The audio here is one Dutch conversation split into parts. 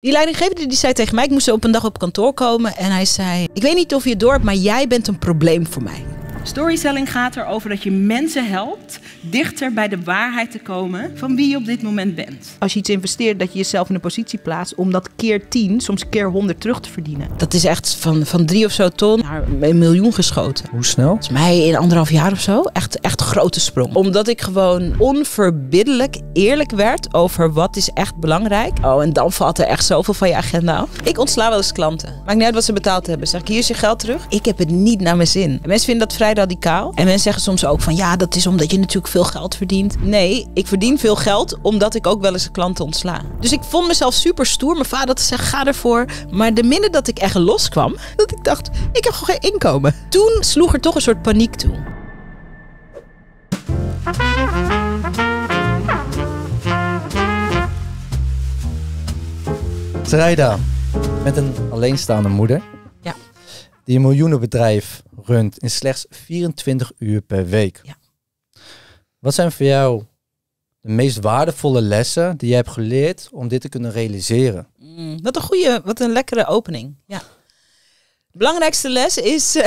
Die leidinggevende die zei tegen mij, ik moest op een dag op kantoor komen en hij zei, ik weet niet of je door het hebt maar jij bent een probleem voor mij. Storytelling gaat erover dat je mensen helpt dichter bij de waarheid te komen van wie je op dit moment bent. Als je iets investeert, dat je jezelf in een positie plaatst om dat keer 10, soms keer 100 terug te verdienen. Dat is echt van, van drie of zo ton naar een miljoen geschoten. Hoe snel? Volgens mij in anderhalf jaar of zo. Echt, echt grote sprong. Omdat ik gewoon onverbiddelijk eerlijk werd over wat is echt belangrijk. Oh, en dan valt er echt zoveel van je agenda af. Ik ontsla wel eens klanten. Maakt niet uit wat ze betaald hebben. Zeg ik, hier is je geld terug. Ik heb het niet naar mijn zin. mensen vinden dat vrij radicaal. En mensen zeggen soms ook van ja, dat is omdat je natuurlijk veel geld verdient. Nee, ik verdien veel geld omdat ik ook wel eens klanten ontsla. Dus ik vond mezelf super stoer. Mijn vader had gezegd ga ervoor. Maar de minder dat ik echt loskwam, dat ik dacht ik heb gewoon geen inkomen. Toen sloeg er toch een soort paniek toe. Sarayda, met een alleenstaande moeder die een miljoenenbedrijf runt in slechts 24 uur per week. Ja. Wat zijn voor jou de meest waardevolle lessen die je hebt geleerd om dit te kunnen realiseren? Mm, wat een goede, wat een lekkere opening. Ja. Belangrijkste les is. Ik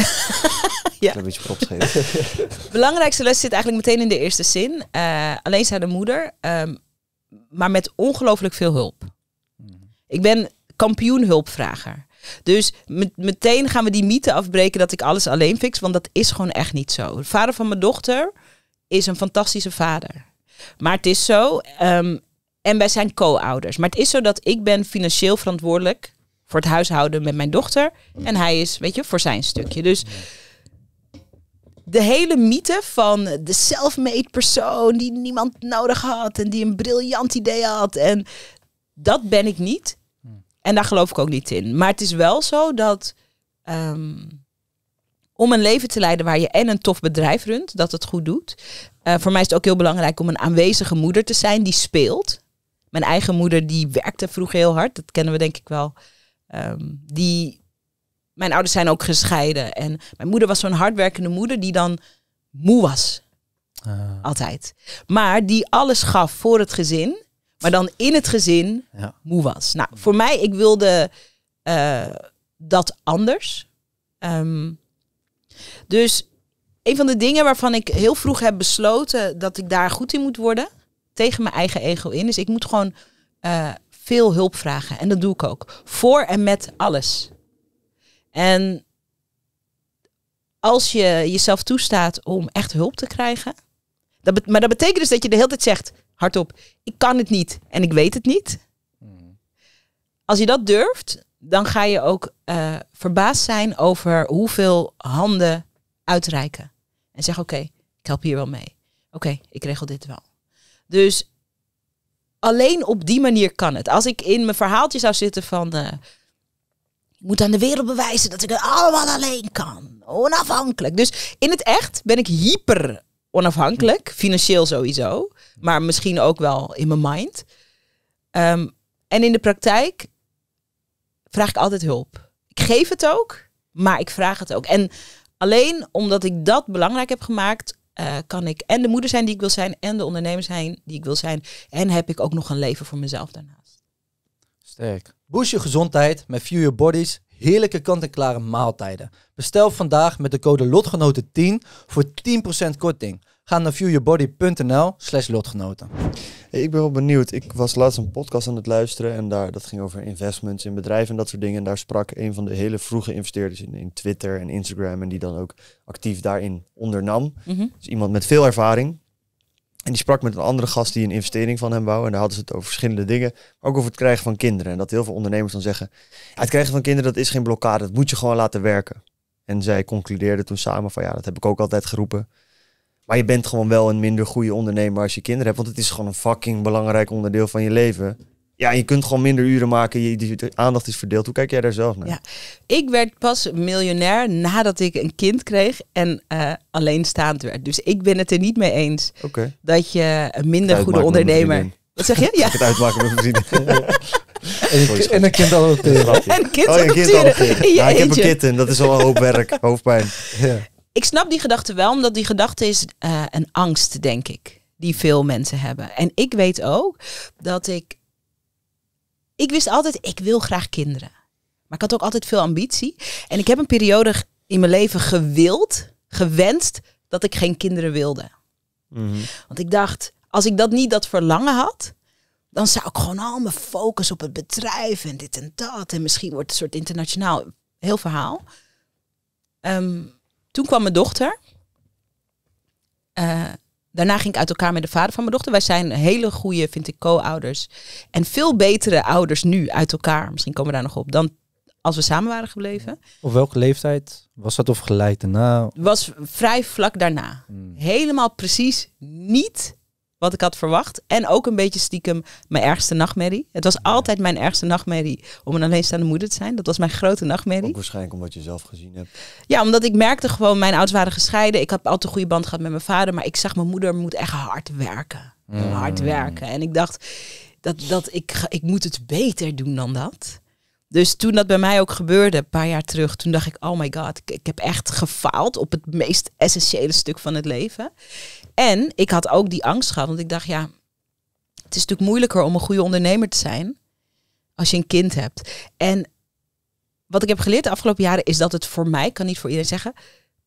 ja. Een beetje gegeven. Belangrijkste les zit eigenlijk meteen in de eerste zin. Eh, alleen zijn de moeder, ehm, maar met ongelooflijk veel hulp. Mm. Ik ben kampioen hulpvrager. Dus meteen gaan we die mythe afbreken dat ik alles alleen fix, want dat is gewoon echt niet zo. De vader van mijn dochter is een fantastische vader. Maar het is zo, ehm, en wij zijn co-ouders. Maar het is zo dat ik ben financieel verantwoordelijk voor het huishouden met mijn dochter. En hij is, weet je, voor zijn stukje. Dus de hele mythe van de self-made persoon die niemand nodig had en die een briljant idee had. En dat ben ik niet. En daar geloof ik ook niet in. Maar het is wel zo dat ehm, om een leven te leiden waar je en een tof bedrijf runt, dat het goed doet. Eh, voor mij is het ook heel belangrijk om een aanwezige moeder te zijn die speelt. Mijn eigen moeder die werkte vroeger heel hard, dat kennen we denk ik wel. Ehm, die, mijn ouders zijn ook gescheiden. En mijn moeder was zo'n hardwerkende moeder die dan moe was. Ah. Altijd. Maar die alles gaf voor het gezin. Maar dan in het gezin ja. moe was. Nou, voor mij, ik wilde eh, dat anders. Ehm, dus een van de dingen waarvan ik heel vroeg heb besloten dat ik daar goed in moet worden, tegen mijn eigen ego in, is ik moet gewoon eh, veel hulp vragen. En dat doe ik ook. Voor en met alles. En als je jezelf toestaat om echt hulp te krijgen, dat maar dat betekent dus dat je de hele tijd zegt, hardop, ik kan het niet en ik weet het niet. Als je dat durft, dan ga je ook eh, verbaasd zijn over hoeveel handen uitreiken. En zeg oké, ik help hier wel mee. Oké, ik regel dit wel. Dus alleen op die manier kan het. Als ik in mijn verhaaltje zou zitten van... Eh, ik moet aan de wereld bewijzen dat ik het allemaal alleen kan. Onafhankelijk. Dus in het echt ben ik hyper onafhankelijk. Financieel sowieso maar misschien ook wel in mijn mind. Ehm, en in de praktijk vraag ik altijd hulp. Ik geef het ook, maar ik vraag het ook. En alleen omdat ik dat belangrijk heb gemaakt, eh, kan ik en de moeder zijn die ik wil zijn, en de ondernemer zijn die ik wil zijn. En heb ik ook nog een leven voor mezelf daarnaast. Sterk. Boost je gezondheid met View Your Bodies. Heerlijke kant-en-klare maaltijden. Bestel vandaag met de code LOTGENOTEN10 voor 10% korting. Ga naar viewyourbody.nl slash lotgenoten. ik ben wel benieuwd. Ik was laatst een podcast aan het luisteren en daar, dat ging over investments in bedrijven en dat soort dingen. En daar sprak een van de hele vroege investeerders in, in Twitter en Instagram en die dan ook actief daarin ondernam. Mhm. Dus iemand met veel ervaring. En die sprak met een andere gast die een investering van hem wou. En daar hadden ze het over verschillende dingen. Maar ook over het krijgen van kinderen. En dat heel veel ondernemers dan zeggen: Het krijgen van kinderen dat is geen blokkade. Dat moet je gewoon laten werken. En zij concludeerde toen samen van ja, dat heb ik ook altijd geroepen. Maar je bent gewoon wel een minder goede ondernemer als je kinderen hebt. Want het is gewoon een fucking belangrijk onderdeel van je leven. Ja, je kunt gewoon minder uren maken. Je, de aandacht is verdeeld. Hoe kijk jij daar zelf naar? Ja, ik werd pas miljonair nadat ik een kind kreeg en uh, alleenstaand werd. Dus ik ben het er niet mee eens dat je een minder goede ondernemer. Wat zeg je? Ja. het uitmaken met mijn En een kind adopteren. En een kind oh, adopteren. Ja, nou, ik heb een kitten. Dat is al een hoop werk. Hoofdpijn. Ja ik snap die gedachte wel, omdat die gedachte is eh, een angst, denk ik, die veel mensen hebben. En ik weet ook dat ik. Ik wist altijd, ik wil graag kinderen. Maar ik had ook altijd veel ambitie. En ik heb een periode in mijn leven gewild, gewenst, dat ik geen kinderen wilde. Mhm. Want ik dacht, als ik dat niet dat verlangen had, dan zou ik gewoon al mijn focus op het bedrijf en dit en dat. En misschien wordt een soort internationaal heel verhaal. Um, toen kwam mijn dochter. Eh, daarna ging ik uit elkaar met de vader van mijn dochter. Wij zijn hele goede, vind ik, co-ouders. En veel betere ouders nu uit elkaar. Misschien komen we daar nog op. Dan als we samen waren gebleven. Op welke leeftijd was dat of geleid daarna? Was vrij vlak daarna. Hmm. Helemaal precies niet wat ik had verwacht. En ook een beetje stiekem mijn ergste nachtmerrie. Het was altijd mijn ergste nachtmerrie om een alleenstaande moeder te zijn. Dat was mijn grote nachtmerrie. Ook waarschijnlijk omdat je zelf gezien hebt. Ja, omdat ik merkte gewoon, mijn ouders waren gescheiden. Ik had altijd een goede band gehad met mijn vader. Maar ik zag, mijn moeder moet echt hard werken. Mm. Hard werken. En ik dacht, dat, dat ik, ik moet het beter doen dan dat. Dus toen dat bij mij ook gebeurde, een paar jaar terug, toen dacht ik, oh my god, ik heb echt gefaald op het meest essentiële stuk van het leven. En ik had ook die angst gehad, want ik dacht, ja, het is natuurlijk moeilijker om een goede ondernemer te zijn als je een kind hebt. En wat ik heb geleerd de afgelopen jaren is dat het voor mij, ik kan niet voor iedereen zeggen,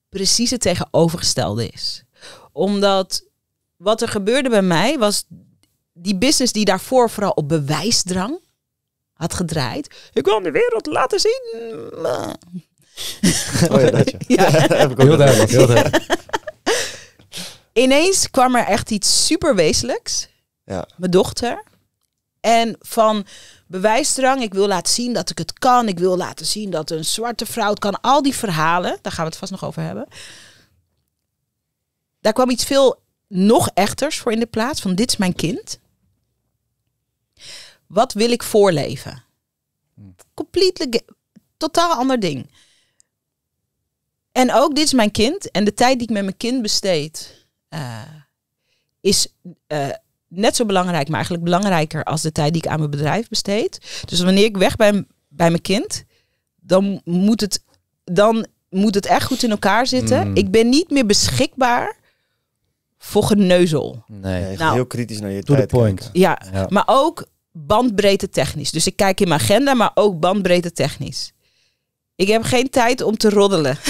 precies het tegenovergestelde is. Omdat wat er gebeurde bij mij was die business die daarvoor vooral op bewijsdrang had gedraaid. Ik wil de wereld laten zien. Oh ja, dat ja. ja. Heel duidelijk, heel duidelijk. ineens kwam er echt iets wezenlijks. Ja. Mijn dochter. En van bewijsdrang, ik wil laten zien dat ik het kan. Ik wil laten zien dat een zwarte vrouw het kan. Al die verhalen, daar gaan we het vast nog over hebben. Daar kwam iets veel nog echters voor in de plaats. Van dit is mijn kind. Wat wil ik voorleven? Completely, totaal ander ding. En ook dit is mijn kind en de tijd die ik met mijn kind besteed eh, is eh, net zo belangrijk, maar eigenlijk belangrijker als de tijd die ik aan mijn bedrijf besteed. Dus wanneer ik weg ben bij mijn kind, dan moet het, dan moet het echt goed in elkaar zitten. Hmm. Ik ben niet meer beschikbaar voor geneuzel. Nee, nou, heel kritisch naar je to tijd Ja, ja, maar ook bandbreedte technisch. Dus ik kijk in mijn agenda, maar ook bandbreedte technisch. Ik heb geen tijd om te roddelen.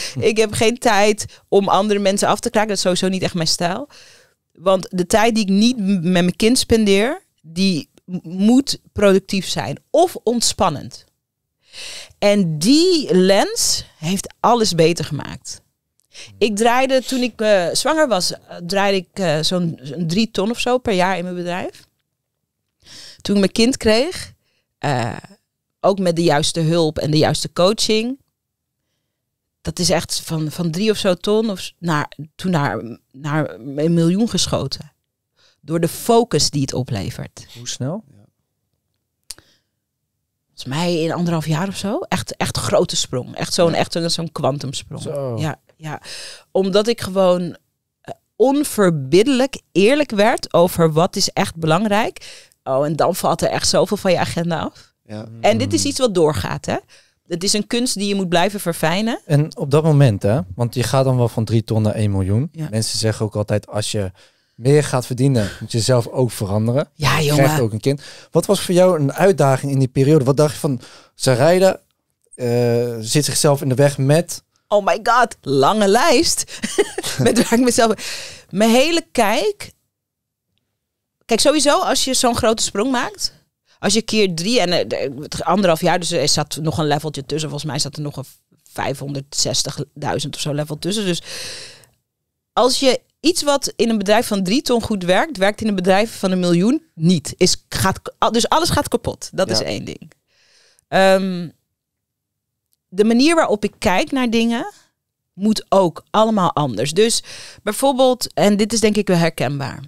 ik heb geen tijd om andere mensen af te kraken. Dat is sowieso niet echt mijn stijl. Want de tijd die ik niet met mijn kind spendeer, die moet productief zijn of ontspannend. En die lens heeft alles beter gemaakt. Ik draaide toen ik eh, zwanger was, eh, draaide ik eh, zo'n drie ton of zo per jaar in mijn bedrijf. Toen ik mijn kind kreeg, ook met de juiste hulp en de juiste coaching, dat is echt van, van drie of zo ton of naar, toen naar, naar een miljoen geschoten. Door de focus die het oplevert. Hoe snel? Volgens mij in anderhalf jaar of zo. Echt, echt grote sprong. Echt zo'n echt zo'n kwantumsprong. Ja, ja. Omdat ik gewoon eh, onverbiddelijk eerlijk werd over wat is echt belangrijk. Oh, en dan valt er echt zoveel van je agenda af. Ja. En dit is mm. iets wat doorgaat, hè? het is een kunst die je moet blijven verfijnen. En op dat moment, hè, want je gaat dan wel van 3 ton naar 1 miljoen. Ja. Mensen zeggen ook altijd, als je meer gaat verdienen, moet je zelf ook veranderen. Ja, jongen. Je ook een kind. Wat was voor jou een uitdaging in die periode? Wat dacht je van, ze rijden, eh, zit zichzelf in de weg met... Oh my god, lange lijst. met waar ik mezelf... Mijn hele kijk... Kijk, sowieso als je zo'n grote sprong maakt als je keer drie en eh, anderhalf jaar, dus er zat nog een leveltje tussen. Volgens mij zat er nog een 560.000 of zo level tussen. Dus als je iets wat in een bedrijf van drie ton goed werkt, werkt in een bedrijf van een miljoen niet. Is, gaat, dus alles gaat kapot. Dat is één ding. Ehm, de manier waarop ik kijk naar dingen moet ook allemaal anders. Dus bijvoorbeeld, en dit is denk ik wel herkenbaar.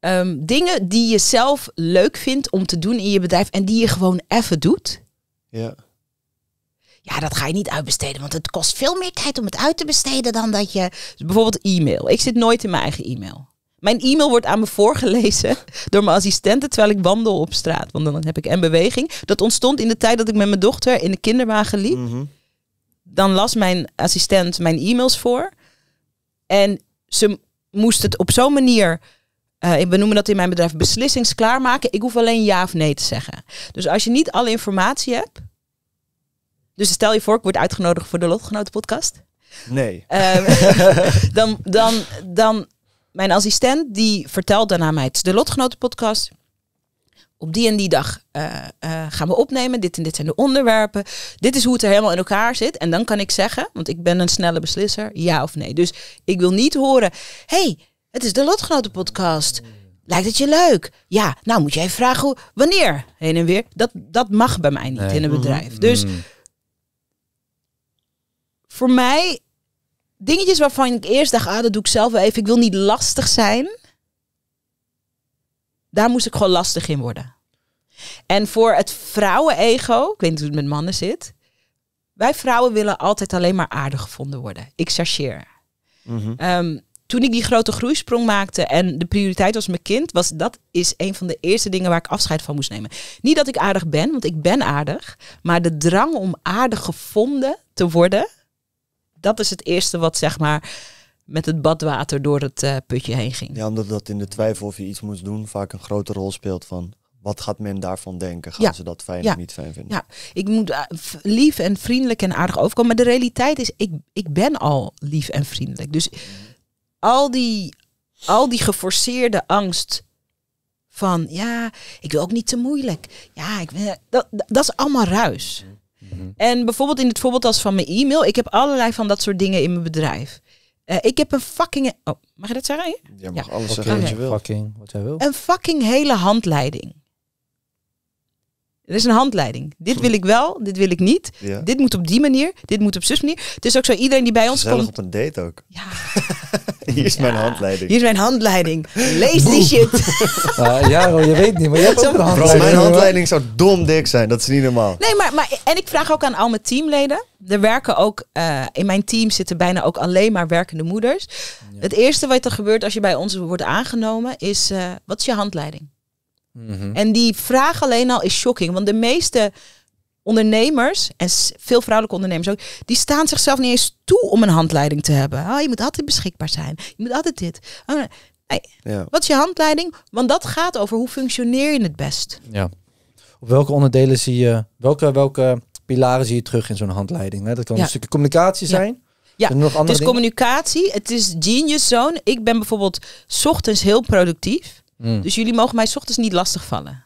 Ehm, dingen die je zelf leuk vindt om te doen in je bedrijf en die je gewoon even doet. Ja. Ja, dat ga je niet uitbesteden, want het kost veel meer tijd om het uit te besteden dan dat je. Bijvoorbeeld e-mail. Ik zit nooit in mijn eigen e-mail. Mijn e-mail wordt aan me voorgelezen door mijn assistenten terwijl ik wandel op straat. Want dan heb ik en beweging. Dat ontstond in de tijd dat ik met mijn dochter in de kinderwagen liep. Mhm. Dan las mijn assistent mijn e-mails voor. En ze moest het op zo'n manier uh, we noemen dat in mijn bedrijf beslissingsklaarmaken. Ik hoef alleen ja of nee te zeggen. Dus als je niet alle informatie hebt. Dus stel je voor, ik word uitgenodigd voor de podcast, Nee. Ehm, dan, dan, dan, mijn assistent die vertelt daarna mij, het is de podcast Op die en die dag eh, eh, gaan we opnemen. Dit en dit zijn de onderwerpen. Dit is hoe het er helemaal in elkaar zit. En dan kan ik zeggen, want ik ben een snelle beslisser, ja of nee. Dus ik wil niet horen, hey, het is de podcast. Lijkt het je leuk? Ja, nou moet jij vragen hoe, wanneer heen en weer. Dat, dat mag bij mij niet in een mhm. bedrijf. Dus mm. voor mij, dingetjes waarvan ik eerst dacht, ah, dat doe ik zelf wel even. Ik wil niet lastig zijn. Daar moest ik gewoon lastig in worden. En voor het vrouwenego, ik weet niet hoe het met mannen zit. Wij vrouwen willen altijd alleen maar aardig gevonden worden. Ik chargeer. Mm toen ik die grote groeisprong maakte en de prioriteit was mijn kind, was dat is een van de eerste dingen waar ik afscheid van moest nemen. Niet dat ik aardig ben, want ik ben aardig, maar de drang om aardig gevonden te worden, dat is het eerste wat zeg maar met het badwater door het eh, putje heen ging. Ja, omdat dat in de twijfel of je iets moest doen vaak een grote rol speelt van wat gaat men daarvan denken? Gaan ze dat fijn ja. of niet fijn vinden? Ja, ik moet eh, lief en vriendelijk en aardig overkomen. Maar de realiteit is, ik, ik ben al lief en vriendelijk. Dus mhm al die, al die geforceerde angst van ja, ik wil ook niet te moeilijk. Ja, ik, dat, dat is allemaal ruis. Mhm. En bijvoorbeeld in het voorbeeld als van mijn e-mail, ik heb allerlei van dat soort dingen in mijn bedrijf. Eh, ik heb een fucking. Oh, mag je dat zeggen? Je ja, mag alles zeggen wat je wil. Fucking, wat jij wil. Een fucking hele handleiding. Er is een handleiding. Dit wil ik wel, dit wil ik niet. Dit moet op die manier, dit moet op zus manier. Het is ook zo, iedereen die bij ons Gezellig komt... op een date ook. Ja. Hier is mijn handleiding. Hier is mijn handleiding. Lees Boem. die shit. Ah, ja, je weet niet, maar je hebt ook een handleiding. mijn handleiding zou dom dik zijn. Dat is niet normaal. Nee, maar, maar en ik vraag ook aan al mijn teamleden. Er werken ook, eh, in mijn team zitten bijna ook alleen maar werkende moeders. Het eerste wat er gebeurt als je bij ons wordt aangenomen is, eh, wat is je handleiding? Mhm. En die vraag alleen al is shocking. Want de meeste ondernemers, en veel vrouwelijke ondernemers ook, die staan zichzelf niet eens toe om een handleiding te hebben. Oh, je moet altijd beschikbaar zijn. Je moet altijd dit. Oh, ja. Wat is je handleiding? Want dat gaat over hoe functioneer je het best. Ja. Op welke onderdelen zie je, welke, welke pilaren zie je terug in zo'n handleiding? Dat kan een stukje communicatie zijn. Ja, Nog het is communicatie. Het is genius zone. Ik ben bijvoorbeeld ochtends heel productief. Hmm. Dus jullie mogen mij ochtends niet lastigvallen.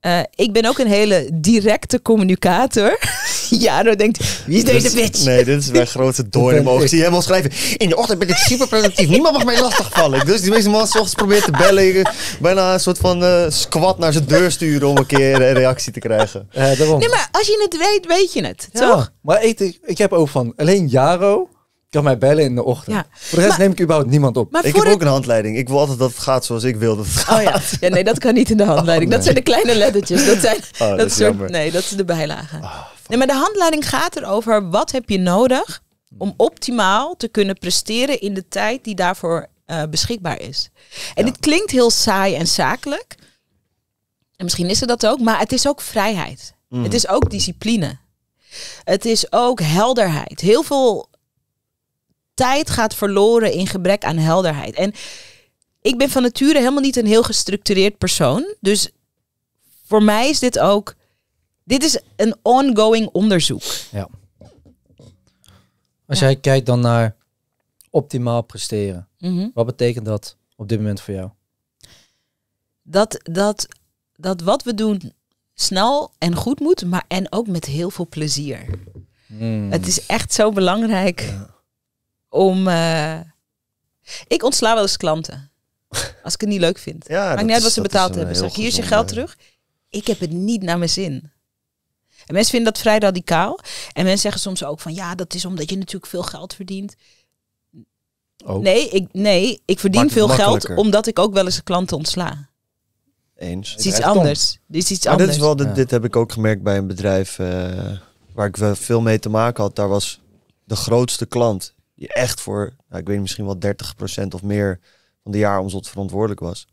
Eh, ik ben ook een hele directe communicator. Jaro denkt, wie is deze bitch? Nee, dit is mijn grote doorn in mijn Ik schrijven. In de ochtend ben ik super productief. Niemand mag mij lastigvallen. Dus die meeste man ochtends probeert te bellen. Eh, bijna een soort van eh, squat naar zijn deur sturen om een keer een reactie te krijgen. Nee, maar als je het weet, weet je het, toch? Maar ik, ik heb ook van, alleen Jaro kan mij bellen in de ochtend. Voor de rest neem ik überhaupt niemand op. Maar ik heb ook een handleiding. Ik wil altijd dat het gaat zoals ik wil dat het gaat. Oh ja. ja nee, dat kan niet in de oh, handleiding. Dat zijn de kleine lettertjes. Dat zijn, oh, dat, soort, nee, dat is de bijlage. Ah, nee, maar de handleiding gaat erover wat heb je nodig om optimaal te kunnen presteren in de tijd die daarvoor eh, beschikbaar is. En dit klinkt heel saai en zakelijk. En misschien is het dat ook, maar het is ook vrijheid. Het mm. is ook discipline. Het is ook helderheid. Heel veel tijd gaat verloren in gebrek aan helderheid. En ik ben van nature helemaal niet een heel gestructureerd persoon. Dus voor mij is dit ook. Dit is een ongoing onderzoek. Ja. Als jij kijkt dan naar optimaal presteren, mhm. wat betekent dat op dit moment voor jou? Dat, dat, dat wat we doen snel en goed moet, maar en ook met heel veel plezier. Hmm. Het is echt zo belangrijk. Ja om. Eh, ik ontsla wel eens klanten. Als ik het niet leuk vind. Ja, Maakt niet uit wat ze betaald hebben. Zeg, hier is je geld terug. Ik heb het niet naar mijn zin. En mensen vinden dat vrij radicaal. En mensen zeggen soms ook van ja, dat is omdat je natuurlijk veel geld verdient. Nee, ik, nee, ik verdien veel geld omdat ik ook wel eens klanten ontsla. Eens. Het is iets anders. Dit is anders. wel, dit, heb ik ook gemerkt bij een bedrijf eh, waar ik wel veel mee te maken had. Daar was de grootste klant die echt voor, nou, ik weet misschien wel 30% of meer van de jaaromzet verantwoordelijk was.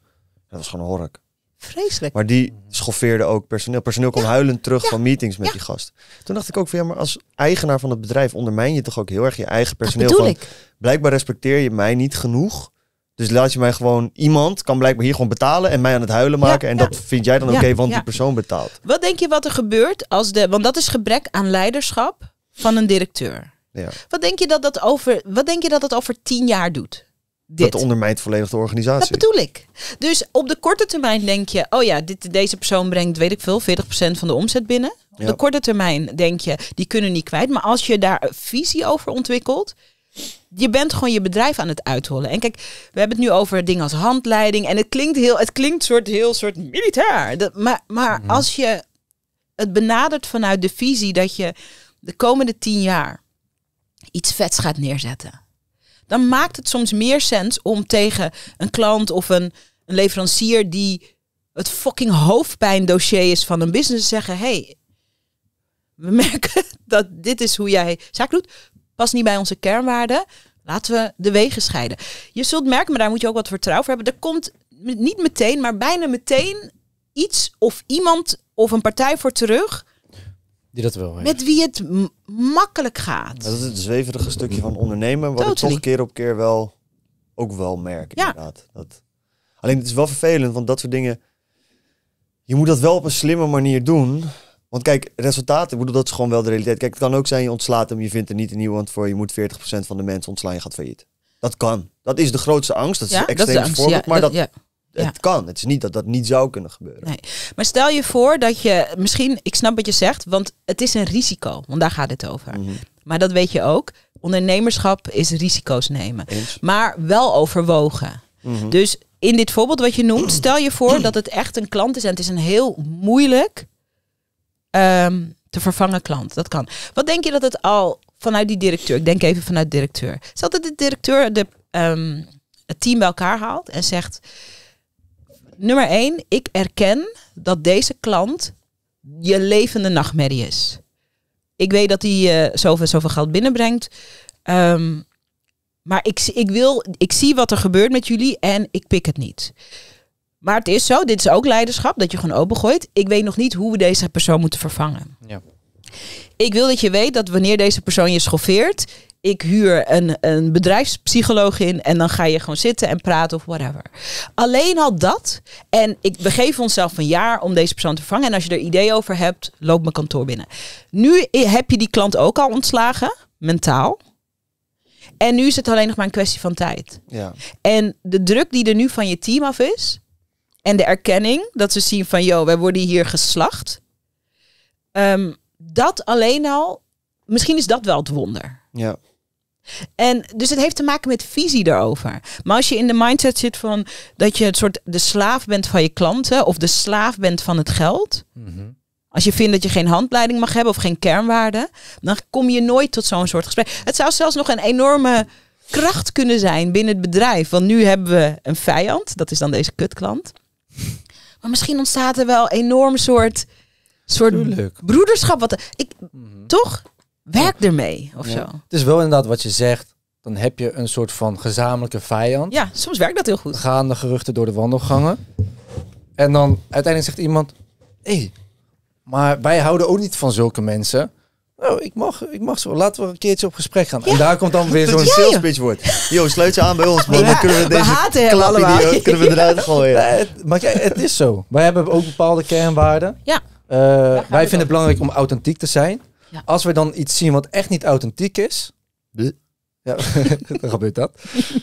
Dat was gewoon een hork. Vreselijk. Maar die schoffeerde ook personeel. Personeel kwam huilend terug van meetings met die gast. Toen dacht ik ook van ja, maar als eigenaar van het bedrijf ondermijn je toch ook heel erg je eigen personeel. van, Blijkbaar respecteer je mij niet genoeg. Dus laat je mij gewoon iemand kan blijkbaar hier gewoon betalen en mij aan het huilen maken. en dat vind jij dan oké, want die persoon betaalt. Wat denk je wat er gebeurt als de. Want dat is gebrek aan leiderschap van een directeur. Ja. Wat, denk je dat dat over, wat denk je dat dat over tien jaar doet? Dat ondermijnt volledig de organisatie. Dat bedoel ik. Dus op de korte termijn denk je, oh ja, dit, deze persoon brengt, weet ik veel, 40% van de omzet binnen. Op de korte termijn denk je, die kunnen niet kwijt. Maar als je daar een visie over ontwikkelt, je bent gewoon je bedrijf aan het uithollen. En kijk, we hebben het nu over dingen als handleiding. En het klinkt heel, het klinkt soort heel soort militair. maar maar mhm. als je het benadert vanuit de visie dat je de komende tien jaar iets vets gaat neerzetten. Dan maakt het soms meer sens om tegen een klant of een, een leverancier die het fucking hoofdpijndossier is van een business te zeggen: hey, we merken dat dit is hoe jij zaak doet. Pas niet bij onze kernwaarden. Laten we de wegen scheiden. Je zult merken, maar daar moet je ook wat vertrouwen voor hebben. Er komt niet meteen, maar bijna meteen iets of iemand of een partij voor terug dat wel Met wie het makkelijk gaat. Dat is het zweverige stukje van ondernemen, wat ik toch keer op keer wel ook wel merk. Inderdaad. Ja. Dat... Alleen het is wel vervelend, want dat soort dingen. Je moet dat wel op een slimme manier doen. Want kijk, resultaten, bedoel, dat is gewoon wel de realiteit. Kijk, het kan ook zijn, je ontslaat hem, je vindt er niet een nieuwe voor. Je moet 40% van de mensen ontslaan, je gaat failliet. Dat kan. Dat is de grootste angst. Dat is ja, extreem voorbeeld, ja, maar dat het kan. Het is niet dat dat niet zou kunnen gebeuren. Nee. Maar stel je voor dat je, misschien, ik snap wat je zegt, want het is een risico, want daar gaat het over. Mhm. Maar dat weet je ook. Ondernemerschap is risico's nemen, maar wel overwogen. Mhm. Dus in dit voorbeeld wat je noemt, stel je voor dat het echt een klant is en het is een heel moeilijk ehm, te vervangen klant. Dat kan. Wat denk je dat het al vanuit die directeur, ik denk even vanuit directeur, stel dat de directeur de, ehm, het team bij elkaar haalt en zegt nummer één, ik erken dat deze klant je levende nachtmerrie is. Ik weet dat hij uh, eh, zoveel, zoveel geld binnenbrengt. Ehm, maar ik, ik, wil, ik zie wat er gebeurt met jullie en ik pik het niet. Maar het is zo, dit is ook leiderschap, dat je gewoon opengooit. Ik weet nog niet hoe we deze persoon moeten vervangen. Ja. Ik wil dat je weet dat wanneer deze persoon je schoffeert, ik huur een, een bedrijfspsycholoog in en dan ga je gewoon zitten en praten of whatever. Alleen al dat. En ik begeef onszelf een jaar om deze persoon te vervangen. En als je er ideeën over hebt, loop mijn kantoor binnen. Nu heb je die klant ook al ontslagen, mentaal. En nu is het alleen nog maar een kwestie van tijd. Ja. En de druk die er nu van je team af is. En de erkenning dat ze zien van, joh, wij worden hier geslacht. Ehm, dat alleen al, misschien is dat wel het wonder. Ja. En dus het heeft te maken met visie daarover. Maar als je in de mindset zit van dat je het soort de slaaf bent van je klanten of de slaaf bent van het geld. Mhm. Als je vindt dat je geen handleiding mag hebben of geen kernwaarden, dan kom je nooit tot zo'n soort gesprek. Het zou zelfs nog een enorme kracht kunnen zijn binnen het bedrijf. Want nu hebben we een vijand, dat is dan deze kutklant. Maar misschien ontstaat er wel een enorm soort, soort broederschap. Wat, ik, mhm. Toch? werk ermee of zo. Het is wel inderdaad wat je zegt dan heb je een soort van gezamenlijke vijand. Ja, soms werkt dat heel goed. Gaan de geruchten door de wandelgangen. En dan uiteindelijk zegt iemand: Hé, hey, maar wij houden ook niet van zulke mensen. Nou, ik mag, ik mag zo. Laten we een keertje op gesprek gaan. En daar komt dan weer zo'n sales pitch wordt. Yo, sluit ze aan bij ons, man. dan kunnen we, we deze haten kunnen we eruit gooien. het, eh, maar kijk, het is zo. Wij hebben ook bepaalde kernwaarden. Ja. Eh, wij vinden het belangrijk om authentiek te zijn. Als we dan iets zien wat echt niet authentiek is, ja, dan gebeurt dat.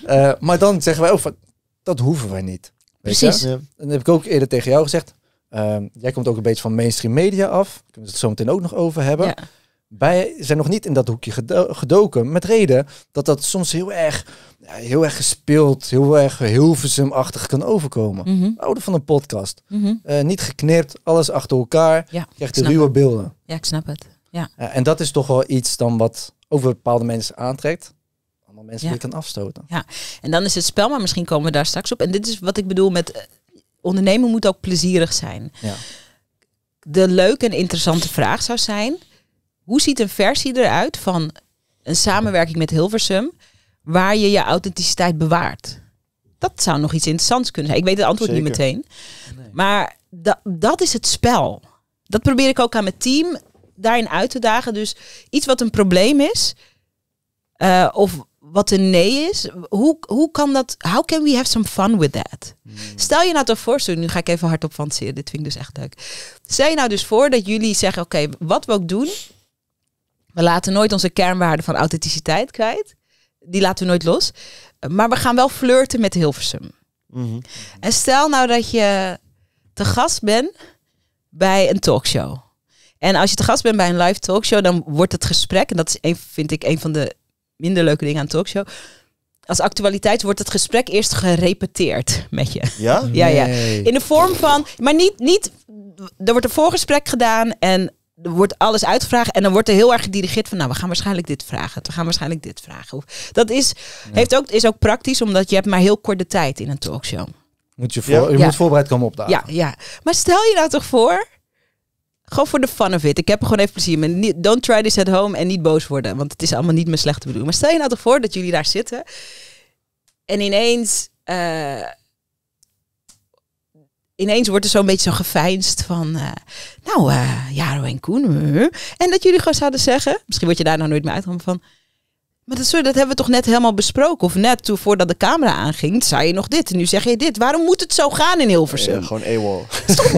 Eh, maar dan zeggen wij ook oh, van, dat hoeven wij niet. Precies. En dat heb ik ook eerder tegen jou gezegd. Ehm, jij komt ook een beetje van mainstream media af. kunnen we het zo meteen ook nog over hebben. Wij zijn nog niet in dat hoekje gedoken. Met reden dat dat soms heel erg, heel erg gespeeld, heel erg Hilversum-achtig kan overkomen. Mm van een podcast. Mhm. Eh, niet geknipt, alles achter elkaar. je krijgt de ruwe beelden. Ja, ik snap het. Ja. Eh, en dat is toch wel iets dan wat over bepaalde mensen aantrekt. Andere mensen ja. die kan afstoten. Ja, en dan is het spel, maar misschien komen we daar straks op. En dit is wat ik bedoel met uh, ondernemen moet ook plezierig zijn. Ja. De leuke en interessante vraag zou zijn: hoe ziet een versie eruit van een samenwerking met Hilversum, waar je je authenticiteit bewaart? Dat zou nog iets interessants kunnen zijn. Ik weet het antwoord niet meteen. Maar da dat is het spel. Dat probeer ik ook aan mijn team daarin uit te dagen. Dus iets wat een probleem is, eh, of wat een nee is, hoe, hoe kan dat, how can we have some fun with that? Hmm. Stel je nou toch voor, nu ga ik even hardop fantaseren, dit vind ik dus echt leuk. Stel je nou dus voor dat jullie zeggen, oké, wat we ook doen, we laten nooit onze kernwaarde van authenticiteit kwijt. Die laten we nooit los. Maar we gaan wel flirten met Hilversum. Mhm. En stel nou dat je te gast bent bij een talkshow. En als je te gast bent bij een live talkshow, dan wordt het gesprek, en dat is een, vind ik een van de minder leuke dingen aan talkshow. Als actualiteit wordt het gesprek eerst gerepeteerd met je. Ja? Ja, ja. In de vorm van, maar niet, niet, er wordt een voorgesprek gedaan en er wordt alles uitgevraagd en dan wordt er heel erg gedirigeerd van, nou, we gaan waarschijnlijk dit vragen, we gaan waarschijnlijk dit vragen. Dat is, heeft ook, is ook praktisch, omdat je hebt maar heel korte tijd in een talkshow. Moet je, voor, je moet voorbereid komen op de Ja, ja, maar stel je nou toch voor gewoon voor de fun of it. Ik heb er gewoon even plezier mee. Don't try this at home en niet boos worden. Want het is allemaal niet mijn slechte bedoeling. Maar stel je nou toch voor dat jullie daar zitten. En ineens... Eh, ineens wordt er zo'n beetje zo geveinsd van, eh, nou, uh, Jaro en Koen. en dat jullie gewoon zouden zeggen, misschien word je daar nou nooit meer uitgekomen van, maar dat, dat hebben we toch net helemaal besproken? Of net toen, voordat de camera aanging, zei je nog dit. En nu zeg je dit. Waarom moet het zo gaan in Hilversum? Ja, gewoon AWOL.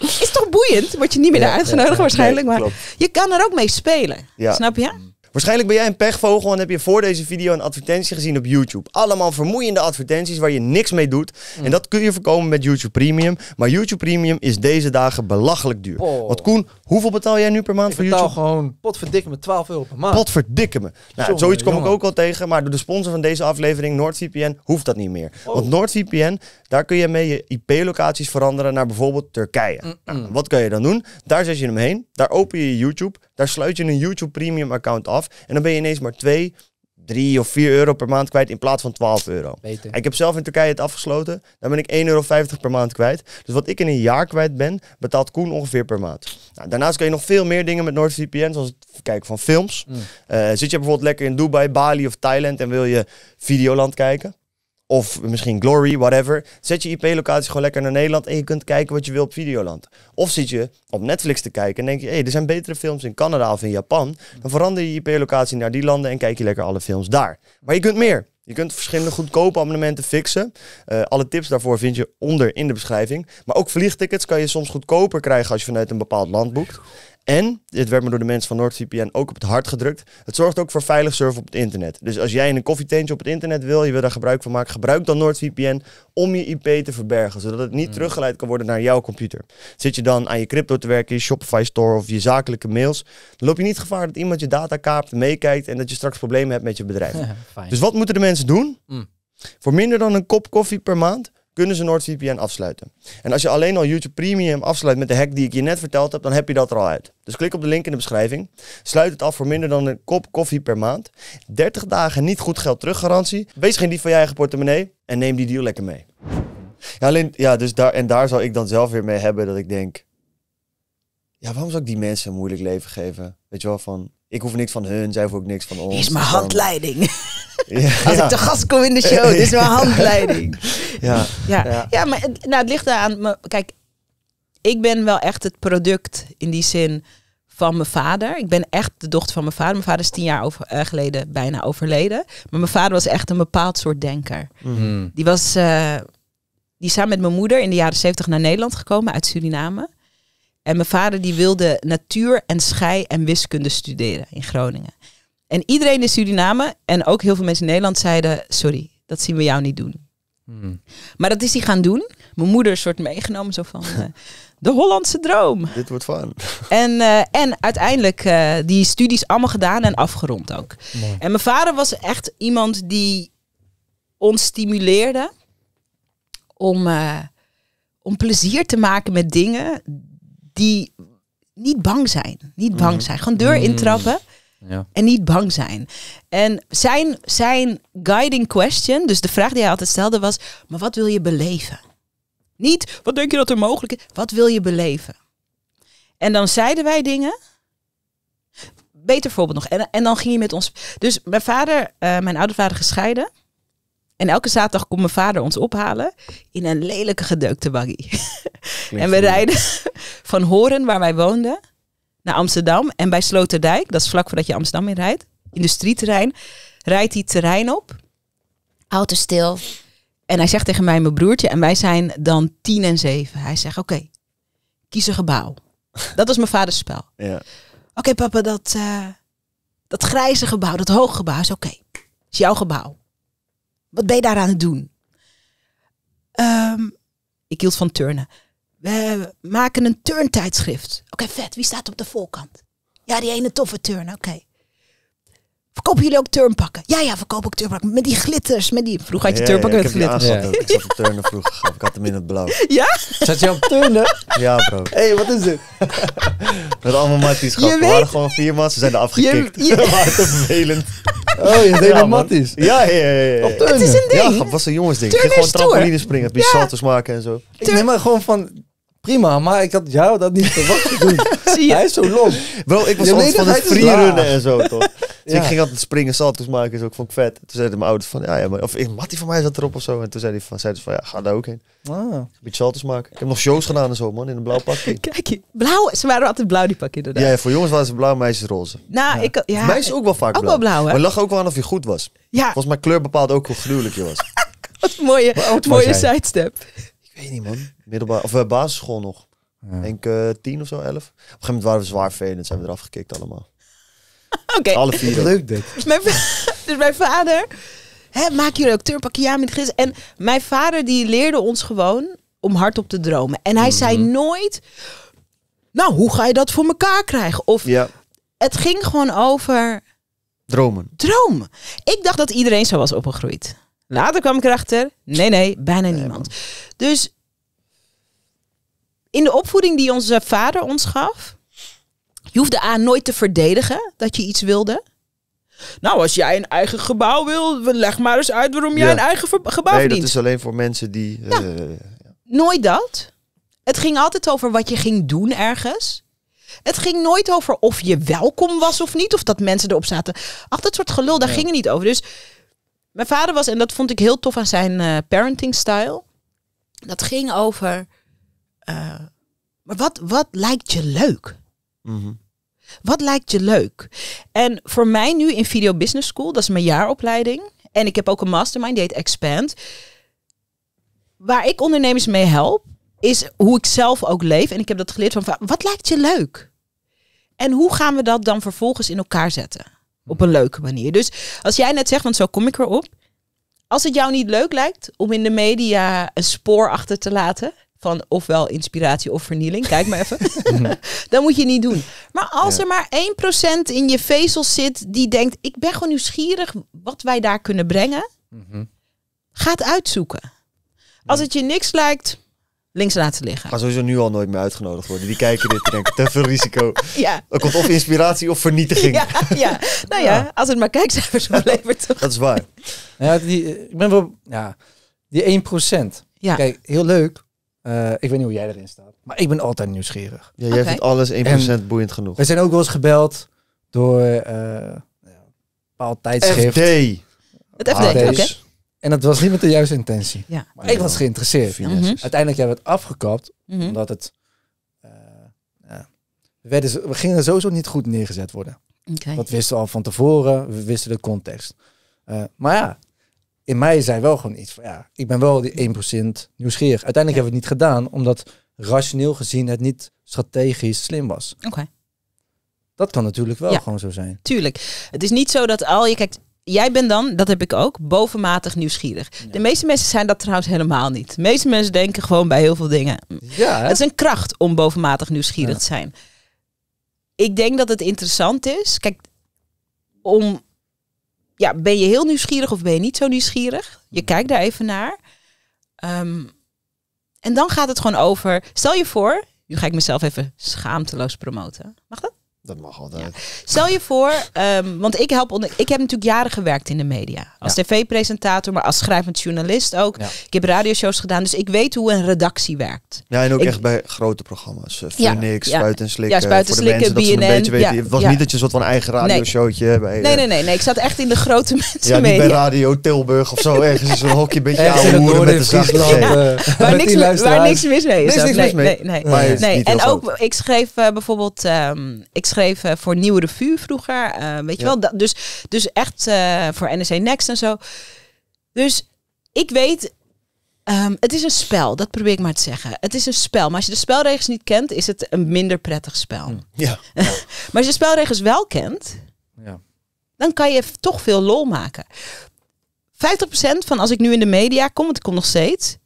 is toch boeiend? Word je niet meer ja, uitgenodigd waarschijnlijk. maar je kan er ook mee spelen. Snap je? Mm. Waarschijnlijk ben jij een pechvogel en heb je voor deze video een advertentie gezien op YouTube. Allemaal vermoeiende advertenties waar je niks mee doet. Mm. En dat kun je voorkomen met YouTube Premium. Maar YouTube Premium is deze dagen belachelijk duur. Oh. Want Koen, hoeveel betaal jij nu per maand voor YouTube? Ik betaal gewoon potverdikke me 12 euro per maand. Potverdikke me. Nou, zoiets kom ik ook al tegen. Maar door de sponsor van deze aflevering, NordVPN, hoeft dat niet meer. Oh. Want NordVPN, daar kun je mee je IP-locaties veranderen naar bijvoorbeeld Turkije. Nou, wat kun je dan doen? Daar zet je hem heen. Daar open je YouTube. Daar sluit je een YouTube Premium account af. En dan ben je ineens maar 2, 3 of 4 euro per maand kwijt in plaats van 12 euro. Ik heb zelf in Turkije het afgesloten. Daar ben ik 1,50 euro per maand kwijt. Dus wat ik in een jaar kwijt ben, betaalt Koen ongeveer per maand. Nou, daarnaast kan je nog veel meer dingen met NordVPN, zoals het kijken van films. Mm. Eh, zit je bijvoorbeeld lekker in Dubai, Bali of Thailand en wil je Videoland kijken? Of misschien Glory, whatever. Zet je IP-locatie gewoon lekker naar Nederland en je kunt kijken wat je wil op Videoland. Of zit je op Netflix te kijken en denk je, hey, er zijn betere films in Canada of in Japan. Dan verander je je IP-locatie naar die landen en kijk je lekker alle films daar. Maar je kunt meer. Je kunt verschillende goedkope abonnementen fixen. Eh, alle tips daarvoor vind je onder in de beschrijving. Maar ook vliegtickets kan je soms goedkoper krijgen als je vanuit een bepaald land boekt. En, dit werd me door de mensen van NordVPN ook op het hart gedrukt, het zorgt ook voor veilig surfen op het internet. Dus als jij in een koffietentje op het internet wil, je wil daar gebruik van maken, gebruik dan NordVPN om je IP te verbergen, zodat het niet mm. teruggeleid kan worden naar jouw computer. Zit je dan aan je crypto te werken, je Shopify store of je zakelijke mails, dan loop je niet gevaar dat iemand je data kaapt, meekijkt en dat je straks problemen hebt met je bedrijf. dus wat moeten de mensen doen? Mm. Voor minder dan een kop koffie per maand kunnen ze NordVPN afsluiten. En als je alleen al YouTube Premium afsluit met de hack die ik je net verteld heb, dan heb je dat er al uit. Dus klik op de link in de beschrijving. Sluit het af voor minder dan een kop koffie per maand. 30 dagen niet goed geld teruggarantie. Wees geen die van je eigen portemonnee en neem die deal lekker mee. Ja, alleen, ja dus daar, en daar zal ik dan zelf weer mee hebben dat ik denk... Ja, waarom zou ik die mensen een moeilijk leven geven? Weet je wel, van... Ik hoef niks van hun, zij hoeven ook niks van ons. Is mijn dus handleiding. Als ik te gast kom in de show, dit is mijn handleiding. ja. Ja. ja, maar het, nou, het ligt daar aan. kijk, ik ben wel echt het product in die zin van mijn vader. Ik ben echt de dochter van mijn vader. Mijn vader is tien jaar eh, geleden bijna overleden. Maar mijn vader was echt een bepaald soort denker. Mhm. Die was eh, die samen met mijn moeder in de jaren zeventig naar Nederland gekomen uit Suriname. En mijn vader die wilde natuur en schei en wiskunde studeren in Groningen. En iedereen in Suriname en ook heel veel mensen in Nederland zeiden: Sorry, dat zien we jou niet doen. Hmm. Maar dat is hij gaan doen. Mijn moeder is soort meegenomen, zo van eh, de Hollandse droom. Dit wordt van. En, eh, en uiteindelijk eh, die studies allemaal gedaan en afgerond ook. En mijn vader was echt iemand die ons stimuleerde om, om plezier te maken met dingen die niet bang zijn. Niet bang hmm. zijn. Gewoon deur intrappen. Ja. En niet bang zijn. En zijn, zijn guiding question, dus de vraag die hij altijd stelde, was: maar wat wil je beleven? Niet wat denk je dat er mogelijk is, wat wil je beleven? En dan zeiden wij dingen. Beter voorbeeld nog. En, en dan ging je met ons. Dus mijn vader, eh, mijn oude vader gescheiden. En elke zaterdag kon mijn vader ons ophalen in een lelijke gedeukte buggy en we rijden van Horen, waar wij woonden, naar Amsterdam. En bij Sloterdijk, dat is vlak voordat je Amsterdam inrijdt, industrieterrein, rijdt hij terrein op. Auto stil. En hij zegt tegen mij, mijn broertje, en wij zijn dan tien en zeven. Hij zegt, oké, kies een gebouw. Dat was mijn vaders spel. Ja. Oké papa, dat, eh, dat grijze gebouw, dat hoge gebouw is oké. is jouw gebouw. Wat ben je daar aan het doen? Ehm, ik hield van turnen we maken een turntijdschrift. Oké, vet. Wie staat op de voorkant? Ja, die ene toffe turn. Oké. Okay. Verkopen jullie ook turnpakken? Ja, ja, verkoop ook turnpakken. Met die glitters. Met die... Vroeger had je ja, turnpakken met glitters. Ja. ik zat op turnen vroeger. Ik had hem in het blauw. Ja? Zat je op turnen? Ja, bro. Hé, hey, wat is dit? met allemaal matties, gehad. We waren gewoon vier man. Ze zijn er afgekikt. Je... waren te vervelend. Oh, je deed ja, matties? Ja, ja, ja. ja. Op turnen. Het is een ding. Ja, wat was een jongensding. Turnen ik ging gewoon trampolines springen. salters maken en zo. Ik neem maar gewoon van prima, maar ik had jou dat niet verwacht doen. Zie je? Hij is zo long. Wel, ik was altijd van het freerunnen en zo, toch? Dus ik ging altijd springen salto's maken, zo. ook vond het vet. Toen zeiden mijn ouders van, ja, ja maar, of eh, Mattie van mij zat erop of zo. En toen zei hij van, zeiden ze van, ja, ga daar ook heen. Ah. beetje salto's maken. Ik heb nog shows gedaan en zo, man, in een blauw pakje. Kijk, blauw, ze waren altijd blauw die pakje inderdaad. Ja, voor jongens waren ze blauw, meisjes roze. Nou, ik, ja. Meisjes ook wel vaak ook blauw. wel blauw, Maar lag ook wel aan of je goed was. Ja. Volgens mijn kleur bepaalt ook hoe gruwelijk je was. Wat mooie, mooie sidestep weet niet, man. Middelbaar, of uh, basisschool nog. Ja. Denk eh, tien of zo, elf. Op een gegeven moment waren we zwaar en Zijn we eraf gekikt allemaal. Oké. Alle vier. Leuk dit. Dus mijn dus mijn vader... Hè, maak pak ook aan met gis. En mijn vader die leerde ons gewoon om hardop te dromen. En hij zei mhm. nooit... Nou, hoe ga je dat voor elkaar krijgen? Of ja. het ging gewoon over... Dromen. Dromen. Ik dacht dat iedereen zo was opgegroeid. Later nou, kwam ik erachter, nee, nee, bijna niemand. Dus in de opvoeding die onze vader ons gaf, je hoefde aan nooit te verdedigen dat je iets wilde. Nou, als jij een eigen gebouw wil, leg maar eens uit waarom jij een eigen gebouw nee, dat is alleen voor mensen die... Eh, nooit dat. Het ging altijd over wat je ging doen ergens. Het ging nooit over of je welkom was of niet. Of dat mensen erop zaten. Ach, dat soort gelul, daar ging het niet over. Dus mijn vader was, en dat vond ik heel tof aan zijn eh, parenting style. Dat ging over. Eh, maar wat, wat lijkt je leuk? Mhm. Wat lijkt je leuk? En voor mij nu in Video Business School, dat is mijn jaaropleiding. En ik heb ook een mastermind, die heet Expand. Waar ik ondernemers mee help, is hoe ik zelf ook leef. En ik heb dat geleerd van, wat lijkt je leuk? En hoe gaan we dat dan vervolgens in elkaar zetten? Op een leuke manier. Dus als jij net zegt, want zo kom ik erop. Als het jou niet leuk lijkt om in de media een spoor achter te laten. Van ofwel inspiratie of vernieling, kijk maar even. dan moet je niet doen. Maar als er maar 1% in je vezels zit die denkt: ik ben gewoon nieuwsgierig wat wij daar kunnen brengen. Mm Ga het uitzoeken. Als het je niks lijkt, links laten liggen. Maar sowieso nu al nooit meer uitgenodigd worden. Die kijken dit en denken, te veel risico. Ja. Er komt of inspiratie of vernietiging. Ja, ja. nou ja, ja. als het maar kijkcijfers oplevert toch. Dat is waar. Nou ja, die, eh, ik ben wel, ja, die 1%. Ja. Kijk, heel leuk. Eh, ik weet niet hoe jij erin staat. Maar ik ben altijd nieuwsgierig. Ja, jij hebt alles 1% en boeiend genoeg. We zijn ook wel eens gebeld door uh, een bepaald tijdschrift. FD. Het FD, ah, oké. En dat was niet met de juiste intentie. Ja. Maar ik was geïnteresseerd. Finesses. Mhm. Uiteindelijk we het afgekapt, mhm. omdat het... eh, ja, we, gingen sowieso niet goed neergezet worden. Oké. Dat wisten we al van tevoren, we wisten de context. Eh, maar ja, in mij zei wel gewoon iets van, ja, ik ben wel die 1% nieuwsgierig. Uiteindelijk hebben we het niet gedaan, omdat rationeel gezien het niet strategisch slim was. Oké. Dat kan natuurlijk wel gewoon zo zijn. Tuurlijk. Het is niet zo dat al je kijkt jij bent dan, dat heb ik ook, bovenmatig nieuwsgierig. De meeste mensen zijn dat trouwens helemaal niet. De meeste mensen denken gewoon bij heel veel dingen. Ja, het is een kracht om bovenmatig nieuwsgierig te zijn. Ik denk dat het interessant is. Kijk, om, ja, ben je heel nieuwsgierig of ben je niet zo nieuwsgierig? Je mm. kijkt daar even naar. Ehm, en dan gaat het gewoon over. Stel je voor, nu ga ik mezelf even schaamteloos promoten. Mag dat? Dat mag altijd. Ja. Stel je voor, um, want ik, help onder, ik heb natuurlijk jaren gewerkt in de media. Als tv-presentator, maar als schrijvend journalist ook. Ik heb radioshows gedaan, dus ik weet hoe een redactie werkt. Ja, en ook echt bij grote programma's. Eh, ja, Phoenix, Spuit en Slikken. Ja, Spuit en Slikken, BNN. Het was niet dat je soort van eigen radioshowtje nee. bij... Eh, nee, nee, nee, nee, Ik zat echt in de grote mensen ja, bij Radio Tilburg of zo. Ergens een hokje, een beetje oude met de Friesland. Eh, waar, niks, waar niks mis mee is. Nee, niks mis mee. Nee, nee. En ook, ik schreef bijvoorbeeld... Ehm, ik schreef Even voor Nieuwe Revue vroeger. Eh, weet je wel, dat, dus, dus echt eh, voor NSC Next en zo. Dus ik weet, ehm, het is een spel, dat probeer ik maar te zeggen. Het is een spel, maar als je de spelregels niet kent, is het een minder prettig spel. Hmm. Ja. maar als je de spelregels wel kent, ja. dan kan je toch veel lol maken. 50% van als ik nu in de media kom, want ik kom nog steeds,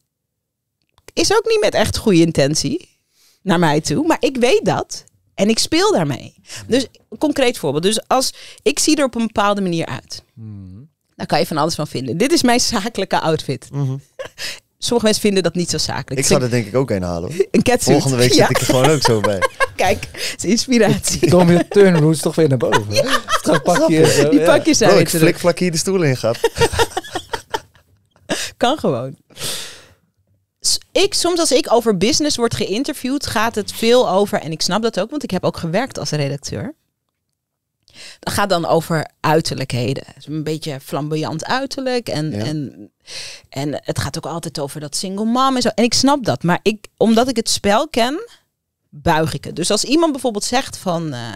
is ook niet met echt goede intentie naar mij toe. Maar ik weet dat. En ik speel daarmee. Dus concreet voorbeeld. Dus als ik zie er op een bepaalde manier uit. Mm. dan kan je van alles van vinden. Dit is mijn zakelijke outfit. Mhm. Sommige mensen vinden dat niet zo zakelijk. Ik zou er denk ik ook een halen. Een catsuit. Volgende week zit ik er gewoon ook zo bij. Kijk, het is inspiratie. Kom je toch weer naar boven. Ja, pak je, die pak je zo. ik vlak hier de stoel in gaat. kan gewoon ik, soms als ik over business word geïnterviewd, gaat het veel over, en ik snap dat ook, want ik heb ook gewerkt als redacteur. Dat gaat dan over uiterlijkheden. Een beetje flamboyant uiterlijk. En, en, en het gaat ook altijd over dat single mom en zo. En ik snap dat. Maar ik, omdat ik het spel ken, buig ik het. Dus als iemand bijvoorbeeld zegt van... Eh,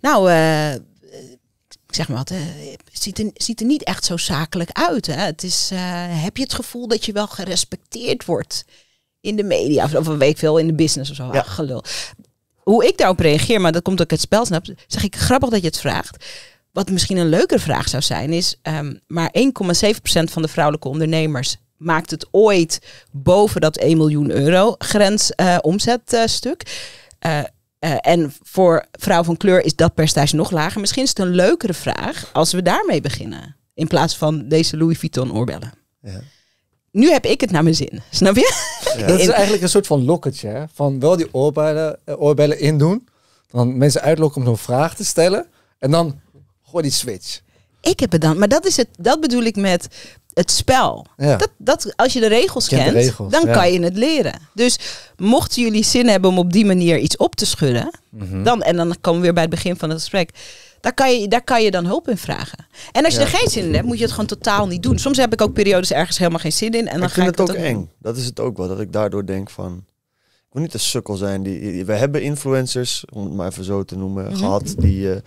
nou, eh, ik zeg maar wat, eh, ziet, er, ziet er niet echt zo zakelijk uit. Hè? Het is, eh, heb je het gevoel dat je wel gerespecteerd wordt in de media? Of, een week veel in de business of zo. Ja. gelul. Hoe ik daarop reageer, maar dat komt ook het spel snap, zeg ik grappig dat je het vraagt. Wat misschien een leukere vraag zou zijn, is ehm, maar 1,7% van de vrouwelijke ondernemers maakt het ooit boven dat 1 miljoen euro grens uh, omzetstuk. Eh, eh, en voor vrouw van kleur is dat percentage nog lager. Misschien is het een leukere vraag als we daarmee beginnen. In plaats van deze Louis Vuitton oorbellen. Ja. Nu heb ik het naar mijn zin, snap je? dat is eigenlijk een soort van lokketje. Van wel die oorbellen, eh, oorbellen indoen. Dan mensen uitlokken om zo'n vraag te stellen. En dan gooi die switch. Ik heb het dan. Maar dat, is het, dat bedoel ik met het spel. Dat, dat, als je de regels kent, dan kan je het leren. Dus mochten jullie zin hebben om op die manier iets op te schudden, mhm. dan, en dan komen we weer bij het begin van het gesprek. Daar kan, je, daar kan je dan hulp in vragen. En als je er geen zin in hebt, moet je het gewoon totaal niet doen. Soms heb ik ook periodes ergens helemaal geen zin in. En dan ik vind ga ik het ook eng. Dat is het ook wel. Dat ik daardoor denk van... Ik wil niet de sukkel zijn. Die, we hebben influencers, om het maar even zo te noemen, mhm. gehad. Die eh,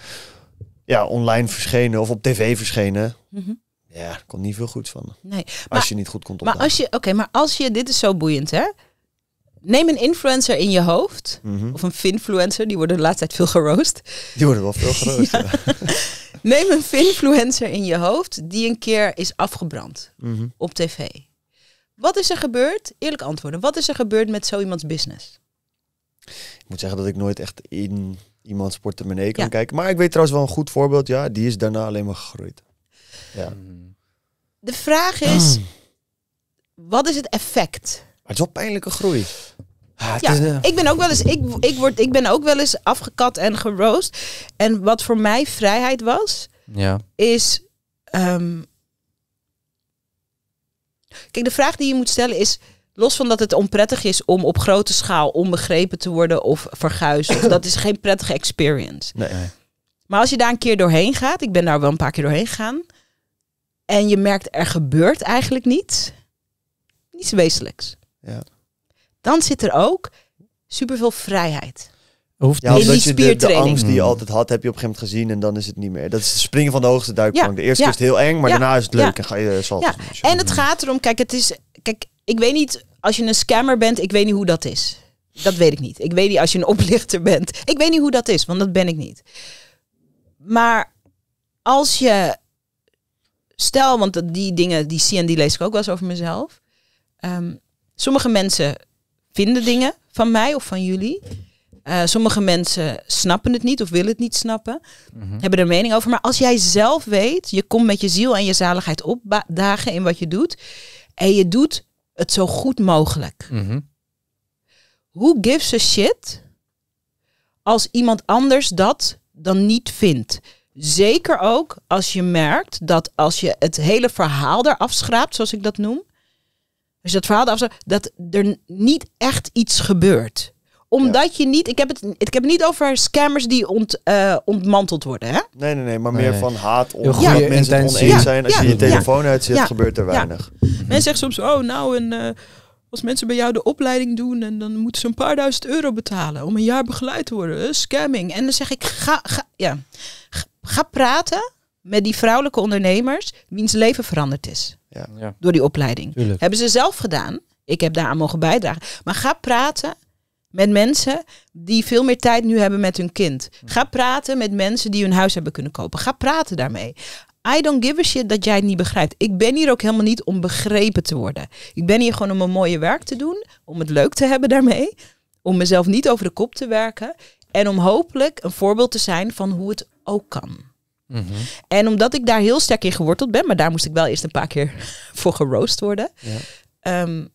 ja, online verschenen of op tv verschenen. Mhm. Ja, er komt niet veel goed van. Nee. Als je niet goed komt opdagen. Maar als je, oké, maar als je, dit is zo boeiend hè. Neem een influencer in je hoofd. Mhm. Of een finfluencer, die worden de laatste tijd veel geroost. Die worden wel veel geroost, Neem een finfluencer in je hoofd die een keer is afgebrand mhm. op tv. Wat is er gebeurd? Eerlijk antwoorden. Wat is er gebeurd met zo iemands business? Ik moet zeggen dat ik nooit echt in iemands portemonnee kan kijken. Maar ik weet trouwens wel een goed voorbeeld. Ja, die is daarna alleen maar gegroeid. Ja. Mm de vraag is, ah. wat is het effect? Maar het is wel pijnlijke groei. Ah, ja, eh, ik ben ook wel eens, ik, ik, word, ik ben ook wel eens afgekat en geroost. En wat voor mij vrijheid was, ja. is. Ehm, kijk, de vraag die je moet stellen is. Los van dat het onprettig is om op grote schaal onbegrepen te worden of verguisd. dat is geen prettige experience. Nee. Maar als je daar een keer doorheen gaat, ik ben daar wel een paar keer doorheen gegaan. En je merkt er gebeurt eigenlijk niets. Niets wezenlijks. Ja. Dan zit er ook superveel vrijheid. Hoeft Je in die spiertraining. De, angst die je mm. altijd had, heb je op een gegeven moment gezien en dan is het niet meer. Dat is het springen van de hoogste duikplank. de eerste keer is het heel eng, maar daarna is het leuk en ga je salto's ja. En het gaat erom, kijk, het is, kijk, ik weet niet, als je een scammer bent, ik weet niet hoe dat is. Dat weet ik niet. Ik weet niet als je een oplichter bent. Ik weet niet hoe dat is, want dat ben ik niet. Maar als je stel, want die dingen, die zie en die lees ik ook wel eens over mezelf. Ehm, sommige mensen vinden dingen van mij of van jullie. Eh, sommige mensen snappen het niet of willen het niet snappen, mhm. hebben er mening over. Maar als jij zelf weet, je komt met je ziel en je zaligheid opdagen in wat je doet. En je doet het zo goed mogelijk. hoe mhm. Who gives a shit als iemand anders dat dan niet vindt? Zeker ook als je merkt dat als je het hele verhaal eraf schraapt, zoals ik dat noem. Als je dat verhaal eraf schraapt, dat er niet echt iets gebeurt. Omdat je niet, ik heb, het, ik heb niet over scammers die ont, eh, ontmanteld worden. Hè? Nee, nee, nee, maar meer van haat, ongeveer ja. dat mensen het oneens zijn. Als je je telefoon uitzet, gebeurt er weinig. Mensen zegt soms, oh nou, een... Eh, als mensen bij jou de opleiding doen en dan moeten ze een paar duizend euro betalen om een jaar begeleid te worden. Eh, scamming. En dan zeg ik, ga, ga ja. Ga praten met die vrouwelijke ondernemers wiens leven veranderd is. Ja, ja. Door die opleiding. Hebben ze zelf gedaan. Ik heb daaraan mogen bijdragen. Maar ga praten met mensen die veel meer tijd nu hebben met hun kind. Ga praten met mensen die hun huis hebben kunnen kopen. Ga praten daarmee. I don't give a shit dat jij het niet begrijpt. Ik ben hier ook helemaal niet om begrepen te worden. Ik ben hier gewoon om mijn mooie werk te doen, om het leuk te hebben daarmee, om mezelf niet over de kop te werken. En om hopelijk een voorbeeld te zijn van hoe het ook kan. Mhm. En omdat ik daar heel sterk in geworteld ben, maar daar moest ik wel eerst een paar keer voor geroost worden, ja. Ehm,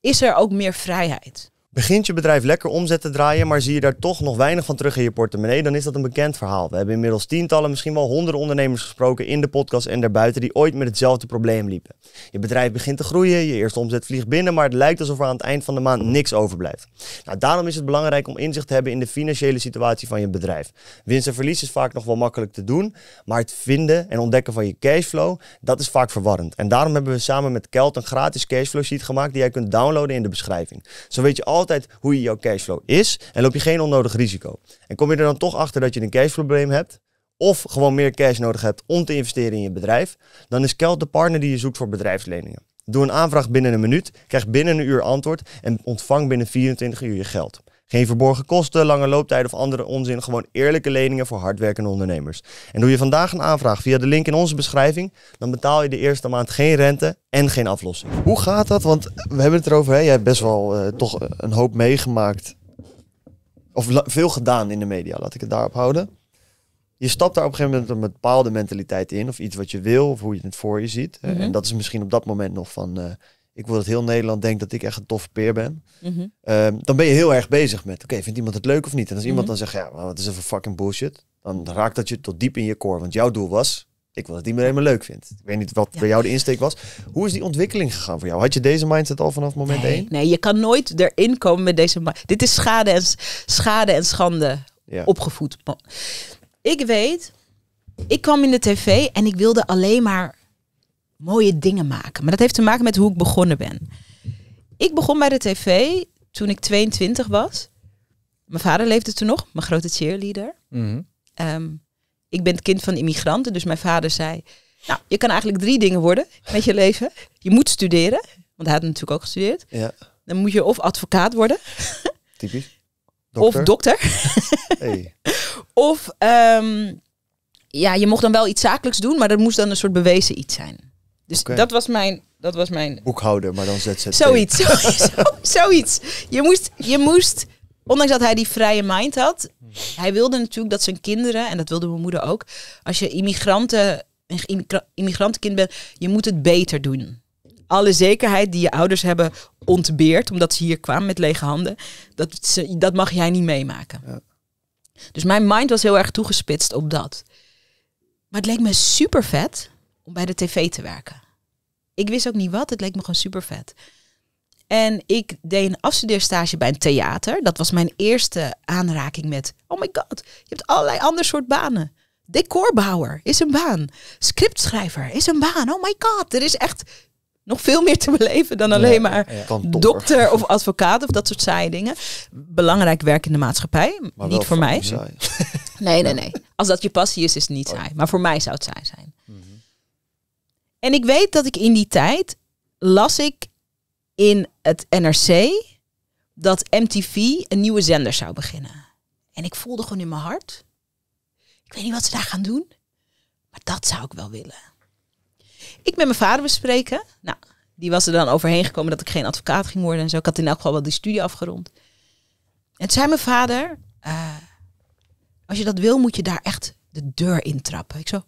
is er ook meer vrijheid. Begint je bedrijf lekker omzet te draaien, maar zie je daar toch nog weinig van terug in je portemonnee, dan is dat een bekend verhaal. We hebben inmiddels tientallen, misschien wel honderden ondernemers gesproken in de podcast en daarbuiten die ooit met hetzelfde probleem liepen. Je bedrijf begint te groeien, je eerste omzet vliegt binnen, maar het lijkt alsof er aan het eind van de maand niks overblijft. Nou, daarom is het belangrijk om inzicht te hebben in de financiële situatie van je bedrijf. Winst en verlies is vaak nog wel makkelijk te doen, maar het vinden en ontdekken van je cashflow, dat is vaak verwarrend. En daarom hebben we samen met Kelt een gratis cashflow sheet gemaakt die jij kunt downloaden in de beschrijving. Zo weet je altijd hoe je jouw cashflow is en loop je geen onnodig risico. En kom je er dan toch achter dat je een cashprobleem hebt, of gewoon meer cash nodig hebt om te investeren in je bedrijf, dan is Kelt de partner die je zoekt voor bedrijfsleningen. Doe een aanvraag binnen een minuut, krijg binnen een uur antwoord en ontvang binnen 24 uur je geld. Geen verborgen kosten, lange looptijden of andere onzin. Gewoon eerlijke leningen voor hardwerkende ondernemers. En doe je vandaag een aanvraag via de link in onze beschrijving, dan betaal je de eerste maand geen rente en geen aflossing. Hoe gaat dat? Want we hebben het erover, hè? jij hebt best wel eh, toch eh, een hoop meegemaakt. Of veel gedaan in de media, laat ik het daarop houden. Je stapt daar op een gegeven moment een bepaalde mentaliteit in, of iets wat je wil, of hoe je het voor je ziet. Mhm. En dat is misschien op dat moment nog van, eh, ik wil dat heel Nederland denkt dat ik echt een toffe peer ben. Mhm. Ehm, dan ben je heel erg bezig met, oké, vindt iemand het leuk of niet? En als mhm. iemand dan zegt, ja, wat is een fucking bullshit? Dan raakt dat je tot diep in je koor. Want jouw doel was, ik wil dat meer helemaal leuk vindt. Ik weet niet wat voor jou de insteek was. Hoe is die ontwikkeling gegaan voor jou? Had je deze mindset al vanaf moment één? Nee, je kan nooit erin komen met deze Dit is schade en, schade en schande opgevoed. Ik weet, ik kwam in de tv en ik wilde alleen maar mooie dingen maken. Maar dat heeft te maken met hoe ik begonnen ben. Ik begon bij de tv toen ik 22 was. Mijn vader leefde toen nog, mijn grote cheerleader. Mhm. Ehm, ik ben het kind van immigranten, dus mijn vader zei... Nou, je kan eigenlijk drie dingen worden met je leven. Je moet studeren, want hij had natuurlijk ook gestudeerd. Ja. Dan moet je of advocaat worden. Typisch. Of dokter. Hey. of ehm, ja, je mocht dan wel iets zakelijks doen, maar dat moest dan een soort bewezen iets zijn. Dus dat was mijn... Dat was mijn... Boekhouder, maar dan zet Zoiets. zoiets, zoiets. Je moest... Je moest ondanks dat hij die vrije mind had, hmm. hij wilde natuurlijk dat zijn kinderen, en dat wilde mijn moeder ook, als je immigranten, een immigrantenkind bent, je moet het beter doen. Alle zekerheid die je ouders hebben ontbeerd, omdat ze hier kwamen met lege handen, dat, dat mag jij niet meemaken. Ja. Dus mijn mind was heel erg toegespitst op dat. Maar het leek me super vet om bij de tv te werken. Ik wist ook niet wat, het leek me gewoon super vet. En ik deed een afstudeerstage bij een theater. Dat was mijn eerste aanraking met: oh my god, je hebt allerlei ander soort banen. Decorbouwer is een baan. Scriptschrijver is een baan. Oh my god, er is echt nog veel meer te beleven dan alleen maar dokter of advocaat of dat soort saaie dingen. Belangrijk werk in de maatschappij. Maar niet voor mij. nee, nee, nee. Als dat je passie is, is het niet oh. saai. Maar voor mij zou het saai zijn. En ik weet dat ik in die tijd las ik in het NRC dat MTV een nieuwe zender zou beginnen. En ik voelde gewoon in mijn hart. Ik weet niet wat ze daar gaan doen, maar dat zou ik wel willen. Ik met mijn vader bespreken. Nou, die was er dan overheen gekomen dat ik geen advocaat ging worden en zo. Ik had in elk geval wel die studie afgerond. En zei mijn vader, eh, als je dat wil, moet je daar echt de deur in trappen. Ik zo,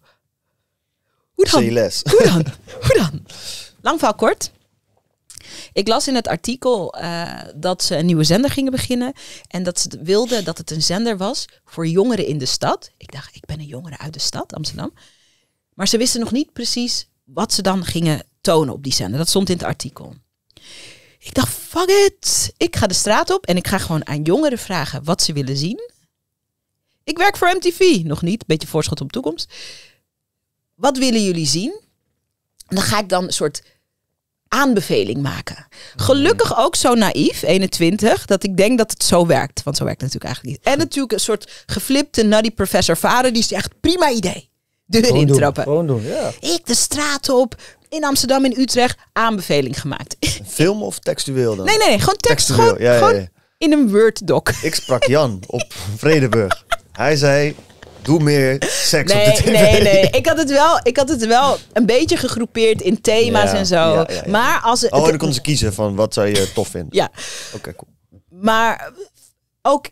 hoe dan? Hoe dan? Hoe dan? Lang verhaal kort. Ik las in het artikel eh, dat ze een nieuwe zender gingen beginnen. En dat ze wilden dat het een zender was voor jongeren in de stad. Ik dacht, ik ben een jongere uit de stad, Amsterdam. Maar ze wisten nog niet precies wat ze dan gingen tonen op die zender. Dat stond in het artikel. Ik dacht, fuck it. Ik ga de straat op en ik ga gewoon aan jongeren vragen wat ze willen zien. Ik werk voor MTV. Nog niet, beetje voorschot op toekomst wat willen jullie zien? Dan ga ik dan een soort aanbeveling maken. Gelukkig ook zo naïef, 21, dat ik denk dat het zo werkt. Want zo werkt het natuurlijk eigenlijk niet. En natuurlijk een soort geflipte nutty professor vader die zegt, prima idee. Deur Gewoon trappen. Gewoon doen, ja. Ik de straat op, in Amsterdam, in Utrecht, aanbeveling gemaakt. Film of textueel dan? Nee, nee, nee gewoon tekst. gewoon, ja, ja, gewoon in een Word doc. Ik sprak Jan op Vredeburg. Hij zei, doe meer seks nee, op de tv. Nee, nee. Ik had, het wel, ik had het wel een beetje gegroepeerd in thema's en zo. maar als... Het, oh, dan kon ze kiezen van wat zou je tof vinden. Ja. Oké, cool. Maar ook,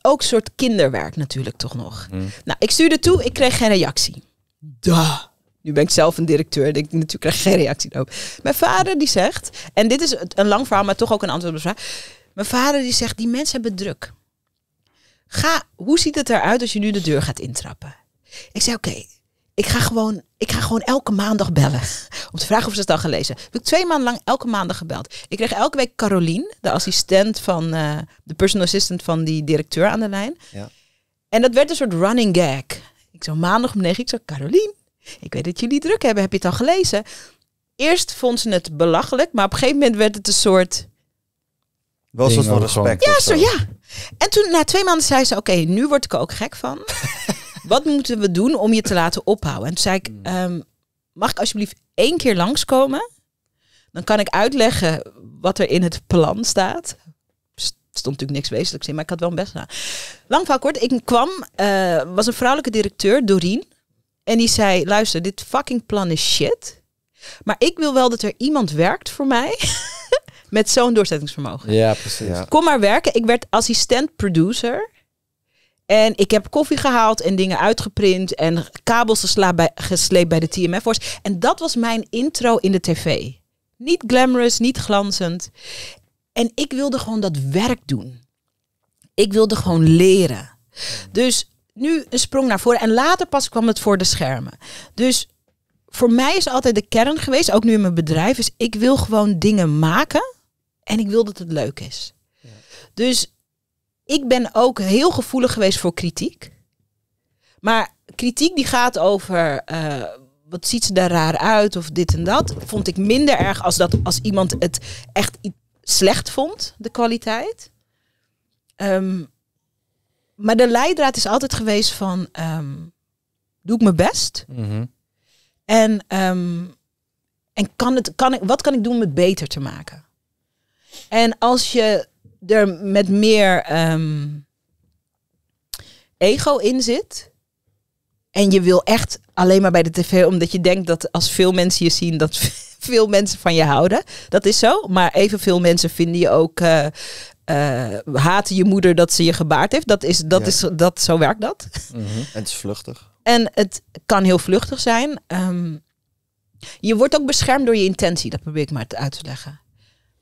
ook soort kinderwerk natuurlijk toch nog. Hmm. Nou, ik stuurde toe, ik kreeg geen reactie. Duh. Nu ben ik zelf een directeur. Ik natuurlijk krijg geen reactie daarop. Mijn vader die zegt, en dit is een lang verhaal, maar toch ook een antwoord op de vraag. Mijn vader die zegt, die mensen hebben druk. Ga, hoe ziet het eruit als je nu de deur gaat intrappen? Ik zei, oké, ik ga gewoon, ik ga gewoon elke maandag bellen. Om te vragen of ze het al gelezen. Heb ik twee maanden lang elke maandag gebeld. Ik kreeg elke week Caroline, de assistent van eh, de personal assistant van die directeur aan de lijn. Ja. En dat werd een soort running gag. Ik zo maandag om negen, ik zo Caroline, ik weet dat jullie druk hebben. Heb je het al gelezen? Eerst vond ze het belachelijk, maar op een gegeven moment werd het een soort... Was het respect? Ja, zo, ja. En toen na twee maanden zei ze: Oké, nu word ik er ook gek van. Wat moeten we doen om je te laten ophouden? En toen zei ik: hmm. ehm, Mag ik alsjeblieft één keer langskomen? Dan kan ik uitleggen wat er in het plan staat. Er stond natuurlijk niks wezenlijks in, maar ik had wel een best gedaan. Lang verhaal kort, ik kwam, uh, was een vrouwelijke directeur, Doreen. En die zei, luister, dit fucking plan is shit. Maar ik wil wel dat er iemand werkt voor mij. met zo'n doorzettingsvermogen. Ja, precies. Kom maar werken. Ik werd assistent producer. En ik heb koffie gehaald en dingen uitgeprint en kabels geslepen bij, gesleept bij de TMF-force. En dat was mijn intro in de tv. Niet glamorous, niet glanzend. En ik wilde gewoon dat werk doen. Ik wilde gewoon leren. Dus nu een sprong naar voren. En later pas kwam het voor de schermen. Dus voor mij is altijd de kern geweest, ook nu in mijn bedrijf, is ik wil gewoon dingen maken en ik wil dat het leuk is. Dus ik ben ook heel gevoelig geweest voor kritiek. Maar kritiek die gaat over eh, wat ziet ze daar raar uit of dit en dat. Vond ik minder erg als, dat, als iemand het echt slecht vond, de kwaliteit. Ehm, maar de leidraad is altijd geweest van ehm, doe ik mijn best. Mhm. En, ehm, en kan het, kan ik, wat kan ik doen om het beter te maken? En als je er met meer ehm, ego in zit. En je wil echt alleen maar bij de tv, omdat je denkt dat als veel mensen je zien, dat veel mensen van je houden. Dat is zo. Maar evenveel mensen vinden je ook. Eh, eh, haten je moeder dat ze je gebaard heeft. Dat is, dat is, dat, zo werkt dat. Mhm. En het is vluchtig. En het kan heel vluchtig zijn. Ehm, je wordt ook beschermd door je intentie. Dat probeer ik maar uit te leggen.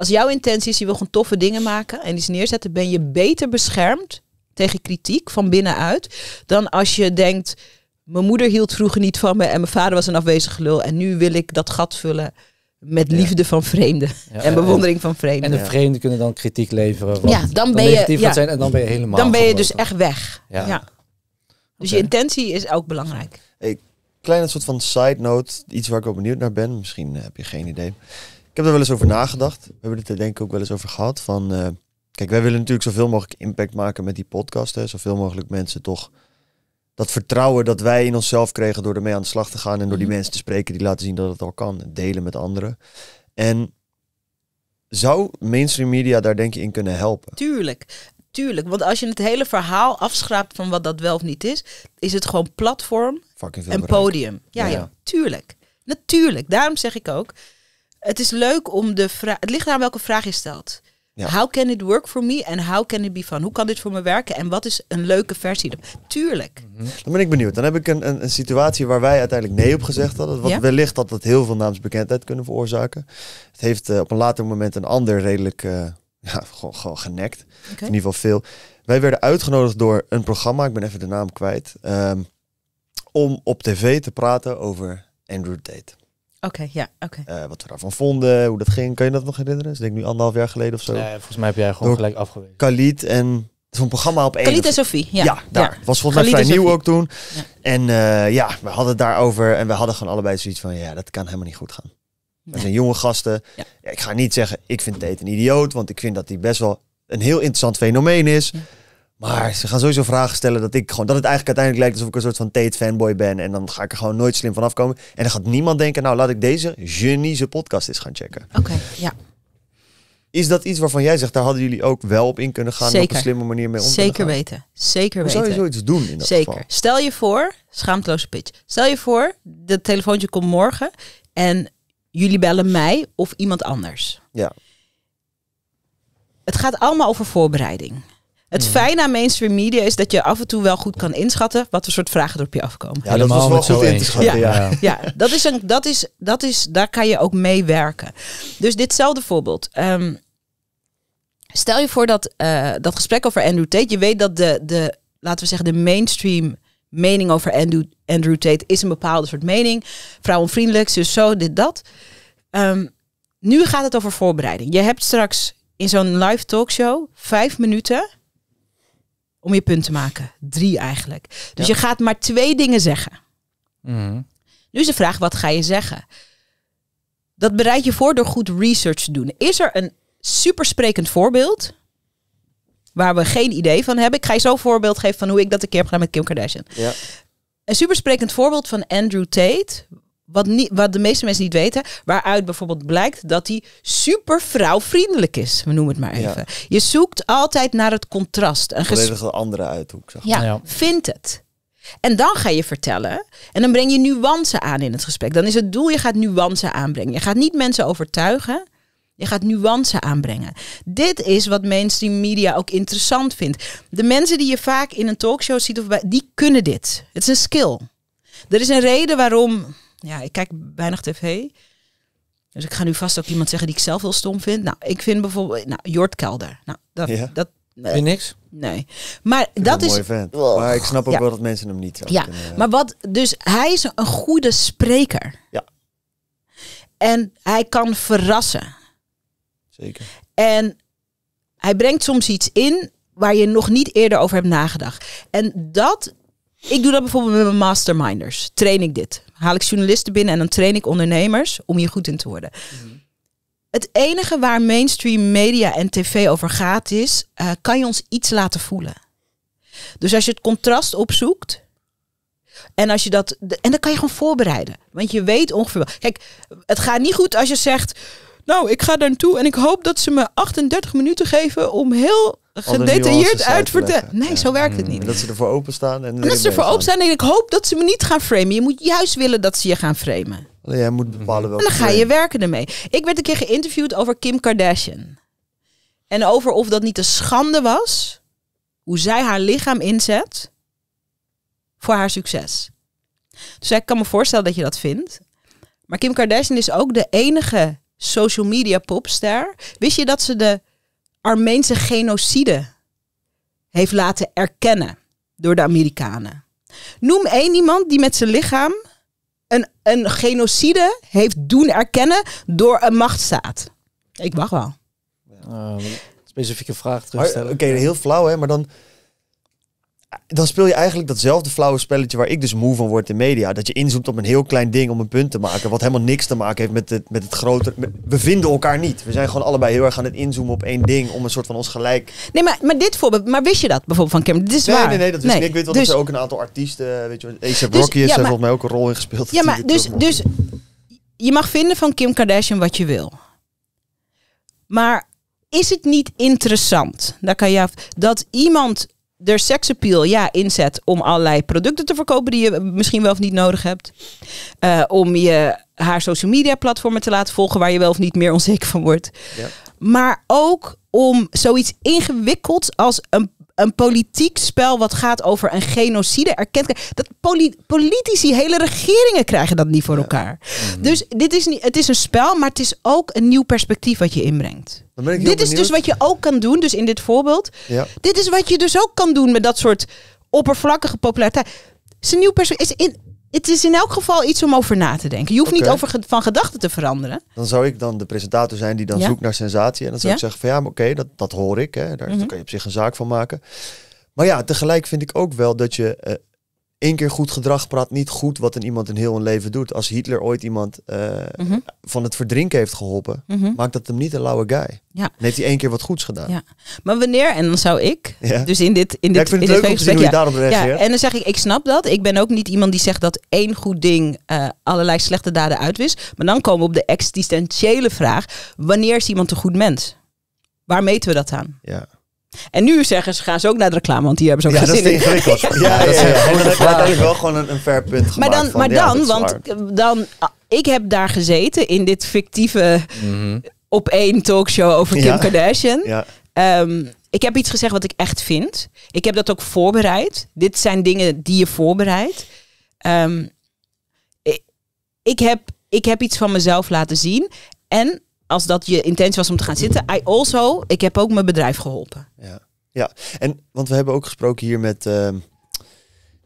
Als jouw intentie is, je wil gewoon toffe dingen maken en iets neerzetten, ben je beter beschermd tegen kritiek van binnenuit dan als je denkt, mijn moeder hield vroeger niet van me en mijn vader was een afwezig lul. en nu wil ik dat gat vullen met liefde van vreemden en bewondering van vreemden. En de vreemden kunnen dan kritiek leveren. ja, dan, ben je zijn en dan ben je helemaal. Dan ben je dus echt weg. Ja. Dus je intentie is ook belangrijk. Hey, kleine soort van side note, iets waar ik op benieuwd naar ben. Misschien heb je geen idee. Ik heb er wel eens over nagedacht. We hebben het er denk ik ook wel eens over gehad. Van, eh, kijk, wij willen natuurlijk zoveel mogelijk impact maken met die podcast. Hè. Zoveel mogelijk mensen toch dat vertrouwen dat wij in onszelf kregen door ermee aan de slag te gaan. En door die mhm. mensen te spreken die laten zien dat het al kan. delen met anderen. En zou mainstream media daar denk je in kunnen helpen? Tuurlijk. Tuurlijk, want als je het hele verhaal afschraapt van wat dat wel of niet is, is het gewoon platform en podium. ja, ja, tuurlijk. Natuurlijk. Daarom zeg ik ook, het is leuk om de vraag. Het ligt aan welke vraag je stelt. How can it work for me en how can it be van. Hoe kan dit voor me werken en wat is een leuke versie? Tuurlijk. Mhm. Dan ben ik benieuwd. Dan heb ik een, een, situatie waar wij uiteindelijk nee op gezegd hadden. Wat wellicht dat dat heel veel naamsbekendheid kunnen veroorzaken. Het heeft eh, op een later moment een ander redelijk eh, ja, gewoon, gewoon genekt. In ieder geval veel. Wij werden uitgenodigd door een programma, ik ben even de naam kwijt, ehm, om op tv te praten over Andrew Tate. Oké, ja, oké. Eh, wat we daarvan vonden, hoe dat ging. Kan je dat nog herinneren? Dat is denk ik nu anderhalf jaar geleden of zo. Nee, volgens mij heb jij gewoon gelijk afgewezen. Khalid en zo'n programma op één. Khalid en Sophie, ja. Ja, daar. Was volgens mij vrij nieuw ook toen. En eh, ja, we hadden het daarover en we hadden gewoon allebei zoiets van... Ja, dat kan helemaal niet goed gaan. Nee. zijn jonge gasten. ik ga niet zeggen, ik vind Tate een idioot. Want ik vind dat hij best wel een heel interessant fenomeen is... Maar ze gaan sowieso vragen stellen dat ik gewoon. Dat het eigenlijk uiteindelijk lijkt alsof ik een soort van Tate-fanboy ben. En dan ga ik er gewoon nooit slim van afkomen. En dan gaat niemand denken: nou, laat ik deze genieze podcast eens gaan checken. Oké, ja. Is dat iets waarvan jij zegt, daar hadden jullie ook wel op in kunnen gaan Zeker. op een slimme manier mee om Zeker te gaan? weten. Zeker weten. zou je zoiets doen in dat Zeker. geval? Zeker. Stel je voor, schaamteloze pitch. Stel je voor, dat telefoontje komt morgen en jullie bellen mij of iemand anders. Ja. Het gaat allemaal over voorbereiding. Het hmm. fijne aan mainstream media is dat je af en toe wel goed kan inschatten wat voor soort vragen er op je afkomen. Ja, Helemaal dat was wel goed in Ja, ja. ja, dat is een, dat is, dat is, daar kan je ook mee werken. Dus ditzelfde voorbeeld. Ehm, stel je voor dat, eh, dat gesprek over Andrew Tate. Je weet dat de, de, laten we zeggen, de mainstream mening over Andrew, Andrew Tate is een bepaalde soort mening. Vrouwenvriendelijk, dus zo, dit, dat. Ehm, nu gaat het over voorbereiding. Je hebt straks in zo'n live talkshow vijf minuten om je punt te maken. Drie eigenlijk. Dus je gaat maar twee dingen zeggen. Mhm. Nu is de vraag, wat ga je zeggen? Dat bereid je voor door goed research te doen. Is er een supersprekend voorbeeld waar we geen idee van hebben? Ik ga je zo voorbeeld geven van hoe ik dat een keer heb gedaan met Kim Kardashian. Ja. Een supersprekend voorbeeld van Andrew Tate, wat, de meeste mensen niet weten, waaruit bijvoorbeeld blijkt dat hij super vrouwvriendelijk is. We noemen het maar even. Je zoekt altijd naar het contrast. Een volledige andere uithoek. Zeg maar. ja, ja, vind het. En dan ga je vertellen. En dan breng je nuance aan in het gesprek. Dan is het doel, je gaat nuance aanbrengen. Je gaat niet mensen overtuigen. Je gaat nuance aanbrengen. Dit is wat mainstream media ook interessant vindt. De mensen die je vaak in een talkshow ziet, of bij, die kunnen dit. Het is een skill. Er is een reden waarom ja, ik kijk weinig tv. Dus ik ga nu vast ook iemand zeggen die ik zelf wel stom vind. Nou, ik vind bijvoorbeeld nou, Jort Kelder. Nou, dat, dat eh, Vind niks? Nee. Maar dat is. Oh. Maar ik snap ook wel dat mensen hem niet. Ja, eh, maar wat. Dus hij is een goede spreker. Ja. En hij kan verrassen. Zeker. En hij brengt soms iets in waar je nog niet eerder over hebt nagedacht. En dat ik doe dat bijvoorbeeld met mijn masterminders. Train ik dit. Haal ik journalisten binnen en dan train ik ondernemers om hier goed in te worden. Mhm. Het enige waar mainstream media en tv over gaat is, eh, kan je ons iets laten voelen? Dus als je het contrast opzoekt, en als je dat. En dan kan je gewoon voorbereiden. Want je weet ongeveer Kijk, het gaat niet goed als je zegt. Nou, ik ga daar naartoe en ik hoop dat ze me 38 minuten geven om heel gedetailleerd uitvertellen. Nee, zo werkt het niet. Mm. Dat ze ervoor openstaan. En, en dat ze ervoor openstaan. En ik hoop dat ze me niet gaan framen. Je moet juist willen dat ze je gaan framen. Jij moet bepalen welke. En dan ga je werken ermee. Ik werd een keer geïnterviewd over Kim Kardashian. En over of dat niet een schande was. Hoe zij haar lichaam inzet. Voor haar succes. Dus ik kan me voorstellen dat je dat vindt. Maar Kim Kardashian is ook de enige social media popster. Wist je dat ze de Armeense genocide heeft laten erkennen door de Amerikanen. Noem één iemand die met zijn lichaam een, een genocide heeft doen erkennen door een machtsstaat. Ik wacht wel. Ah, specifieke vraag terugstellen. Oké, heel flauw hè, maar dan dan speel je eigenlijk datzelfde flauwe spelletje waar ik dus moe van word in media. Dat je inzoomt op een heel klein ding om een punt te maken. Wat helemaal niks te maken heeft met het, met het grotere. We vinden elkaar niet. We zijn gewoon allebei heel erg aan het inzoomen op één ding om een soort van ons gelijk. Nee, maar, maar dit voorbeeld. Maar wist je dat bijvoorbeeld van Kim? Dit is nee, waar. Nee, nee, dat wist nee. ik. weet wel dus, dat er ook een aantal artiesten. Weet je, AC dus, Rocky ja, heeft volgens mij ook een rol in gespeeld. Ja, maar dus, dus je mag vinden van Kim Kardashian wat je wil. Maar is het niet interessant? Daar kan je dat iemand er seksappeal, ja, inzet om allerlei producten te verkopen die je misschien wel of niet nodig hebt. Eh, om je haar social media platformen te laten volgen waar je wel of niet meer onzeker van wordt. Ja. Maar ook om zoiets ingewikkeld als een een politiek spel wat gaat over een genocide erkent. Dat politici, hele regeringen krijgen dat niet voor elkaar. Mm. Dus dit is niet, het is een spel, maar het is ook een nieuw perspectief wat je inbrengt. dit is dus wat je ook kan doen, dus in dit voorbeeld. Dit is wat je dus ook kan doen met dat soort oppervlakkige populariteit. Het is een nieuw perspectief. Is in, het is in elk geval iets om over na te denken. Je hoeft niet over van gedachten te veranderen. Dan zou ik dan de presentator zijn die dan zoekt naar sensatie. En dan zou ik zeggen van ja, oké, dat, dat hoor ik. Hè. Daar mhm. kan je op zich een zaak van maken. Maar ja, tegelijk vind ik ook wel dat je eh, één keer goed gedrag praat niet goed wat een iemand een heel een leven doet. Als Hitler ooit iemand eh, mhm. van het verdrinken heeft geholpen, mhm. maakt dat hem niet een lauwe guy. Ja. heeft hij één keer wat goeds gedaan. Maar wanneer, en dan zou ik, ja. dus in dit in dit, ik vind het in leuk om te ja. daarop reageert. en dan zeg ik, ik snap dat. Ik ben ook niet iemand die zegt dat één goed ding eh, allerlei slechte daden uitwist. Maar dan komen we op de existentiële vraag, wanneer is iemand een goed mens? Waar meten we dat aan? Ja. En nu zeggen ze, gaan ze ook naar de reclame, want die hebben ze ook ja, gezien. Dat is ingewikkeld. ja, ja, dat is wel gewoon een, een fair punt Maar dan, maar dan want dan, ah, ik heb daar gezeten in dit fictieve mhm. op één talkshow over Kim Kardashian. Ehm, ik heb iets gezegd wat ik echt vind. Ik heb dat ook voorbereid. Dit zijn dingen die je voorbereidt. Ehm, ik, heb, ik heb iets van mezelf laten zien. En als dat je intentie was om te gaan zitten. I also, ik heb ook mijn bedrijf geholpen. Ja, ja. en want we hebben ook gesproken hier met, ehm,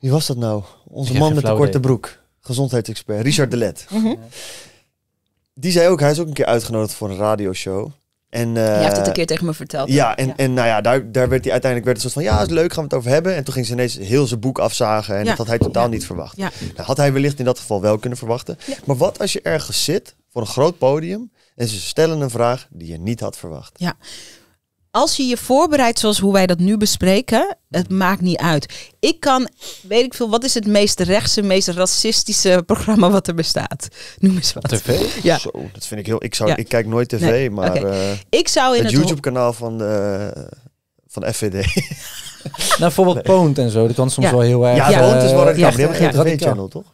wie was dat nou? Onze man met de korte broek, gezondheidsexpert, Richard de Let. Mhm. Die zei ook, hij is ook een keer uitgenodigd voor een radioshow. En, uh, eh, je hebt het een keer tegen me verteld. Ja, en, en nou ja, daar, daar werd hij uiteindelijk werd het soort van... ja, is leuk, gaan we het over hebben. En toen ging ze ineens heel zijn boek afzagen. En dat had hij totaal niet verwacht. Nou, had hij wellicht in dat geval wel kunnen verwachten. Maar wat als je ergens zit, voor een groot podium... En ze stellen een vraag die je niet had verwacht. Ja. Als je je voorbereidt zoals hoe wij dat nu bespreken, het maakt niet uit. Ik kan, weet ik veel, wat is het meest rechtse, meest racistische programma wat er bestaat? Noem eens wat. TV? Ja. dat vind ik heel... Ik, zou, ik kijk nooit tv, maar eh, ik zou in het, YouTube-kanaal van de, van FVD. nou, bijvoorbeeld nee. en zo. Dat kan soms wel heel erg... Ja, Poont is wel een eh, ja, ja, ja, channel, toch?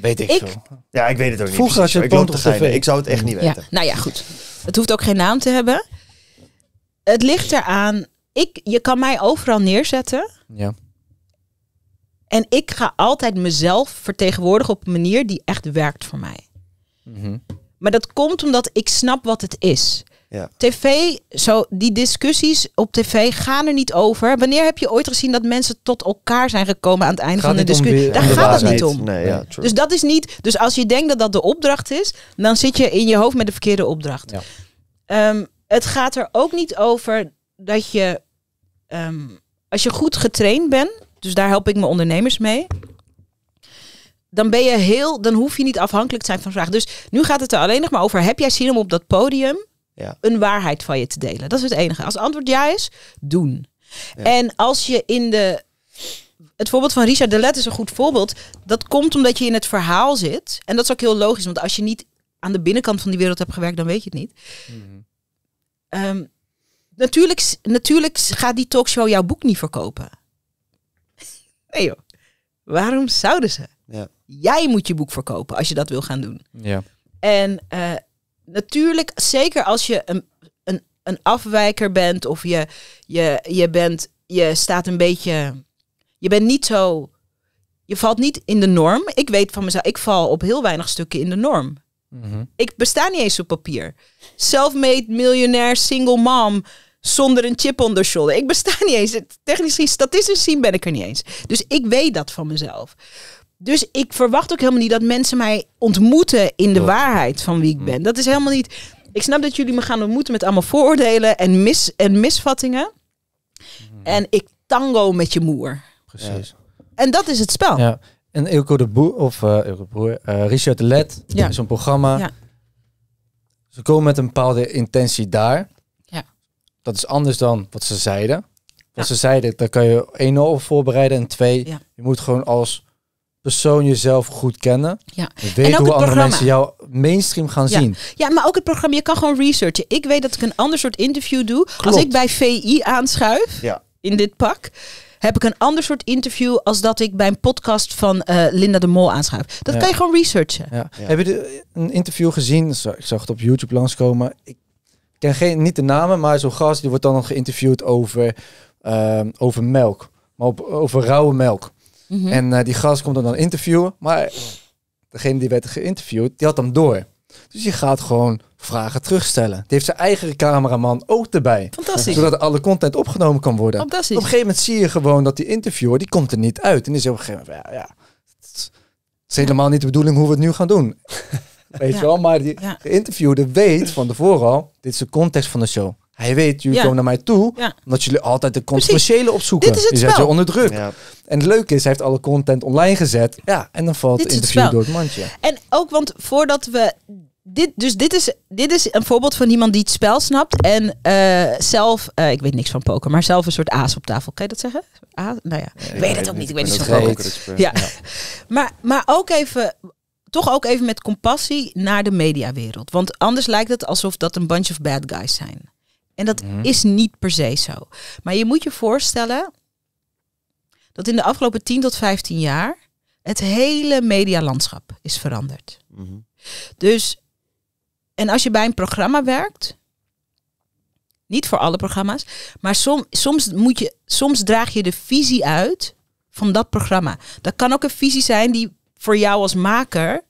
Weet ik, ik Ja, ik weet het ook niet. Vroeger als je het tv. Ik zou het echt niet weten. nou ja, goed. Het hoeft ook geen naam te hebben. Het ligt eraan. Ik, je kan mij overal neerzetten. Ja. En ik ga altijd mezelf vertegenwoordigen op een manier die echt werkt voor mij. Mhm. Maar dat komt omdat ik snap wat het is. Ja. TV, zo, die discussies op tv gaan er niet over. Wanneer heb je ooit gezien dat mensen tot elkaar zijn gekomen aan het einde van de discussie? Daar gaat het niet om. Nee, ja, dus dat is niet. Dus als je denkt dat dat de opdracht is, dan zit je in je hoofd met de verkeerde opdracht. Ja. Ehm, het gaat er ook niet over dat je, ehm, als je goed getraind bent, dus daar help ik mijn ondernemers mee. Dan ben je heel, dan hoef je niet afhankelijk te zijn van vragen. Dus nu gaat het er alleen nog maar over: heb jij zin om op dat podium? Ja. Een waarheid van je te delen. Dat is het enige. Als het antwoord ja is, doen. En als je in de. Het voorbeeld van Richard De Let is een goed voorbeeld. Dat komt omdat je in het verhaal zit. En dat is ook heel logisch, want als je niet aan de binnenkant van die wereld hebt gewerkt, dan weet je het niet. Mhm. Ehm, natuurlijk, natuurlijk gaat die talkshow jouw boek niet verkopen. Nee joh. Waarom zouden ze? Ja. Jij moet je boek verkopen als je dat wil gaan doen. Ja. En eh, natuurlijk, zeker als je een, een, een afwijker bent of je, je, je, bent, je staat een beetje. Je bent niet zo. Je valt niet in de norm. Ik weet van mezelf, ik val op heel weinig stukken in de norm. Mhm. Ik besta niet eens op papier. zelfmade miljonair, single mom zonder een chip onder shoulder. Ik besta niet eens. Technisch, statistisch zien ben ik er niet eens. Dus ik weet dat van mezelf. Dus ik verwacht ook helemaal niet dat mensen mij ontmoeten in de waarheid van wie ik ben. Dat is helemaal niet. Ik snap dat jullie me gaan ontmoeten met allemaal vooroordelen en, mis, en misvattingen. Mhm. En ik tango met je moer. Precies. En dat is het spel. Ja. En Ilko de Boer, of uh, de Broer, eh, Richard de Let, ja. zo'n programma. Ja. Ze komen met een bepaalde intentie daar. Ja. Dat is anders dan wat ze zeiden. Wat ze zeiden, daar kan je 1-0 voorbereiden en 2. Je moet gewoon als persoon jezelf goed kennen. Ja. Weet en ook hoe andere mensen jou mainstream gaan zien. Ja, maar ook het programma. Je kan gewoon researchen. Ik weet dat ik een ander soort interview doe. Als ik bij VI aanschuif ja. in dit pak heb ik een ander soort interview als dat ik bij een podcast van eh, Linda de Mol aanschuif. Dat kan je gewoon researchen. Ja. Heb je de, een interview gezien? Ik zag het op YouTube langskomen. Ik ken geen, niet de namen, maar zo'n gast die wordt dan nog geïnterviewd over, ehm, over melk. Maar op, over rauwe melk. Mhm. En eh, die gast komt hem dan interviewen. Maar degene die werd geïnterviewd, die had hem door. Dus die gaat gewoon vragen terugstellen. Die heeft zijn eigen cameraman ook erbij. Fantastisch. Zodat alle content opgenomen kan worden. Fantastisch. Op een gegeven moment zie je gewoon dat die interviewer, die komt er niet uit. En die zegt op een gegeven moment, ja, ja het is helemaal niet de bedoeling hoe we het nu gaan doen. Weet je wel, maar die ja. geïnterviewde weet van tevoren al, dit is de context van de show. Hij weet, jullie komen naar mij toe. Omdat jullie altijd de controversiële opzoeken. Dit is het je zet onder druk. En het leuke is, hij heeft alle content online gezet. Ja, en dan valt het interview door het mandje. En ook, want voordat we... Dit, dus dit is, dit is een voorbeeld van iemand die het spel snapt. En eh, zelf, eh, ik weet niks van poker, maar zelf een soort aas op tafel. Kan je dat zeggen? Aas? Nou ja, ik weet het ook niet. Ik weet niet zo goed. Ja. maar, maar ook even toch ook even met compassie naar de mediawereld. Want anders lijkt het alsof dat een bunch of bad guys zijn. En dat mhm. is niet per se zo. Maar je moet je voorstellen dat in de afgelopen 10 tot 15 jaar het hele medialandschap is veranderd. Mhm. Dus, en als je bij een programma werkt, niet voor alle programma's, maar soms, moet je, soms draag je de visie uit van dat programma. Dat kan ook een visie zijn die voor jou als maker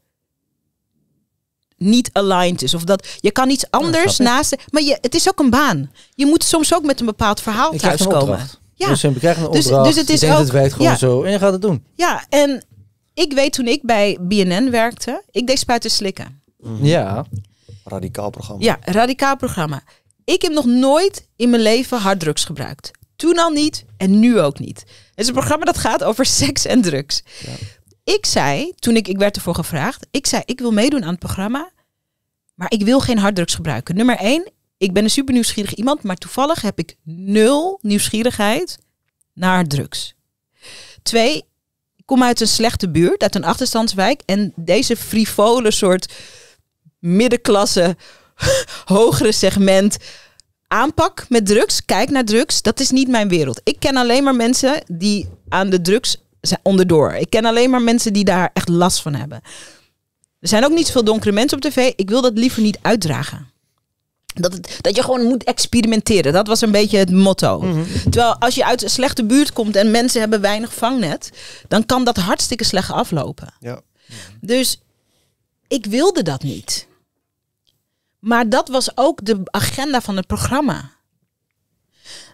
niet aligned is. Of dat je kan iets anders naast. Maar je, het is ook een baan. Je moet soms ook met een bepaald verhaal thuiskomen. Ja. Dus je eh, krijgen een dus- opdracht. Dus, het is ook, dat wij het gewoon zo en je gaat het doen. Ja, en ik weet toen ik bij BNN werkte, ik deed spuiten slikken. Mhm. Ja. Radicaal programma. Ja, radicaal programma. Ik heb nog nooit in mijn leven harddrugs gebruikt. Toen al niet en nu ook niet. Het is een programma dat gaat over seks en drugs. Ja ik zei, toen ik, ik werd ervoor gevraagd, ik zei, ik wil meedoen aan het programma, maar ik wil geen harddrugs gebruiken. Nummer één, ik ben een super nieuwsgierig iemand, maar toevallig heb ik nul nieuwsgierigheid naar drugs. Twee, ik kom uit een slechte buurt, uit een achterstandswijk. En deze frivole soort middenklasse, hogere segment aanpak met drugs, kijk naar drugs, dat is niet mijn wereld. Ik ken alleen maar mensen die aan de drugs onderdoor. Ik ken alleen maar mensen die daar echt last van hebben. Er zijn ook niet zoveel donkere mensen op tv. Ik wil dat liever niet uitdragen. Dat, het, dat je gewoon moet experimenteren. Dat was een beetje het motto. Mhm. Terwijl als je uit een slechte buurt komt en mensen hebben weinig vangnet, dan kan dat hartstikke slecht aflopen. Ja. Dus ik wilde dat niet. Maar dat was ook de agenda van het programma.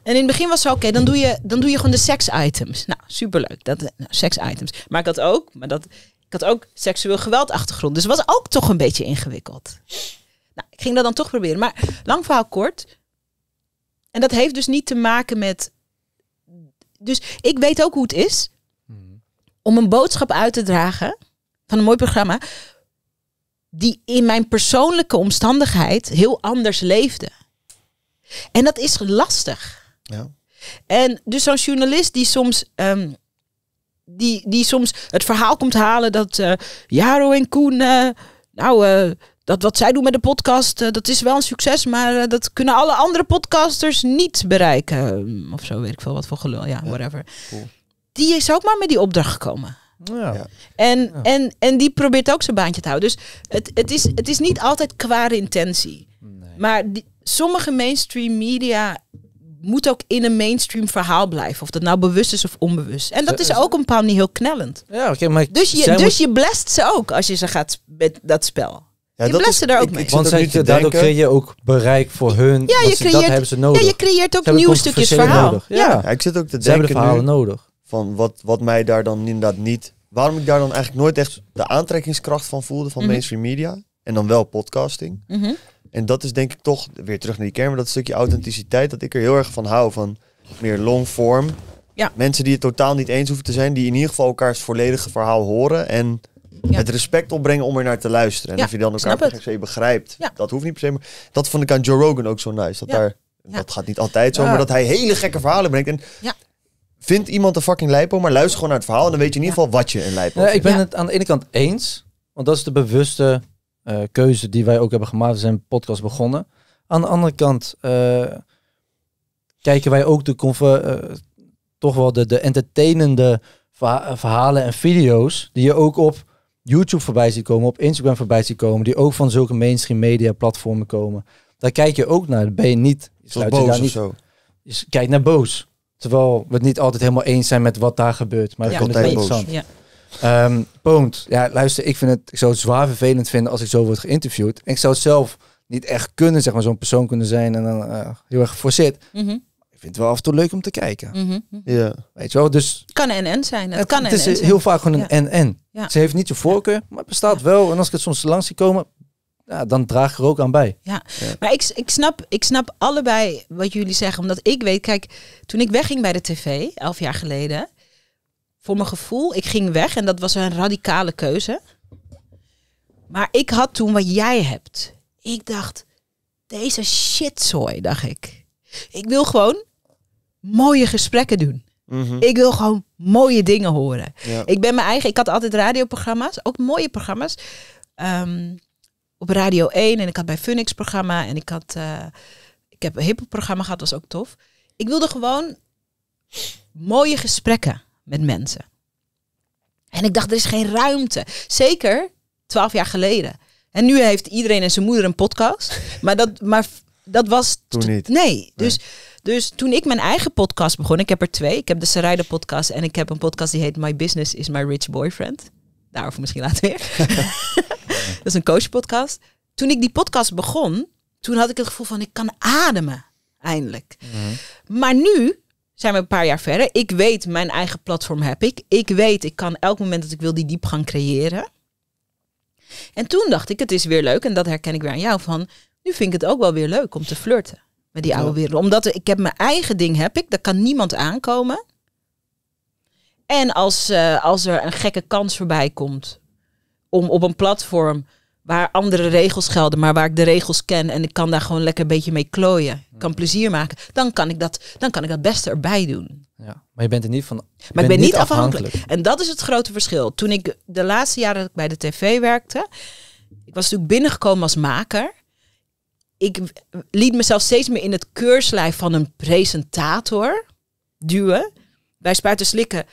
En in het begin was zo, oké, dan doe je dan doe je gewoon de seksitems. Nou, superleuk. Dat, nou, seksitems. Maar ik had ook, maar dat, ik had ook seksueel achtergrond. Dus het was ook toch een beetje ingewikkeld. Nou, ik ging dat dan toch proberen. Maar lang verhaal kort. En dat heeft dus niet te maken met. Dus ik weet ook hoe het is om een boodschap uit te dragen van een mooi programma. Die in mijn persoonlijke omstandigheid heel anders leefde. En dat is lastig. Ja. En dus zo'n journalist die soms. Ehm, die, die soms het verhaal komt halen dat eh, Jaro en Koen. Eh, nou, eh, dat wat zij doen met de podcast, dat is wel een succes, maar dat kunnen alle andere podcasters niet bereiken. Ehm, of zo, weet ik veel wat voor gelul. Ja, whatever. Cool. Die is ook maar met die opdracht gekomen. En, En, en die probeert ook zijn baantje te houden. Dus het, het, is, het is niet altijd kwade intentie. Maar die, sommige mainstream media moet ook in een mainstream verhaal blijven. Of dat nou bewust is of onbewust. En dat is ook een bepaalde niet heel knellend. Ja, oké, maar dus je, dus je blest ze ook als je ze gaat met dat spel. Ja, je blest ze daar ook mee. Want zij, daardoor creëer je ook bereik voor hun. Ja, je creëert, dat hebben ze nodig. Ja, je creëert ook nieuwe stukjes verhaal. Ja. ik zit ook te ze denken de verhalen nodig. Van wat, wat mij daar dan inderdaad niet... Waarom ik daar dan eigenlijk nooit echt de aantrekkingskracht van voelde van mhm. mainstream media. En dan wel podcasting. Mhm. En dat is denk ik toch, weer terug naar die kern, maar dat stukje authenticiteit, dat ik er heel erg van hou. Van meer longform. Ja. Mensen die het totaal niet eens hoeven te zijn, die in ieder geval elkaars volledige verhaal horen. En het respect opbrengen om er naar te luisteren. En ja, of je dan elkaar per se begrijpt. Dat hoeft niet per se. Maar dat vond ik aan Joe Rogan ook zo nice. Dat daar, dat gaat niet altijd zo, maar dat hij hele gekke verhalen brengt. En vindt iemand een fucking lijpo, maar luister gewoon naar het verhaal. En dan weet je in ieder geval wat je een lijpo vindt. Ik ben het aan de ene kant eens. Want dat is de bewuste uh, keuze die wij ook hebben gemaakt. zijn podcast begonnen. Aan de andere kant eh, kijken wij ook de eh, toch wel de, de entertainende verhalen en video's die je ook op YouTube voorbij ziet komen, op Instagram voorbij ziet komen, die ook van zulke mainstream media platformen komen. Daar kijk je ook naar. ben je niet. sluit boos je daar niet, zo. Is, kijk naar boos. Terwijl we het niet altijd helemaal eens zijn met wat daar gebeurt. Maar ja, dat is interessant. Ja. Um, ja, luister, ik, vind het, ik zou het zwaar vervelend vinden als ik zo word geïnterviewd. ik zou het zelf niet echt kunnen, zeg maar, zo'n persoon kunnen zijn en dan eh, heel erg geforceerd. Mm Ik vind het wel af en toe leuk om te kijken. Mhm. ja. Weet je wel, dus... Het kan een en zijn. Het, het kan het is heel vaak gewoon een en-en. Ze heeft niet je voorkeur, maar het bestaat wel. En als ik het soms langs zie komen, ja, dan draag ik er ook aan bij. Ja, ja. maar ik, ik, snap, ik snap allebei wat jullie zeggen. Omdat ik weet, kijk, toen ik wegging bij de tv, elf jaar geleden, voor mijn gevoel. Ik ging weg en dat was een radicale keuze. Maar ik had toen wat jij hebt. Ik dacht, deze shitzooi, dacht ik. Ik wil gewoon mooie gesprekken doen. Mhm. Ik wil gewoon mooie dingen horen. Ik ben mijn eigen. Ik had altijd radioprogramma's, ook mooie programma's. Ehm, op Radio 1 en ik had bij Funix programma en ik had. Eh, ik heb een hip programma gehad, was ook tof. Ik wilde gewoon mooie gesprekken met mensen. En ik dacht, er is geen ruimte. Zeker twaalf jaar geleden. En nu heeft iedereen en zijn moeder een podcast. Maar dat, maar dat was... Toen niet. Nee. Dus, dus toen ik mijn eigen podcast begon... Ik heb er twee. Ik heb de Sarayda podcast. En ik heb een podcast die heet My Business is My Rich Boyfriend. Daarover misschien later weer. dat is een coach podcast Toen ik die podcast begon... Toen had ik het gevoel van, ik kan ademen. Eindelijk. Mhm. Maar nu zijn we een paar jaar verder. Ik weet, mijn eigen platform heb ik. Ik weet, ik kan elk moment dat ik wil die diepgang creëren. En toen dacht ik, het is weer leuk. En dat herken ik weer aan jou van. Nu vind ik het ook wel weer leuk om te flirten met die oude wereld. Omdat ik heb mijn eigen ding, heb ik. Daar kan niemand aankomen. En als, eh, als er een gekke kans voorbij komt om op een platform waar andere regels gelden, maar waar ik de regels ken en ik kan daar gewoon lekker een beetje mee klooien, kan plezier maken, dan kan ik dat, dan kan ik dat beste erbij doen. Ja, maar je bent er niet van. Maar ik ben niet afhankelijk. En dat is het grote verschil. Toen ik de laatste jaren dat ik bij de tv werkte, ik was natuurlijk binnengekomen als maker. Ik liet mezelf steeds meer in het keurslijf van een presentator duwen. Bij Spuiten Slikken.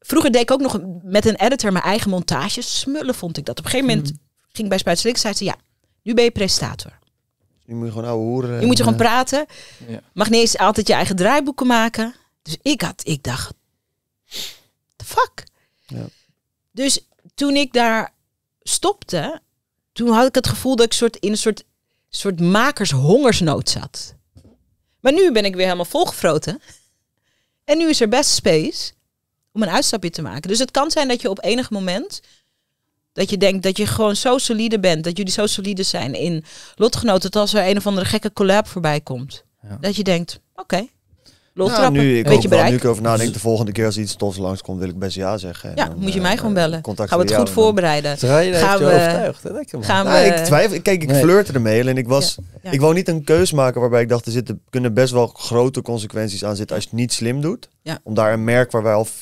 Vroeger deed ik ook nog met een editor mijn eigen montage, Smullen vond ik dat. Op een gegeven moment hmm ging bij Spuitslik, zei ze ja, nu ben je prestator. Dus nu moet je gewoon ouwe hoeren. Je moet je eh, gewoon praten. Ja. Mag niet eens altijd je eigen draaiboeken maken. Dus ik had, ik dacht, the fuck? Ja. Dus toen ik daar stopte, toen had ik het gevoel dat ik soort in een soort, soort makershongersnood zat. Maar nu ben ik weer helemaal volgefroten. En nu is er best space om een uitstapje te maken. Dus het kan zijn dat je op enig moment dat je denkt dat je gewoon zo solide bent, dat jullie zo solide zijn in lotgenoten, dat als er een of andere gekke collab voorbij komt, dat je denkt, oké, nou, nu, ik nu ik over nadenk, de volgende keer als iets tofs langskomt, wil ik best ja zeggen. ja, moet je eh, mij gewoon bellen. Gaan we het goed voorbereiden. gaan we, overtuigd, Gaan nou, ik twijfel, kijk, ik nee. flirte ermee en ik was... Ik wou niet een keus maken waarbij ik dacht, er zitten, kunnen best wel grote consequenties aan zitten als je het niet slim doet. Ja. Om daar een merk waar wij al 4,5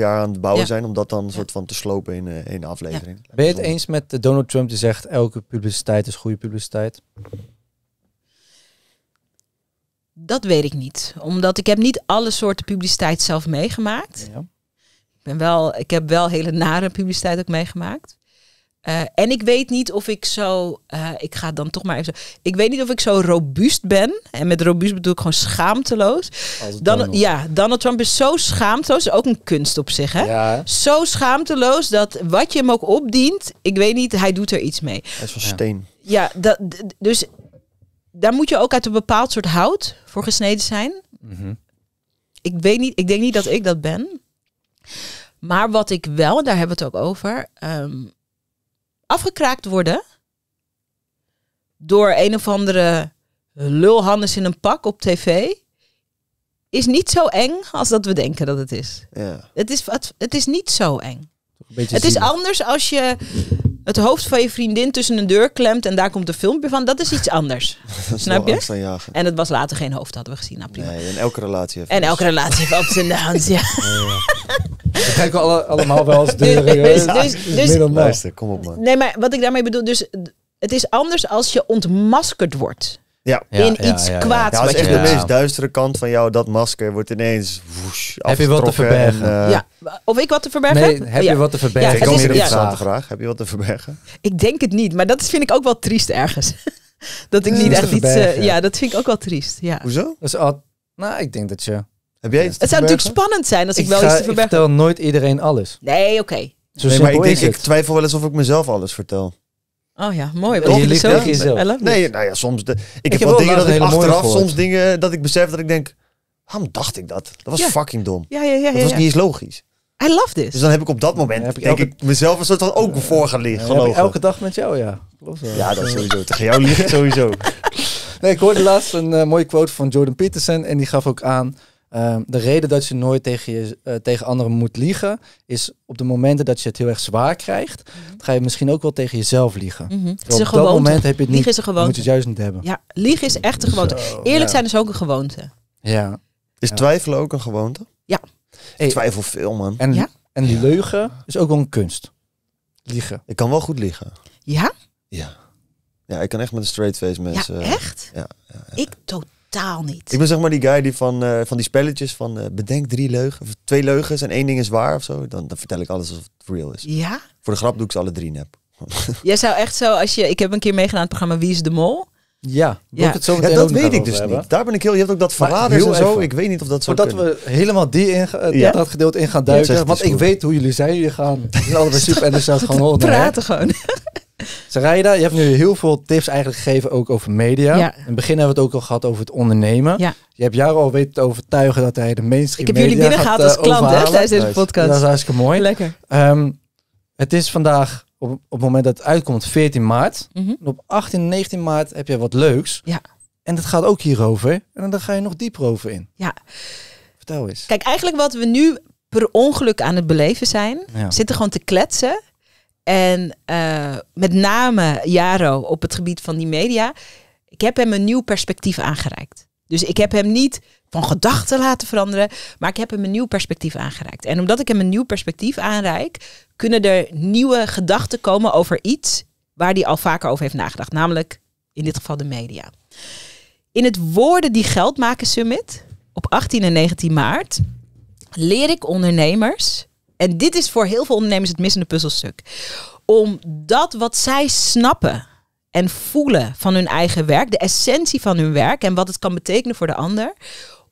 jaar aan het bouwen zijn, om dat dan soort van te slopen in, één eh, aflevering. Ben je het eens met eh, Donald Trump die zegt, elke publiciteit is goede publiciteit? Dat weet ik niet. Omdat ik heb niet alle soorten publiciteit zelf meegemaakt. Ja. Ik, ben wel, ik heb wel hele nare publiciteit ook meegemaakt. Eh, en ik weet niet of ik zo. Eh, ik ga dan toch maar even. Zo, ik weet niet of ik zo robuust ben. En met robuust bedoel ik gewoon schaamteloos. Dan, Ja, Donald Trump is zo schaamteloos. Ook een kunst op zich, hè? Zo schaamteloos dat wat je hem ook opdient. Ik weet niet, hij doet er iets mee. Hij is van steen. Ja, dat, dus daar moet je ook uit een bepaald soort hout voor gesneden zijn. Mhm. Ik weet niet, ik denk niet dat ik dat ben. Maar wat ik wel, daar hebben we het ook over, ehm, afgekraakt worden door een of andere lulhannes in een pak op tv is niet zo eng als dat we denken dat het is. Ja. Het, is het, het is niet zo eng. Het is anders als je het hoofd van je vriendin tussen een deur klemt en daar komt een filmpje van, dat is iets anders. Snap je? En het was later geen hoofd, hadden we gezien. Nou, prima. Nee, en elke relatie heeft En dus. elke relatie heeft ups en downs, ja. We alle, allemaal wel eens deuren. Dus, dus, dus, dus, dus kom op man. Nee, maar wat ik daarmee bedoel, dus het is anders als je ontmaskerd wordt. Ja. in iets kwaads. dat is echt de meest duistere kant van jou. Dat masker wordt ineens woesh, Heb je wat te verbergen? Eh, ja. Of ik wat te verbergen? Nee, heb je wat te verbergen? Ja, ik kom hier vraag. Heb je wat te verbergen? Ik denk het niet, maar dat vind ik ook wel triest ergens. dat ik niet echt iets... Eh, ja, dat vind ik ook wel triest. Ja. Hoezo? Dus, nou, ik denk dat je... Heb jij Het zou natuurlijk spannend zijn als ik, wel iets te verbergen... Ik vertel nooit iedereen alles. Nee, oké. Okay. maar ik, denk, ik twijfel wel eens of ik mezelf alles vertel. Oh ja, mooi. je ligt Nee, nou ja, soms... ik, heb wel dingen dat ik achteraf soms dingen dat ik besef dat ik denk... Waarom dacht ik dat? Dat was fucking dom. Ja, ja, ja, dat was niet eens logisch. I love this. Dus dan heb ik op dat moment, ik denk ik, mezelf een soort van ook voor gaan liggen. elke dag met jou, ja. Klopt Ja, dat sowieso. Tegen jou ligt sowieso. Nee, ik hoorde laatst een eh, mooie quote van Jordan Peterson en die gaf ook aan... Ehm, de reden dat je nooit tegen, je, eh, tegen anderen moet liegen, is op de momenten dat je het heel erg zwaar krijgt, mhm. ga je misschien ook wel tegen jezelf liegen. Mm -hmm. Het een op dat moment heb je het niet, is een gewoonte. moet je juist niet hebben. Ja, liegen is echt een gewoonte. Eerlijk zijn is ook een gewoonte. Ja. Is twijfelen ook een gewoonte? Ja. ik twijfel veel, man. En, ja? en leugen is ook wel een kunst. Liegen. Ik kan wel goed liegen. Ja? Ja. Ja, ik kan echt met een straight face mensen... Eh, ja, echt? Ja, Ik totaal niet. Ik ben zeg maar die guy die van, eh, van die spelletjes van eh, bedenk drie leugens, of twee leugens en één ding is waar of zo. Dan, dan vertel ik alles of het real is. Ja? Voor de grap doe ik ze alle drie nep. Jij zou echt zo, als je, ik heb een keer meegedaan aan het programma Wie is de Mol. Ja, ja. dat weet ik dus niet. Daar ben ik heel, je hebt ook dat verraders en zo. Ik weet niet of dat zo Voordat we helemaal die in, eh, dat gedeelte in gaan duiken. want ik weet hoe jullie zijn. Jullie gaan allebei super enthousiast gewoon horen. Praten gewoon. Sarayda, je hebt nu heel veel tips eigenlijk gegeven ook over media. In het begin hebben we het ook al gehad over het ondernemen. Je hebt jou al weten te overtuigen dat hij de mainstream Ik heb jullie binnengehaald als eh, klant tijdens deze podcast. Dat is hartstikke mooi. Lekker. Ehm, het is vandaag, op, op het moment dat het uitkomt, 14 maart. Mhm. Op 18 en 19 maart heb je wat leuks. Ja. En dat gaat ook hierover. En dan ga je nog dieper over in. Ja. Vertel eens. Kijk, eigenlijk wat we nu per ongeluk aan het beleven zijn, ja. zitten gewoon te kletsen. En eh, met name Jaro op het gebied van die media. Ik heb hem een nieuw perspectief aangereikt. Dus ik heb hem niet van gedachten laten veranderen, maar ik heb hem een nieuw perspectief aangereikt. En omdat ik hem een nieuw perspectief aanreik, kunnen er nieuwe gedachten komen over iets waar hij al vaker over heeft nagedacht, namelijk in dit geval de media. In het Woorden die Geld maken Summit op 18 en 19 maart leer ik ondernemers en dit is voor heel veel ondernemers het missende puzzelstuk. Om dat wat zij snappen en voelen van hun eigen werk, de essentie van hun werk en wat het kan betekenen voor de ander,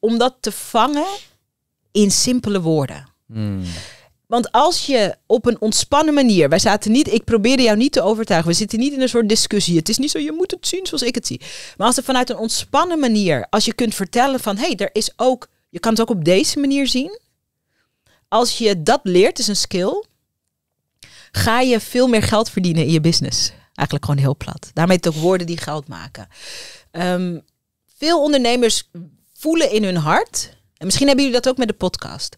om dat te vangen in simpele woorden. Hmm. Want als je op een ontspannen manier, wij zaten niet, ik probeerde jou niet te overtuigen, we zitten niet in een soort discussie. Het is niet zo, je moet het zien zoals ik het zie. Maar als er vanuit een ontspannen manier, als je kunt vertellen van hé, hey, er is ook, je kan het ook op deze manier zien als je dat leert, is dus een skill, ga je veel meer geld verdienen in je business. Eigenlijk gewoon heel plat. Daarmee het ook woorden die geld maken. Ehm, veel ondernemers voelen in hun hart, en misschien hebben jullie dat ook met de podcast.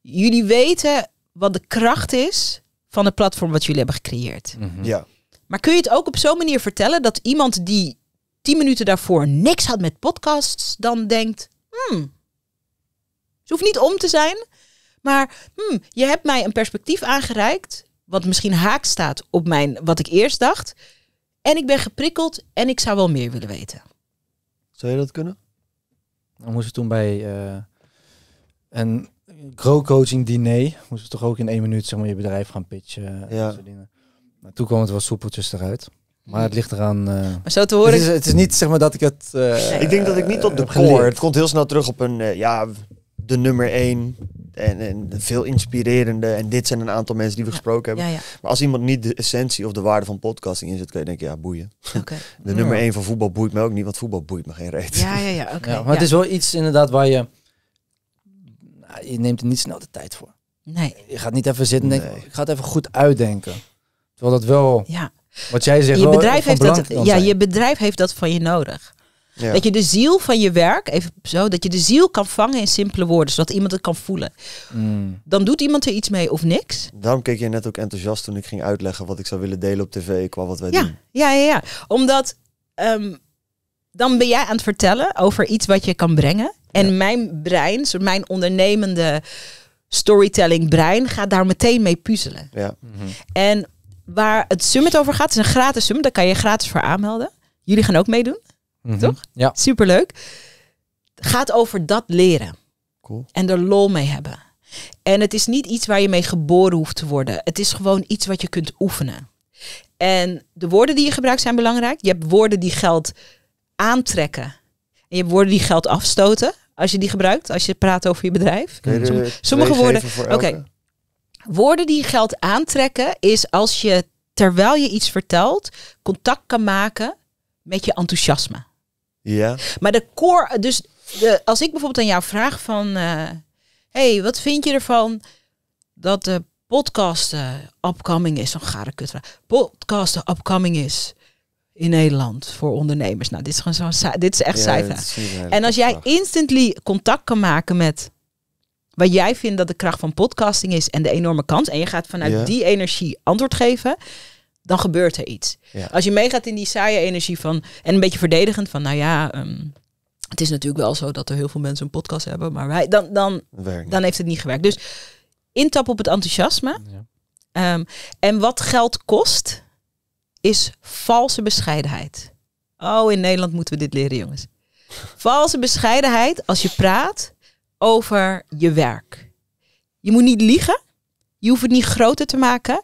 Jullie weten wat de kracht is van het platform wat jullie hebben gecreëerd. Mhm. Ja. Maar kun je het ook op zo'n manier vertellen dat iemand die tien minuten daarvoor niks had met podcasts, dan denkt, hmm, ze hoeft niet om te zijn, maar hmm, je hebt mij een perspectief aangereikt, wat misschien haak staat op mijn, wat ik eerst dacht. En ik ben geprikkeld en ik zou wel meer willen weten. Zou je dat kunnen? Dan moesten toen bij eh, een grow-coaching diner, moesten we toch ook in één minuut zeg maar, je bedrijf gaan pitchen. Eh, ja. dingen. toen kwam het wel soepeltjes eruit. Maar het ligt eraan. Uh, maar zo te horen. Het is, het is, niet zeg maar dat ik het. ik denk dat ik niet op de koor. Het komt heel snel terug op een. ja, de nummer één. En, en veel inspirerende. En dit zijn een aantal mensen die we gesproken hebben. Maar als iemand niet de essentie of de waarde van podcasting inzet, kan je denken, ja, boeien. De nummer één van voetbal boeit me ook niet, want voetbal boeit me geen reet. Ja, ja, ja, oké. maar het is wel iets inderdaad waar je... Nou, je neemt er niet snel de tijd voor. Nee. Je gaat niet even zitten en denken, nee. ik ga het even goed uitdenken. Terwijl dat wel... Ja. Wat jij zegt, je bedrijf, heeft dat, ja, je bedrijf heeft dat van je nodig. Dat je de ziel van je werk, even zo, dat je de ziel kan vangen in simpele woorden, zodat iemand het kan voelen. Mm. Dan doet iemand er iets mee of niks. Daarom keek je net ook enthousiast toen ik ging uitleggen wat ik zou willen delen op tv qua wat wij doen. Ja, ja, ja. Omdat ehm, dan ben jij aan het vertellen over iets wat je kan brengen. En mijn brein, mijn ondernemende storytelling brein gaat daar meteen mee puzzelen. Ja. Mhm. En waar het summit over gaat, is een gratis summit. Daar kan je gratis voor aanmelden. Jullie gaan ook meedoen. Mhm. Toch? Ja. Superleuk. Gaat over dat leren. Cool. En er lol mee hebben. En het is niet iets waar je mee geboren hoeft te worden. Het is gewoon iets wat je kunt oefenen. En de woorden die je gebruikt zijn belangrijk. Je hebt woorden die geld aantrekken. En je hebt woorden die geld afstoten. Als je die gebruikt, als je praat over je bedrijf. sommige, sommige woorden. Oké. Woorden die geld aantrekken is als je terwijl je iets vertelt, contact kan maken met je enthousiasme. Ja. Maar de core, dus de, als ik bijvoorbeeld aan jou vraag van, eh, hey, wat vind je ervan dat de podcast uh, upcoming is, zo'n gare kutra, podcast eh, upcoming is in Nederland voor ondernemers. Nou, dit is gewoon zo'n, dit is echt ja, cijfer. En als jij instantly contact kan maken met wat jij vindt dat de kracht van podcasting is en de enorme kans, en je gaat vanuit die energie antwoord geven, dan gebeurt er iets. Als je meegaat in die saaie energie van, en een beetje verdedigend van, nou ja, ehm, het is natuurlijk wel zo dat er heel veel mensen een podcast hebben, maar wij, dan, dan, dan heeft het niet gewerkt. Dus intap op het enthousiasme. Ehm, en wat geld kost, is valse bescheidenheid. Oh, in Nederland moeten we dit leren, jongens. Valse bescheidenheid als je praat over je werk. Je moet niet liegen. Je hoeft het niet groter te maken.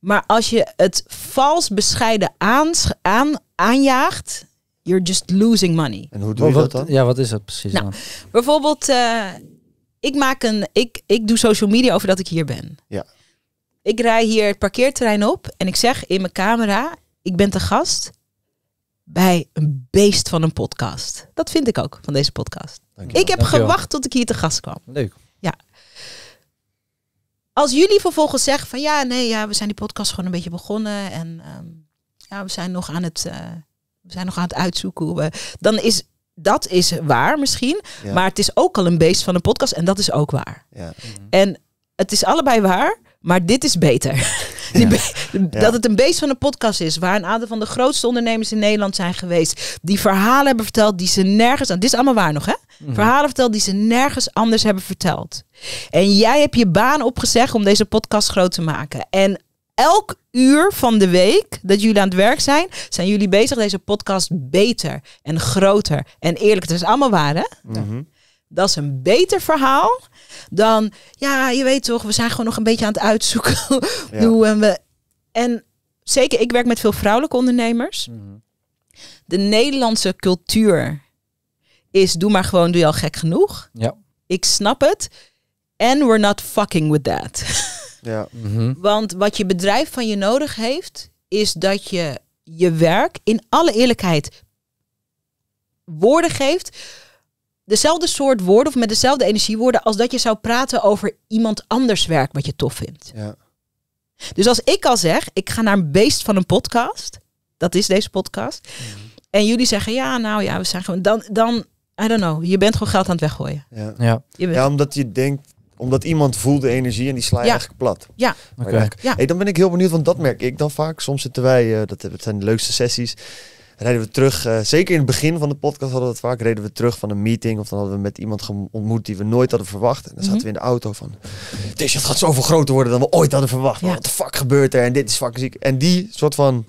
Maar als je het vals bescheiden aan, aan, aanjaagt, you're just losing money. En hoe doe oh, je dat dan? Ja, wat is dat precies nou, dan? Bijvoorbeeld, eh, ik, maak een, ik, ik doe social media over dat ik hier ben. Ja. Ik rij hier het parkeerterrein op en ik zeg in mijn camera, ik ben te gast bij een beest van een podcast. Dat vind ik ook van deze podcast. Ik heb gewacht tot ik hier te gast kwam. Leuk. Ja als jullie vervolgens zeggen van ja, nee, ja, we zijn die podcast gewoon een beetje begonnen en ehm, ja, we zijn nog aan het, eh, we zijn nog aan het uitzoeken hoe we, dan is dat is waar misschien, maar het is ook al een beest van een podcast en dat is ook waar. Ja. En het is allebei waar, maar dit is beter. dat het een beest van een podcast is. Waar een aantal van de grootste ondernemers in Nederland zijn geweest. Die verhalen hebben verteld die ze nergens. Dit is allemaal waar nog, hè? Mhm. Verhalen verteld die ze nergens anders hebben verteld. En jij hebt je baan opgezegd om deze podcast groot te maken. En elk uur van de week dat jullie aan het werk zijn, zijn jullie bezig deze podcast beter en groter en eerlijker. Dat is allemaal waar, hè? Mhm. Dat is een beter verhaal dan, ja, je weet toch, we zijn gewoon nog een beetje aan het uitzoeken ja. Eh, we. En zeker, ik werk met veel vrouwelijke ondernemers. Mhm. De Nederlandse cultuur is doe maar gewoon, doe je al gek genoeg. Ja. Ik snap het. And we're not fucking with that. Ja. Mhm. Want wat je bedrijf van je nodig heeft, is dat je je werk in alle eerlijkheid woorden geeft dezelfde soort woorden of met dezelfde energiewoorden als dat je zou praten over iemand anders werk wat je tof vindt. Ja. Dus als ik al zeg, ik ga naar een beest van een podcast, dat is deze podcast, mhm. en jullie zeggen, ja, nou ja, we zijn gewoon, dan, dan, I don't know, je bent gewoon geld aan het weggooien. Ja, ja. ja omdat je denkt, omdat iemand voelt de energie en die sla je eigenlijk plat. Ja. Okay. ja. Hey, dan ben ik heel benieuwd, want dat merk ik dan vaak. Soms zitten wij, eh, dat, dat zijn de leukste sessies reden we terug, eh, zeker in het begin van de podcast hadden we het vaak, reden we terug van een meeting of dan hadden we met iemand ontmoet die we nooit hadden verwacht. En dan zaten we mhm. in de auto van, deze gaat zoveel groter worden dan we ooit hadden verwacht. Wat de fuck gebeurt er? En dit is fucking ziek. En die soort van,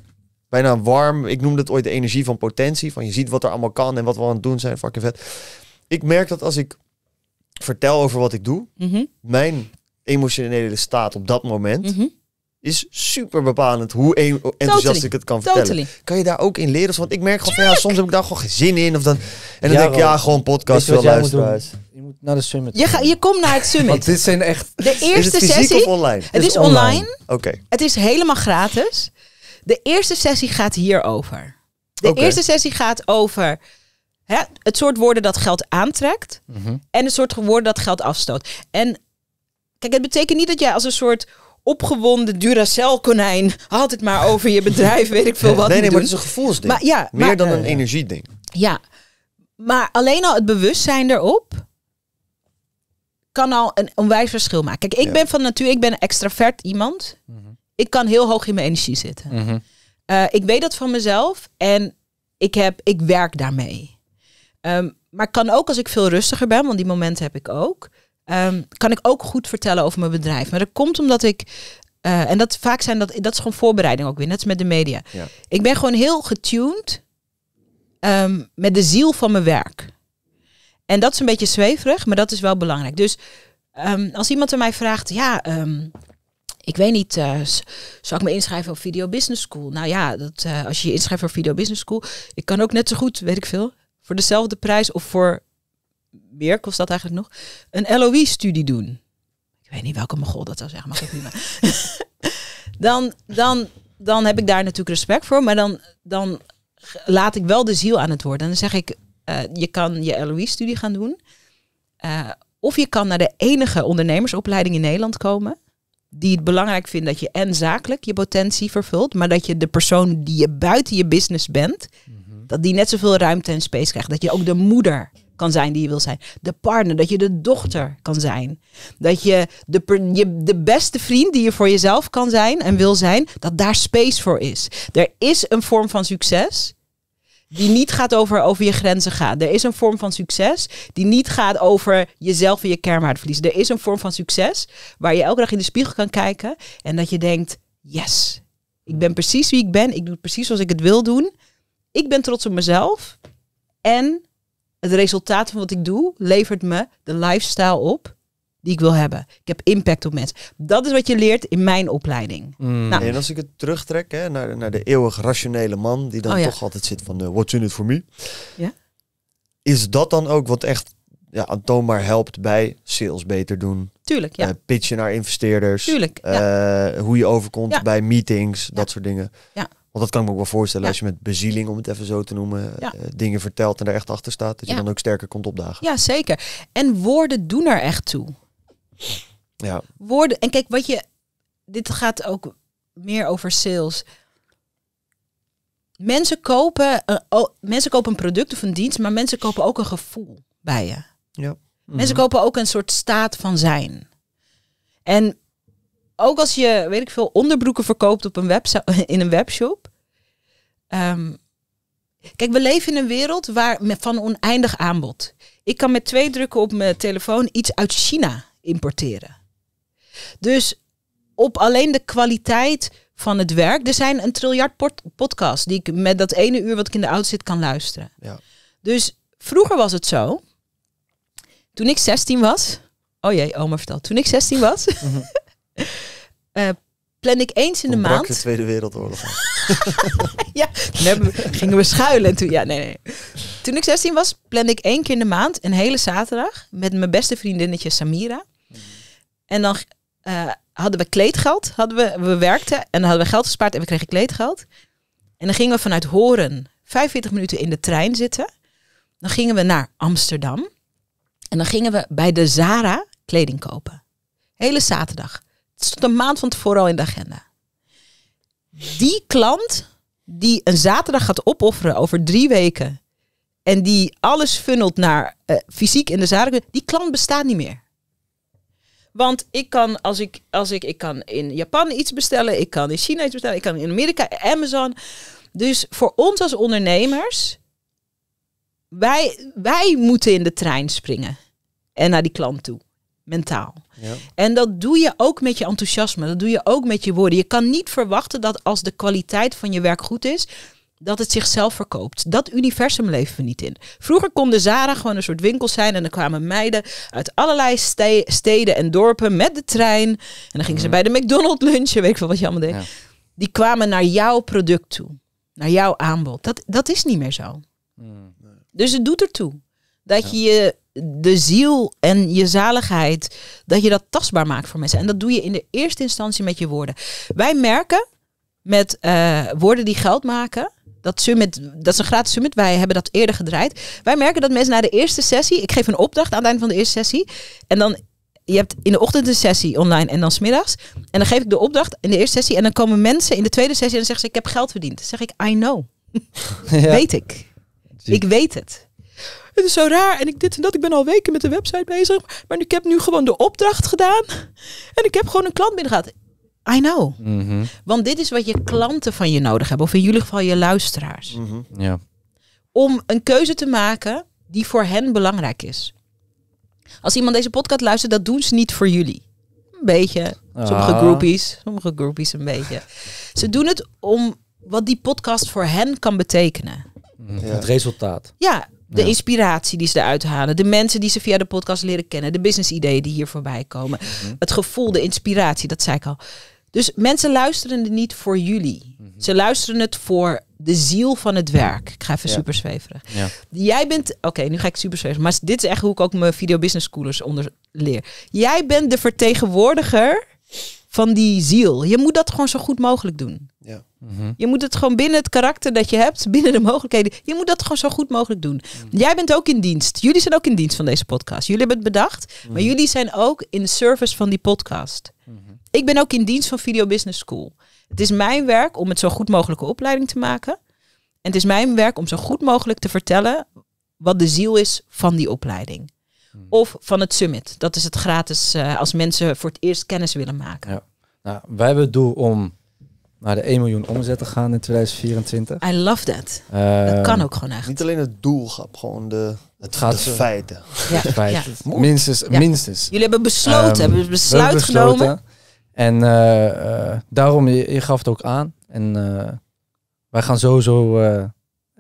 bijna warm, ik noemde het ooit de energie van potentie, van je ziet wat er allemaal kan en wat we aan het doen zijn, fucking vet. Ik merk dat als ik vertel over wat ik doe, mhm. mijn emotionele staat op dat moment... Mhm is super bepalend hoe e- enthousiast totally. ik het kan vertellen. Kan je daar ook in leren? Want ik merk gewoon van, ja, soms heb ik daar gewoon geen zin in. Of dan, en dan denk ik, ja, gewoon podcast wel luisteren. Je moet naar de summit. Je, ga, je komt naar het summit. Want dit zijn echt... De eerste is sessie... online? Het, dus is, online. Oké. Het is helemaal gratis. De eerste sessie gaat hierover. De eerste sessie gaat over... Hè, het soort woorden dat geld aantrekt. Mhm. En het soort woorden dat geld afstoot. En kijk, het betekent niet dat jij als een soort opgewonden Duracel konijn altijd maar over je bedrijf, weet ik veel wat. Nee, nee, maar het is een gevoelsding. Maar, ja, Meer dan een energieding. Ja, maar alleen al het bewustzijn erop kan al een onwijs verschil maken. Kijk, ik ben van natuur, ik ben een extravert iemand. Mhm. Ik kan heel hoog in mijn energie zitten. Mhm. Eh, ik weet dat van mezelf en ik, heb, ik werk daarmee. Ehm, maar kan ook als ik veel rustiger ben, want die momenten heb ik ook. Ehm, kan ik ook goed vertellen over mijn bedrijf. Maar dat komt omdat ik. Eh, en dat vaak zijn dat. Dat is gewoon voorbereiding ook weer. Net als met de media. Ja. Ik ben gewoon heel getuned ehm, met de ziel van mijn werk. En dat is een beetje zweverig, maar dat is wel belangrijk. Dus ehm, als iemand aan mij vraagt. Ja, ik weet niet, uh, eh, zou ik me inschrijven op Video Business School? Nou ja, dat, eh, als je je inschrijft voor Video Business School, ik kan ook net zo goed, weet ik veel, voor dezelfde prijs of voor meer kost dat eigenlijk nog, een LOE-studie doen. Ik weet niet welke mogol dat zou zeggen, maar niet dan, dan, dan heb ik daar natuurlijk respect voor, maar dan, dan laat ik wel de ziel aan het woord En dan zeg ik, eh, je kan je LOE-studie gaan doen. Eh, of je kan naar de enige ondernemersopleiding in Nederland komen. Die het belangrijk vindt dat je en zakelijk je potentie vervult. Maar dat je de persoon die je buiten je business bent. Mhm. Dat die net zoveel ruimte en space krijgt. Dat je ook de moeder kan zijn die je wil zijn. De partner, dat je de dochter kan zijn. Dat je de, je, de beste vriend die je voor jezelf kan zijn en wil zijn, dat daar space voor is. Er is een vorm van succes die niet gaat over, over je grenzen gaat. Er is een vorm van succes die niet gaat over jezelf en je kernwaarde verliezen. Er is een vorm van succes waar je elke dag in de spiegel kan kijken en dat je denkt, yes, ik ben precies wie ik ben, ik doe precies zoals ik het wil doen. Ik ben trots op mezelf en het resultaat van wat ik doe levert me de lifestyle op die ik wil hebben. Ik heb impact op mensen. Dat is wat je leert in mijn opleiding. Mm. Nou. En als ik het terugtrek hè, naar, naar de eeuwig rationele man die dan oh toch altijd zit van uh, what's in it for me. Ja? Is dat dan ook wat echt ja, aantoonbaar helpt bij sales beter doen? Tuurlijk, ja. Eh, pitchen naar investeerders. Tuurlijk, eh, Hoe je overkomt bij meetings, dat soort dingen. Ja. Want dat kan ik me ook wel voorstellen als je met bezieling, om het even zo te noemen, eh, dingen vertelt en er echt achter staat, dat je dan ook sterker komt opdagen. Ja, zeker. En woorden doen er echt toe. Ja. Woorden, en kijk, wat je, dit gaat ook meer over sales. Mensen kopen, oh, mensen kopen een product of een dienst, maar mensen kopen ook een gevoel bij je. Ja. Mensen mhm. kopen ook een soort staat van zijn. En ook als je, weet ik veel, onderbroeken verkoopt op een in een webshop, Ehm, kijk, we leven in een wereld waar, van oneindig aanbod. Ik kan met twee drukken op mijn telefoon iets uit China importeren. Dus op alleen de kwaliteit van het werk. Er zijn een triljard podcasts die ik met dat ene uur wat ik in de auto zit kan luisteren. Ja. Dus vroeger was het zo. Toen ik 16 was. Oh jee, oma vertel. Toen ik 16 was. Mhm. Eh, plan ik eens in de maand. de Tweede Wereldoorlog. ja, gingen we schuilen. toen, ja, nee, nee. toen ik 16 was, plan ik één keer in de maand, een hele zaterdag, met mijn beste vriendinnetje Samira. En dan eh, hadden we kleedgeld. Hadden we, we werkten en dan hadden we geld gespaard en we kregen kleedgeld. En dan gingen we vanuit Horen 45 minuten in de trein zitten. Dan gingen we naar Amsterdam. En dan gingen we bij de Zara kleding kopen. Hele zaterdag. Het stond een maand van tevoren al in de agenda. Die klant die een zaterdag gaat opofferen over drie weken. En die alles funnelt naar eh, fysiek in de zaken, Die klant bestaat niet meer. Want ik kan, als ik, als ik, ik kan in Japan iets bestellen, ik kan in China iets bestellen, ik kan in Amerika, Amazon. Dus voor ons als ondernemers, wij, wij moeten in de trein springen en naar die klant toe, mentaal. En dat doe je ook met je enthousiasme. Dat doe je ook met je woorden. Je kan niet verwachten dat als de kwaliteit van je werk goed is, dat het zichzelf verkoopt. Dat universum leven we niet in. Vroeger konden Zara gewoon een soort winkel zijn en dan kwamen meiden uit allerlei steden en dorpen met de trein. En dan gingen ze mhm. bij de McDonald's lunchen, weet ik veel wat je allemaal deed. Die kwamen naar jouw product toe, naar jouw aanbod. Dat, dat is niet meer zo. Mm. Dus het doet ertoe. Dat je je de ziel en je zaligheid, dat je dat tastbaar maakt voor mensen. En dat doe je in de eerste instantie met je woorden. Wij merken met eh, woorden die geld maken. Dat, summit, dat is een gratis summit. Wij hebben dat eerder gedraaid. Wij merken dat mensen na de eerste sessie. Ik geef een opdracht aan het einde van de eerste sessie. En dan. Je hebt in de ochtend een sessie online en dan smiddags. En dan geef ik de opdracht in de eerste sessie. En dan komen mensen in de tweede sessie en dan zeggen ze: Ik heb geld verdiend. Dan zeg ik: I know. Ja. Weet ik. Ik weet het het is zo raar en ik dit en dat. Ik ben al weken met de website bezig. Maar ik heb nu gewoon de opdracht gedaan. En ik heb gewoon een klant binnengehaald. I know. Mhm. Want dit is wat je klanten van je nodig hebben. Of in jullie geval je luisteraars. Mhm. ja. Om een keuze te maken die voor hen belangrijk is. Als iemand deze podcast luistert, dat doen ze niet voor jullie. Een beetje. Sommige ah. groupies. Sommige groupies een beetje. ze doen het om wat die podcast voor hen kan betekenen. Mhm. Het resultaat. Ja, de inspiratie die ze eruit halen. De mensen die ze via de podcast leren kennen. De business-ideeën die hier voorbij komen. Mhm. Het gevoel, de inspiratie, dat zei ik al. Dus mensen luisteren er niet voor jullie. Mhm. Ze luisteren het voor de ziel van het werk. Ik ga even super zweverig. Jij bent, oké, nu ga ik super zweverig. Maar dit is echt hoe ik ook mijn video business schoolers onder leer. Jij bent de vertegenwoordiger van die ziel. Je moet dat gewoon zo goed mogelijk doen. Mhm. Je moet het gewoon binnen het karakter dat je hebt, binnen de mogelijkheden. Je moet dat gewoon zo goed mogelijk doen. Mhm. Jij bent ook in dienst. Jullie zijn ook in dienst van deze podcast. Jullie hebben het bedacht, maar mhm. jullie zijn ook in de service van die podcast. Ik ben ook in dienst van Video Business School. Het is mijn werk om het zo goed mogelijke opleiding te maken. En het is mijn werk om zo goed mogelijk te vertellen wat de ziel is van die opleiding. Of van het summit. Dat is het gratis eh, als mensen voor het eerst kennis willen maken. Ja. Nou, wij hebben het doel om naar de 1 miljoen omzet te gaan in 2024. I love that. dat eh, kan ook gewoon echt. Niet alleen het doel, grap, gewoon de, het gaat de feiten. Ja. feiten. Ja. Minstens, minstens. Jullie hebben besloten, um, hebben besluit genomen. En eh, eh, daarom, je, gaf het ook aan. En wij gaan sowieso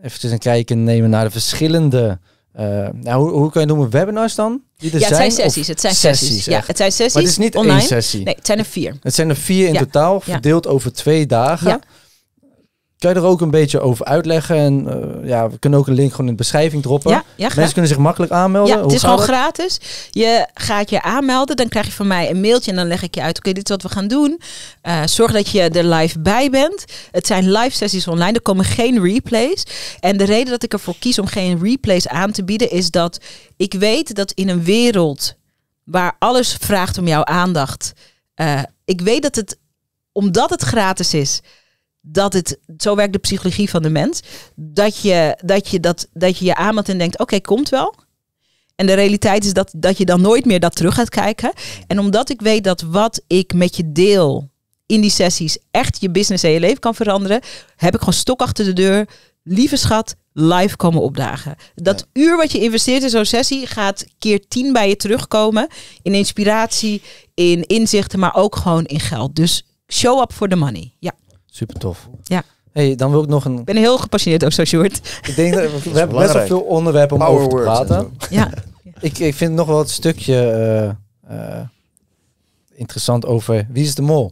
eventjes een kijkje nemen naar de verschillende uh, nou, hoe, hoe kan je het noemen? Webinars dan? Die er ja, het zijn, sessies. Het zijn sessies. ja, het zijn sessies. Maar het is niet online. één sessie. Nee, het zijn er vier. Het zijn er vier in totaal, verdeeld over twee dagen. Kan je er ook een beetje over uitleggen? En eh, ja, we kunnen ook een link gewoon in de beschrijving droppen. Ja, Mensen kunnen zich makkelijk aanmelden. Ja, het is gewoon gratis. Je gaat je aanmelden, dan krijg je van mij een mailtje en dan leg ik je uit. Oké, dit is wat we gaan doen. Eh, zorg dat je er live bij bent. Het zijn live sessies online, er komen geen replays. En de reden dat ik ervoor kies om geen replays aan te bieden is dat ik weet dat in een wereld waar alles vraagt om jouw aandacht. Eh, ik weet dat het, omdat het gratis is, dat het, zo werkt de psychologie van de mens, dat je dat je, dat, dat je, je aanmaakt en denkt, oké, komt wel. En de realiteit is dat, dat je dan nooit meer dat terug gaat kijken. En omdat ik weet dat wat ik met je deel in die sessies echt je business en je leven kan veranderen, heb ik gewoon stok achter de deur. Lieve schat, live komen opdagen. Dat uur wat je investeert in zo'n sessie gaat keer tien bij je terugkomen. In inspiratie, in inzichten, maar ook gewoon in geld. Dus show up for the money. Ja. Super tof. Ja. Hey, dan wil ik nog een. Ik ben heel gepassioneerd over zo, Sjoerd. Ik denk dat we, best wel veel onderwerpen om over te praten. Ja. ik, ik vind nog wel het stukje eh, eh, interessant over wie is de mol.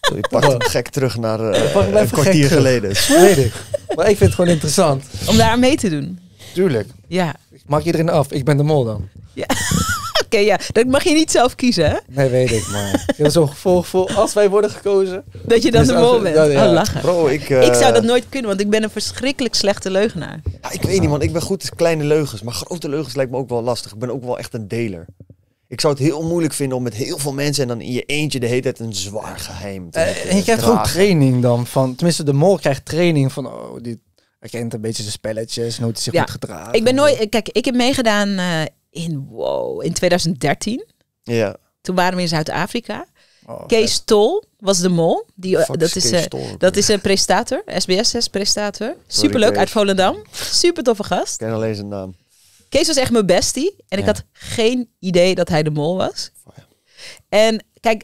Je pakt hem gek terug naar eh, een kwartier geleden. Weet ik. Maar ik vind het gewoon interessant. Om daar mee te doen. Tuurlijk. Ja. Maak maak iedereen af. Ik ben de mol dan. Ja ja. Dat mag je niet zelf kiezen, hè? Nee, weet ik, maar dat is zo'n gevolg voor als wij worden gekozen. Dat je dan dus de mol bent. Nou oh, lachen. Bro, ik, ik zou dat nooit kunnen, want ik ben een verschrikkelijk slechte leugenaar. Ja, ik weet niet, want ik ben goed in kleine leugens. Maar grote leugens lijkt me ook wel lastig. Ik ben ook wel echt een deler. Ik zou het heel moeilijk vinden om met heel veel mensen en dan in je eentje de hele tijd een zwaar geheim te uh, eh, En je krijgt gewoon training dan van, tenminste de mol krijgt training van, oh, dit, kent een beetje de spelletjes, nooit zich ja, goed gedragen. Ik ben nooit, kijk, ik heb meegedaan eh, in, wow, in 2013. Ja. Toen waren we in Zuid-Afrika. Oh, Kees Tol was de mol. Die, dat is, uh, dat is een prestator, SBS6-prestator. Superleuk, uit Volendam. Super toffe gast. Ik ken alleen zijn naam. Kees was echt mijn bestie. En ik had geen idee dat hij de mol was. ja. En kijk,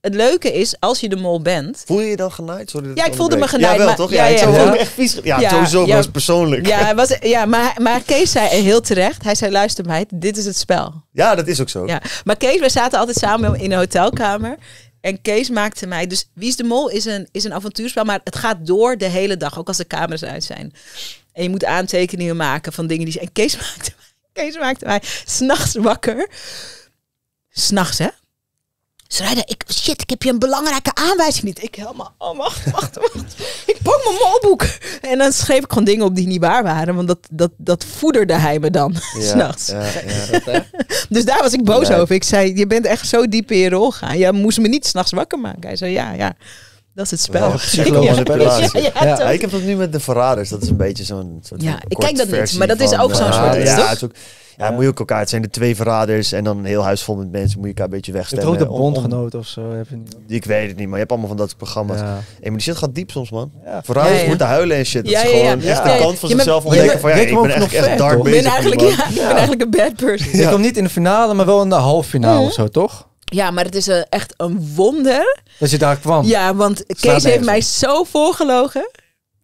het leuke is, als je de mol bent... Voel je je dan genaaid? Sorry, ja, ik voelde me genaaid. Ja, wel, toch? Ja, ja, ja, ja. echt vies. Ja, sowieso, was persoonlijk. Ja, was, ja maar, maar Kees zei heel terecht, hij zei, luister meid, dit is het spel. Ja, dat is ook zo. Ja. Maar Kees, wij zaten altijd samen in een hotelkamer. En Kees maakte mij. Dus Wie is de Mol is een, is een avontuurspel, maar het gaat door de hele dag, ook als de camera's uit zijn. En je moet aantekeningen maken van dingen die. En Kees maakte mij, Kees maakte mij s'nachts wakker. S'nachts, hè? Sarayda, ik, shit, ik heb je een belangrijke aanwijzing niet. Ik helemaal, oh wacht, wacht, wacht. ik pak mijn molboek. En dan schreef ik gewoon dingen op die niet waar waren. Want dat, dat, dat voederde hij me dan, ja, s'nachts. Ja, ja. dus daar was ik boos over. Ik zei, je bent echt zo diep in je rol gaan. Je moest me niet s'nachts wakker maken. Hij zei, ja, ja. Dat is het spel. ik heb dat nu met de verraders. Dat is een beetje zo'n Ja, ik kijk dat niet, maar dat is ook zo'n eh, soort ja, het is ja, moet je ook elkaar. Het zijn de twee verraders en dan een heel huis vol met mensen. Moet je elkaar een beetje wegstellen. Het ook de bondgenoot of zo. Heb Ik weet het niet, maar je hebt allemaal van dat programma's. Ja. Hey, maar die shit gaat diep soms, man. Verraders de huilen en shit. Dat is gewoon echt de kant van zichzelf ontdekken. Van ja, ik ben echt echt dark bezig. Ik ben eigenlijk een bad person. Ik kom niet in de finale, maar wel in de halve finale of zo, toch? Ja, maar het is eh, echt een wonder. Dat je daar kwam. Ja, want Kees heeft mij zo voorgelogen.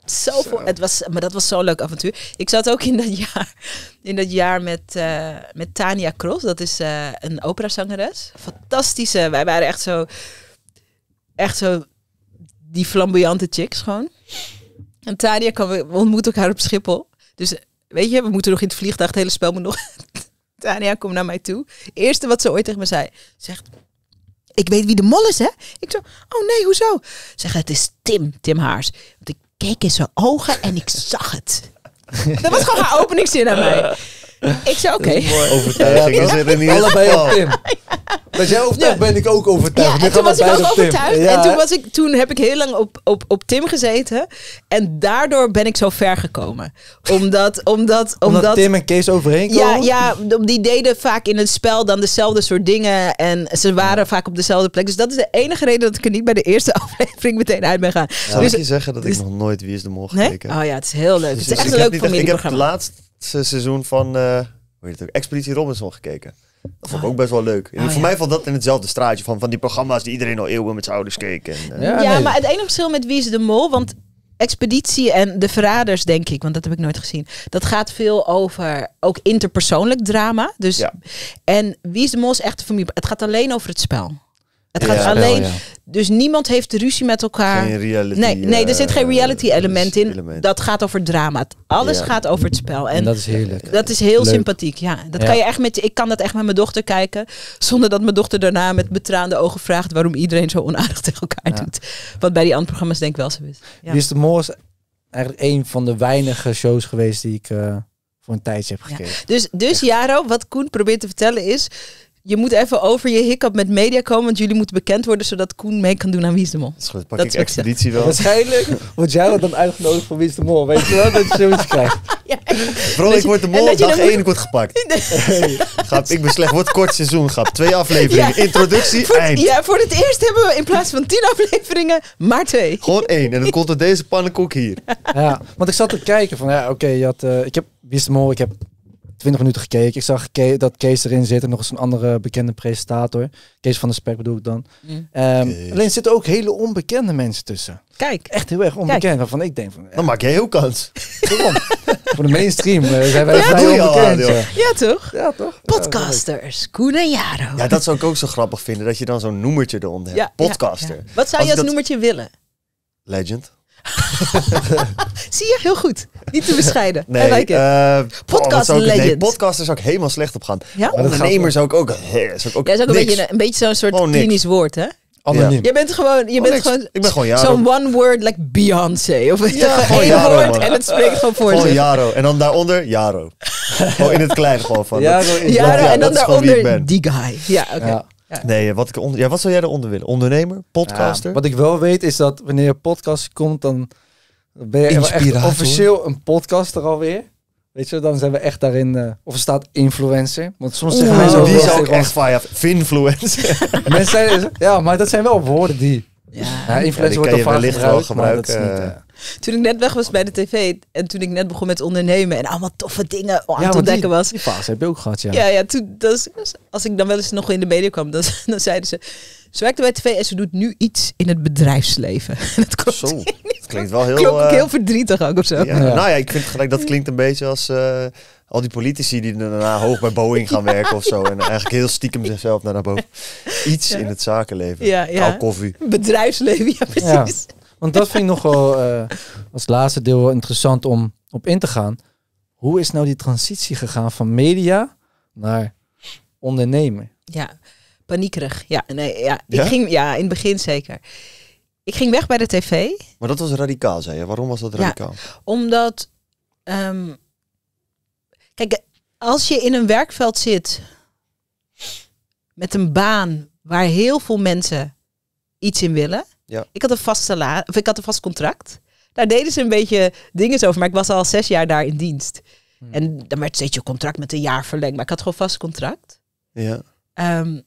Zo, zo. Voor, het was, maar dat was zo'n leuk avontuur. Ik zat ook in dat jaar, in dat jaar met, eh, met Tania Cross. Dat is uh, een operazangeres. Fantastische. Wij waren echt zo, echt zo die flamboyante chicks gewoon. En Tania kwam, we ontmoeten elkaar op Schiphol. Dus weet je, we moeten nog in het vliegtuig. Het hele spel moet nog Tania, kom naar mij toe. eerste wat ze ooit tegen me zei, zegt, ik weet wie de mol is, hè? Ik zo, oh nee, hoezo? Zeg, het is Tim, Tim Haars. Want ik keek in zijn ogen en ik zag het. Dat was gewoon haar openingszin aan mij. Ik zei oké. Okay. Overtuiging ja, zit er niet Allebei op Tim. jij overtuigd ben ik ook overtuigd. Ja, en toen was ik ook overtuigd. En toen, was ik, toen heb ik heel lang op, op, op Tim gezeten. En daardoor ben ik zo ver gekomen. Omdat, omdat, omdat, Tim en Kees overheen komen? Ja, ja, die deden vaak in het spel dan dezelfde soort dingen. En ze waren vaak op dezelfde plek. Dus dat is de enige reden dat ik er niet bij de eerste aflevering meteen uit ben gaan. Ja, dus, ik je zeggen dat ik dus nog nooit Wie is de Mol gekeken nee? Oh ja, het is heel leuk. het is echt een leuk familieprogramma. Ik heb het laatst seizoen van uh, hoe Expeditie Robinson gekeken. Dat vond ik ook best wel leuk. Ah, voor mij valt dat in hetzelfde straatje van, van die programma's die iedereen al eeuwen met zijn ouders keek. En, eh. ja, maar het enige verschil met Wie is de Mol, want Expeditie en De Verraders, denk ik, want dat heb ik nooit gezien. Dat gaat veel over ook interpersoonlijk drama. Dus, En Wie is de Mol is echt familie. Het gaat alleen over het spel. Het gaat dus alleen. Dus niemand heeft ruzie met elkaar. Geen reality, nee, nee, er eh, zit geen reality element in. Dat gaat over drama. Alles gaat over het spel. En, dat is heerlijk. Dat is heel sympathiek. Ja, dat Kan je echt met, ik kan dat echt met mijn dochter kijken. Zonder dat mijn dochter daarna met betraande ogen vraagt waarom iedereen zo onaardig tegen elkaar doet. Wat bij die andere programma's denk ik wel zo is. Ja. is de Mol eigenlijk een van de weinige shows geweest die ik. Eh, voor een tijdje heb gekeken. Dus, dus Jaro, wat Koen probeert te vertellen is je moet even over je hiccup met media komen, want jullie moeten bekend worden zodat Koen mee kan doen aan Wie Dat is goed, pak dat ik expeditie wel. Waarschijnlijk word jij had dan nodig voor Wie weet je wel, dat je zoiets krijgt. Ja, Bro, ik word de mol dag één, ik word gepakt. Nee. ik ben slecht, wordt kort seizoen, gehad. Twee afleveringen, introductie, eind. Ja, voor het eerst hebben we in plaats van tien afleveringen, maar twee. Gewoon één, en dan komt er deze pannenkoek hier. Ja, want ik zat te kijken van, ja, oké, okay, had. Uh, ik heb Wie ik heb 20 minuten gekeken. Ik zag dat Kees erin zit en nog eens een andere bekende presentator. Kees van de Spek bedoel ik dan. Mm. Ehm, alleen zitten ook hele onbekende mensen tussen. Kijk. Echt heel erg onbekend. Kijk. Waarvan ik denk van... Eh. Dan maak je heel kans. Voor de mainstream eh, zijn wij ja, vrij onbekend. Eh. ja. toch? Ja, toch? Podcasters. Koen en Jaro. Ja, dat zou ik ook zo grappig vinden. Dat je dan zo'n noemertje eronder hebt. Podcaster. Wat zou je als noemertje willen? Legend. Zie je, heel goed. Niet te bescheiden. Nee, like uh, podcast legend. Nee, podcast zou ook helemaal slecht op gaan. Ja? Ondernemer zou ik ook... zou eh, ik ook, ja, is ook een beetje, een, beetje zo'n soort klinisch woord, hè? Ja. Je bent gewoon, je oh, bent gewoon, ik ben gewoon Jaro zo'n one word like Beyoncé. Of ja, gewoon één Jaro, woord man. en het spreekt gewoon voor gewoon Jaro. En dan daaronder Jaro. oh, in het klein gewoon van. Jaro, Jaro, en dan, daaronder die guy. Ja, oké. Ja. Nee, wat, ik onder, ja, wat zou jij eronder willen? Ondernemer? Podcaster? wat ik wel weet is dat wanneer je podcast komt, dan ben je echt officieel een podcaster alweer. Weet je, dan zijn we echt daarin. Eh, of er staat influencer. Want soms Oeh, zeggen mensen. Die zou ik echt fire. Finfluencer. mensen zijn, ja, maar dat zijn wel woorden die. Ja, ja influencer wordt al vaak gebruikt. Wel toen ik net weg was bij de tv en toen ik net begon met ondernemen en allemaal toffe dingen aan te ontdekken was. Die fase heb je ook gehad, ja. Ja, ja toen, als ik dan wel eens nog in de media kwam, dan, dan zeiden ze... Ze werkte bij tv en ze doet nu iets in het bedrijfsleven. dat klopt zo, klinkt wel heel... Eh, heel verdrietig ook of zo. Ja, Nou ja, ik vind gelijk dat klinkt een beetje als... Eh, al die politici die daarna hoog bij Boeing gaan werken of zo. En eigenlijk heel stiekem zichzelf naar boven. Iets in het zakenleven. Ja, ja. koffie. Bedrijfsleven, ja precies. Want dat vind ik nog wel eh, als laatste deel wel interessant om op in te gaan. Hoe is nou die transitie gegaan van media naar ondernemen? Ja, paniekerig. Ja, nee, ja. Ik Ging, ja, in het begin zeker. Ik ging weg bij de tv. Maar dat was radicaal, zei je. Waarom was dat radicaal? omdat... Ehm, kijk, als je in een werkveld zit met een baan waar heel veel mensen iets in willen ja. Ik had een vast salaris, of ik had een vast contract. Daar deden ze een beetje dingen over, maar ik was al zes jaar daar in dienst. Hmm. En dan werd steeds je contract met een jaar verlengd, maar ik had gewoon vast contract. Ja. Um,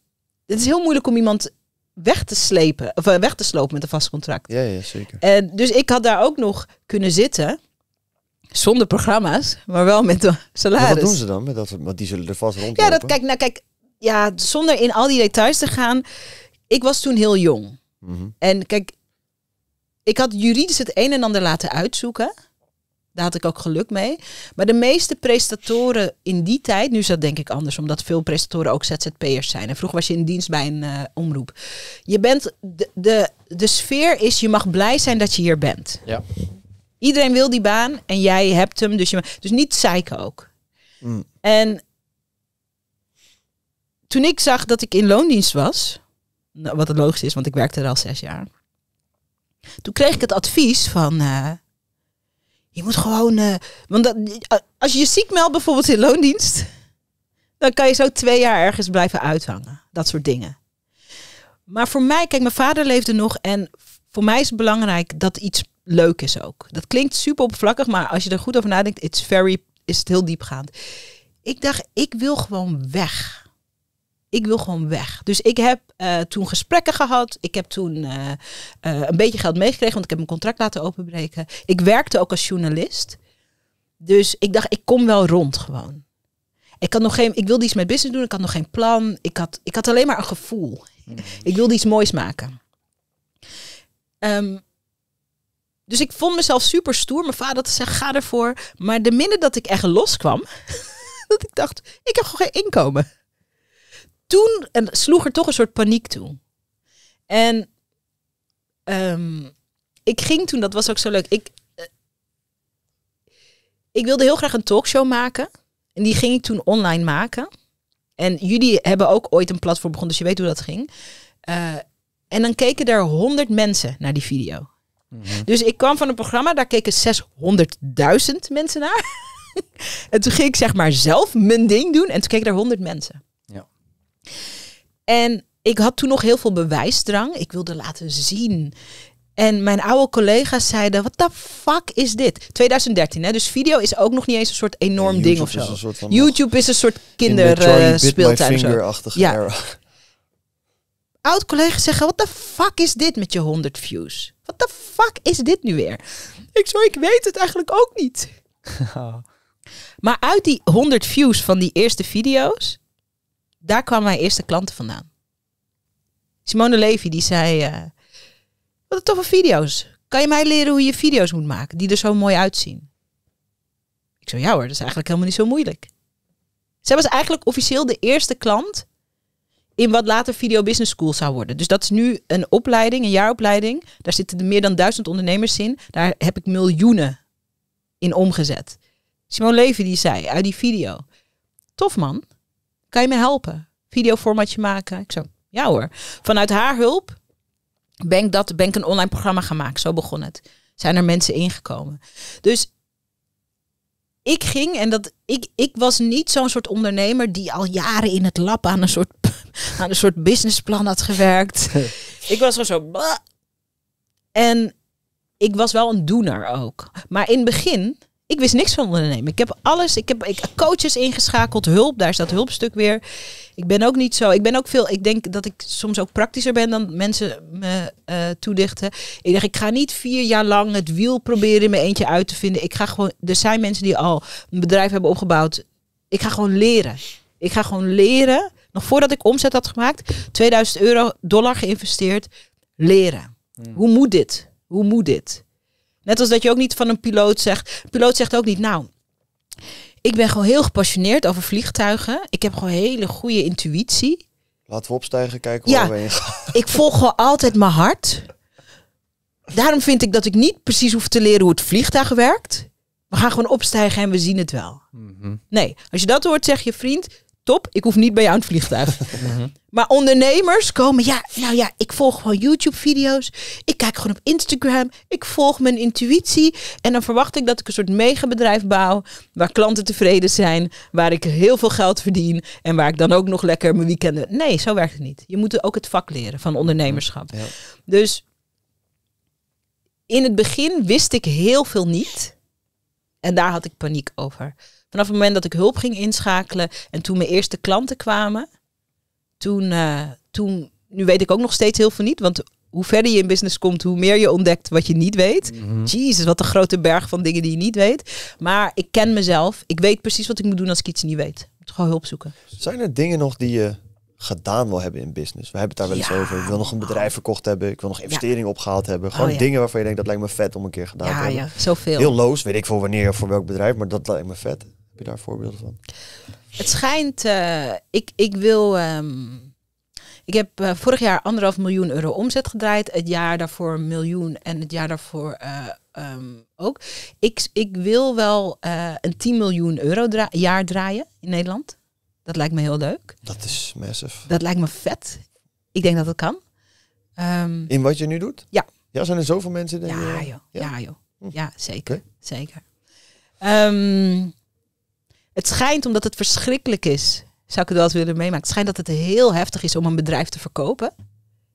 het is heel moeilijk om iemand weg te slepen, of eh, weg te slopen met een vast contract. Ja, ja zeker. En dus ik had daar ook nog kunnen zitten. Zonder programma's, maar wel met salaris. wat doen ze dan? Met dat, want die zullen er vast rondlopen. Ja, dat, kijk, nou, kijk, ja, zonder in al die details te gaan. Ik was toen heel jong. Mhm. En kijk, ik had juridisch het een en ander laten uitzoeken. Daar had ik ook geluk mee. Maar de meeste prestatoren in die tijd, nu is dat denk ik anders, omdat veel prestatoren ook ZZP'ers zijn. En vroeger was je in dienst bij een eh, omroep. Je bent, de, de, de sfeer is, je mag blij zijn dat je hier bent. Ja. Iedereen wil die baan en jij hebt hem, dus, je, dus niet zeiken ook. Mm. En toen ik zag dat ik in loondienst was, nou, wat het logisch is, want ik werkte er al zes jaar. Toen kreeg ik het advies van. Eh, je moet gewoon. Eh, want dat, eh, als je je ziek meldt, bijvoorbeeld in loondienst. dan kan je zo twee jaar ergens blijven uithangen. Dat soort dingen. Maar voor mij, kijk, mijn vader leefde nog. En voor mij is het belangrijk dat iets leuk is ook. Dat klinkt super oppervlakkig, maar als je er goed over nadenkt, it's very, is het heel diepgaand. Ik dacht, ik wil gewoon weg ik wil gewoon weg. Dus ik heb eh, toen gesprekken gehad. Ik heb toen eh, eh, een beetje geld meegekregen, want ik heb mijn contract laten openbreken. Ik werkte ook als journalist. Dus ik dacht, ik kom wel rond gewoon. Ik, had nog geen, ik wilde iets met business doen, ik had nog geen plan. Ik had, ik had alleen maar een gevoel. Hmm. Ik wilde iets moois maken. Ehm, dus ik vond mezelf super stoer. Mijn vader had gezegd, ga ervoor. Maar de minder dat ik echt loskwam, dat ik dacht, ik heb gewoon geen inkomen toen sloeg er toch een soort paniek toe. En ehm, ik ging toen, dat was ook zo leuk. Ik, eh, ik wilde heel graag een talkshow maken. En die ging ik toen online maken. En jullie hebben ook ooit een platform begonnen, dus je weet hoe dat ging. Eh, en dan keken er 100 mensen naar die video. Mhm. Dus ik kwam van een programma, daar keken 600.000 mensen naar. en toen ging ik zeg maar zelf mijn ding doen en toen keken er 100 mensen. En ik had toen nog heel veel bewijsdrang. Ik wilde laten zien. En mijn oude collega's zeiden: Wat de fuck is dit? 2013, hè? Dus video is ook nog niet eens een soort enorm ding of zo. YouTube is een soort kinderspeeltuin. Uh, ja. Oud collega's zeggen: Wat de fuck is dit met je 100 views? Wat de fuck is dit nu weer? Ik zo, ik weet het eigenlijk ook niet. maar uit die 100 views van die eerste video's daar kwamen mijn eerste klanten vandaan. Simone Levy die zei, eh, wat een toffe video's. Kan je mij leren hoe je video's moet maken, die er zo mooi uitzien? Ik zei, ja hoor, dat is eigenlijk helemaal niet zo moeilijk. Zij was eigenlijk officieel de eerste klant in wat later Video Business School zou worden. Dus dat is nu een opleiding, een jaaropleiding. Daar zitten meer dan duizend ondernemers in. Daar heb ik miljoenen in omgezet. Simone Levy die zei uit die video, tof man, kan je me helpen? Videoformatje maken? Ik zo, ja hoor. Vanuit haar hulp ben ik, dat, ben ik een online programma gemaakt. maken. Zo begon het. Zijn er mensen ingekomen. Dus ik ging en dat ik, ik was niet zo'n soort ondernemer die al jaren in het lab aan een soort, aan een soort businessplan had gewerkt. ik was gewoon zo. En ik was wel een doener ook. Maar in het begin ik wist niks van ondernemen. Ik heb alles. Ik heb ik, coaches ingeschakeld, hulp. Daar staat hulpstuk weer. Ik ben ook niet zo. Ik ben ook veel. Ik denk dat ik soms ook praktischer ben dan mensen me eh, toedichten. Ik dacht, ik ga niet vier jaar lang het wiel proberen in mijn eentje uit te vinden. Ik ga gewoon. Er zijn mensen die al een bedrijf hebben opgebouwd. Ik ga gewoon leren. Ik ga gewoon leren. Nog voordat ik omzet had gemaakt, 2000 euro dollar geïnvesteerd. Leren. Hmm. Hoe moet dit? Hoe moet dit? Net als dat je ook niet van een piloot zegt. Een piloot zegt ook niet, nou, ik ben gewoon heel gepassioneerd over vliegtuigen. Ik heb gewoon hele goede intuïtie. Laten we opstijgen, kijken hoe we heen gaan. Ik volg gewoon altijd mijn hart. Daarom vind ik dat ik niet precies hoef te leren hoe het vliegtuig werkt. We gaan gewoon opstijgen en we zien het wel. Mhm. Nee, als je dat hoort, zeg je vriend, top, ik hoef niet bij jou in het vliegtuig. Mhm. maar ondernemers komen, ja, nou ja, ik volg gewoon YouTube-video's. Ik kijk gewoon op Instagram. Ik volg mijn intuïtie. En dan verwacht ik dat ik een soort megabedrijf bouw. Waar klanten tevreden zijn. Waar ik heel veel geld verdien. En waar ik dan ook nog lekker mijn weekenden. Nee, zo werkt het niet. Je moet ook het vak leren van ondernemerschap. Dus in het begin wist ik heel veel niet. En daar had ik paniek over vanaf het moment dat ik hulp ging inschakelen en toen mijn eerste klanten kwamen, toen, eh, toen, nu weet ik ook nog steeds heel veel niet, want hoe verder je in business komt, hoe meer je ontdekt wat je niet weet. Mm Jezus, wat een grote berg van dingen die je niet weet. Maar ik ken mezelf. Ik weet precies wat ik moet doen als ik iets niet weet. Ik moet gewoon hulp zoeken. Zijn er dingen nog die je gedaan wil hebben in business? We hebben het daar wel eens over. Ik wil nog een bedrijf verkocht hebben. Ik wil nog investeringen opgehaald hebben. Oh, gewoon dingen waarvan je denkt, dat lijkt me vet om een keer gedaan te hebben. Ja, zoveel. Heel loos, weet ik voor wanneer of voor welk bedrijf, maar dat lijkt me vet je daar voorbeelden van? Het schijnt, eh, ik, ik wil. Ehm, ik heb eh, vorig jaar anderhalf miljoen euro omzet gedraaid. Het jaar daarvoor een miljoen en het jaar daarvoor eh, ehm, ook. Ik, ik wil wel een 10 miljoen euro draa jaar draaien in Nederland. Dat lijkt me heel leuk. Dat is massive. Dat lijkt me vet. Ik denk dat het kan. Ehm, in wat je nu doet? Ja. Ja, zijn er zoveel mensen? ja, joh. Ja, ja joh. Hm. ja zeker. Zeker. Het schijnt omdat het verschrikkelijk is, zou ik het wel eens willen meemaken. Het schijnt dat het heel heftig is om een bedrijf te verkopen.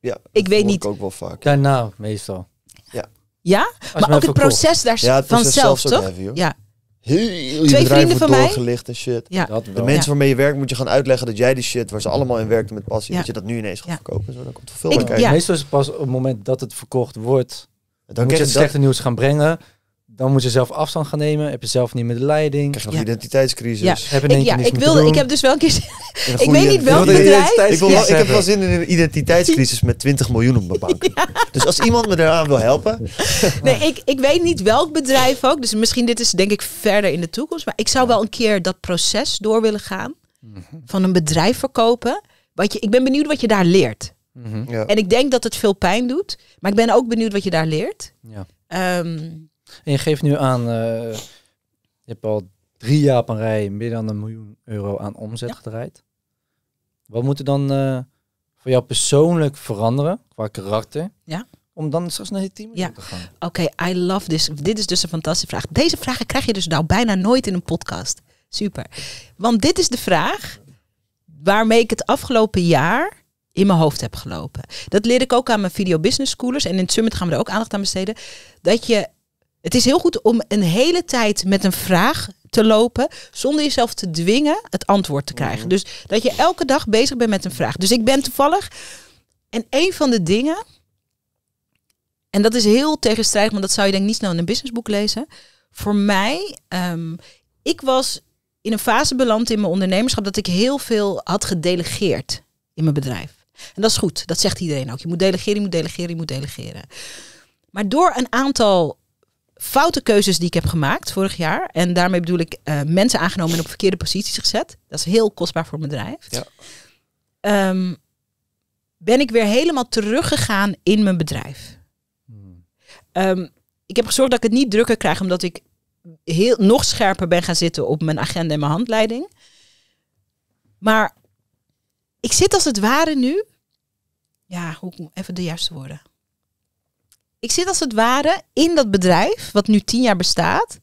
Ja, ik weet niet. ook wel vaak. Daarna nou, meestal. Ja. Ja? maar ook het proces daar ja, het is vanzelf, zelf toch? Heavy, ja. Heel Twee vrienden van mij. Gelicht en shit. Ja. de mensen waarmee je werkt moet je gaan uitleggen dat jij die shit waar ze allemaal in werkten met passie, dat je dat nu ineens gaat verkopen. Zo, dan komt Meestal is pas op het moment dat het verkocht wordt, dan moet je het slechte nieuws gaan brengen dan moet je zelf afstand gaan nemen. Heb je zelf niet meer de leiding. Krijg je nog identiteitscrisis. Ja. Heb ik, ja, ik, wilde, ik heb dus wel een keer... ik weet niet welk bedrijf. Ik, wil, ik heb wel zin in een identiteitscrisis met 20 miljoen op mijn bank. Dus als iemand me daaraan wil helpen... Nee, ik, ik weet niet welk bedrijf ook. Dus misschien dit is denk ik verder in de toekomst. Maar ik zou wel een keer dat proces door willen gaan. Mhm. Van een bedrijf verkopen. Wat je, ik ben benieuwd wat je daar leert. Mhm. En ik denk dat het veel pijn doet. Maar ik ben ook benieuwd wat je daar leert. Ja. Ehm, en je geeft nu aan, eh, je hebt al drie jaar op een rij meer dan een miljoen euro aan omzet gedraaid. Wat moet er dan eh, voor jou persoonlijk veranderen qua karakter? Ja om dan straks naar het team te gaan? Oké, I love this. Dit is dus een fantastische vraag. Deze vragen krijg je dus nou bijna nooit in een podcast. Super. Want dit is de vraag waarmee ik het afgelopen jaar in mijn hoofd heb gelopen. Dat leer ik ook aan mijn video business schoolers. En in het summit gaan we er ook aandacht aan besteden. Dat je het is heel goed om een hele tijd met een vraag te lopen zonder jezelf te dwingen het antwoord te krijgen. Mhm. Dus dat je elke dag bezig bent met een vraag. Dus ik ben toevallig en een van de dingen en dat is heel tegenstrijdig, want dat zou je denk ik niet snel in een businessboek lezen. Voor mij, ehm, ik was in een fase beland in mijn ondernemerschap dat ik heel veel had gedelegeerd in mijn bedrijf. En dat is goed, dat zegt iedereen ook. Je moet delegeren, je moet delegeren, je moet delegeren. Maar door een aantal foute keuzes die ik heb gemaakt vorig jaar. En daarmee bedoel ik eh, mensen aangenomen en op verkeerde posities gezet. Dat is heel kostbaar voor mijn bedrijf. Ja. Ehm, ben ik weer helemaal teruggegaan in mijn bedrijf. Hmm. Ehm, ik heb gezorgd dat ik het niet drukker krijg, omdat ik heel, nog scherper ben gaan zitten op mijn agenda en mijn handleiding. Maar ik zit als het ware nu. Ja, hoe, even de juiste woorden. Ik zit als het ware in dat bedrijf, wat nu tien jaar bestaat.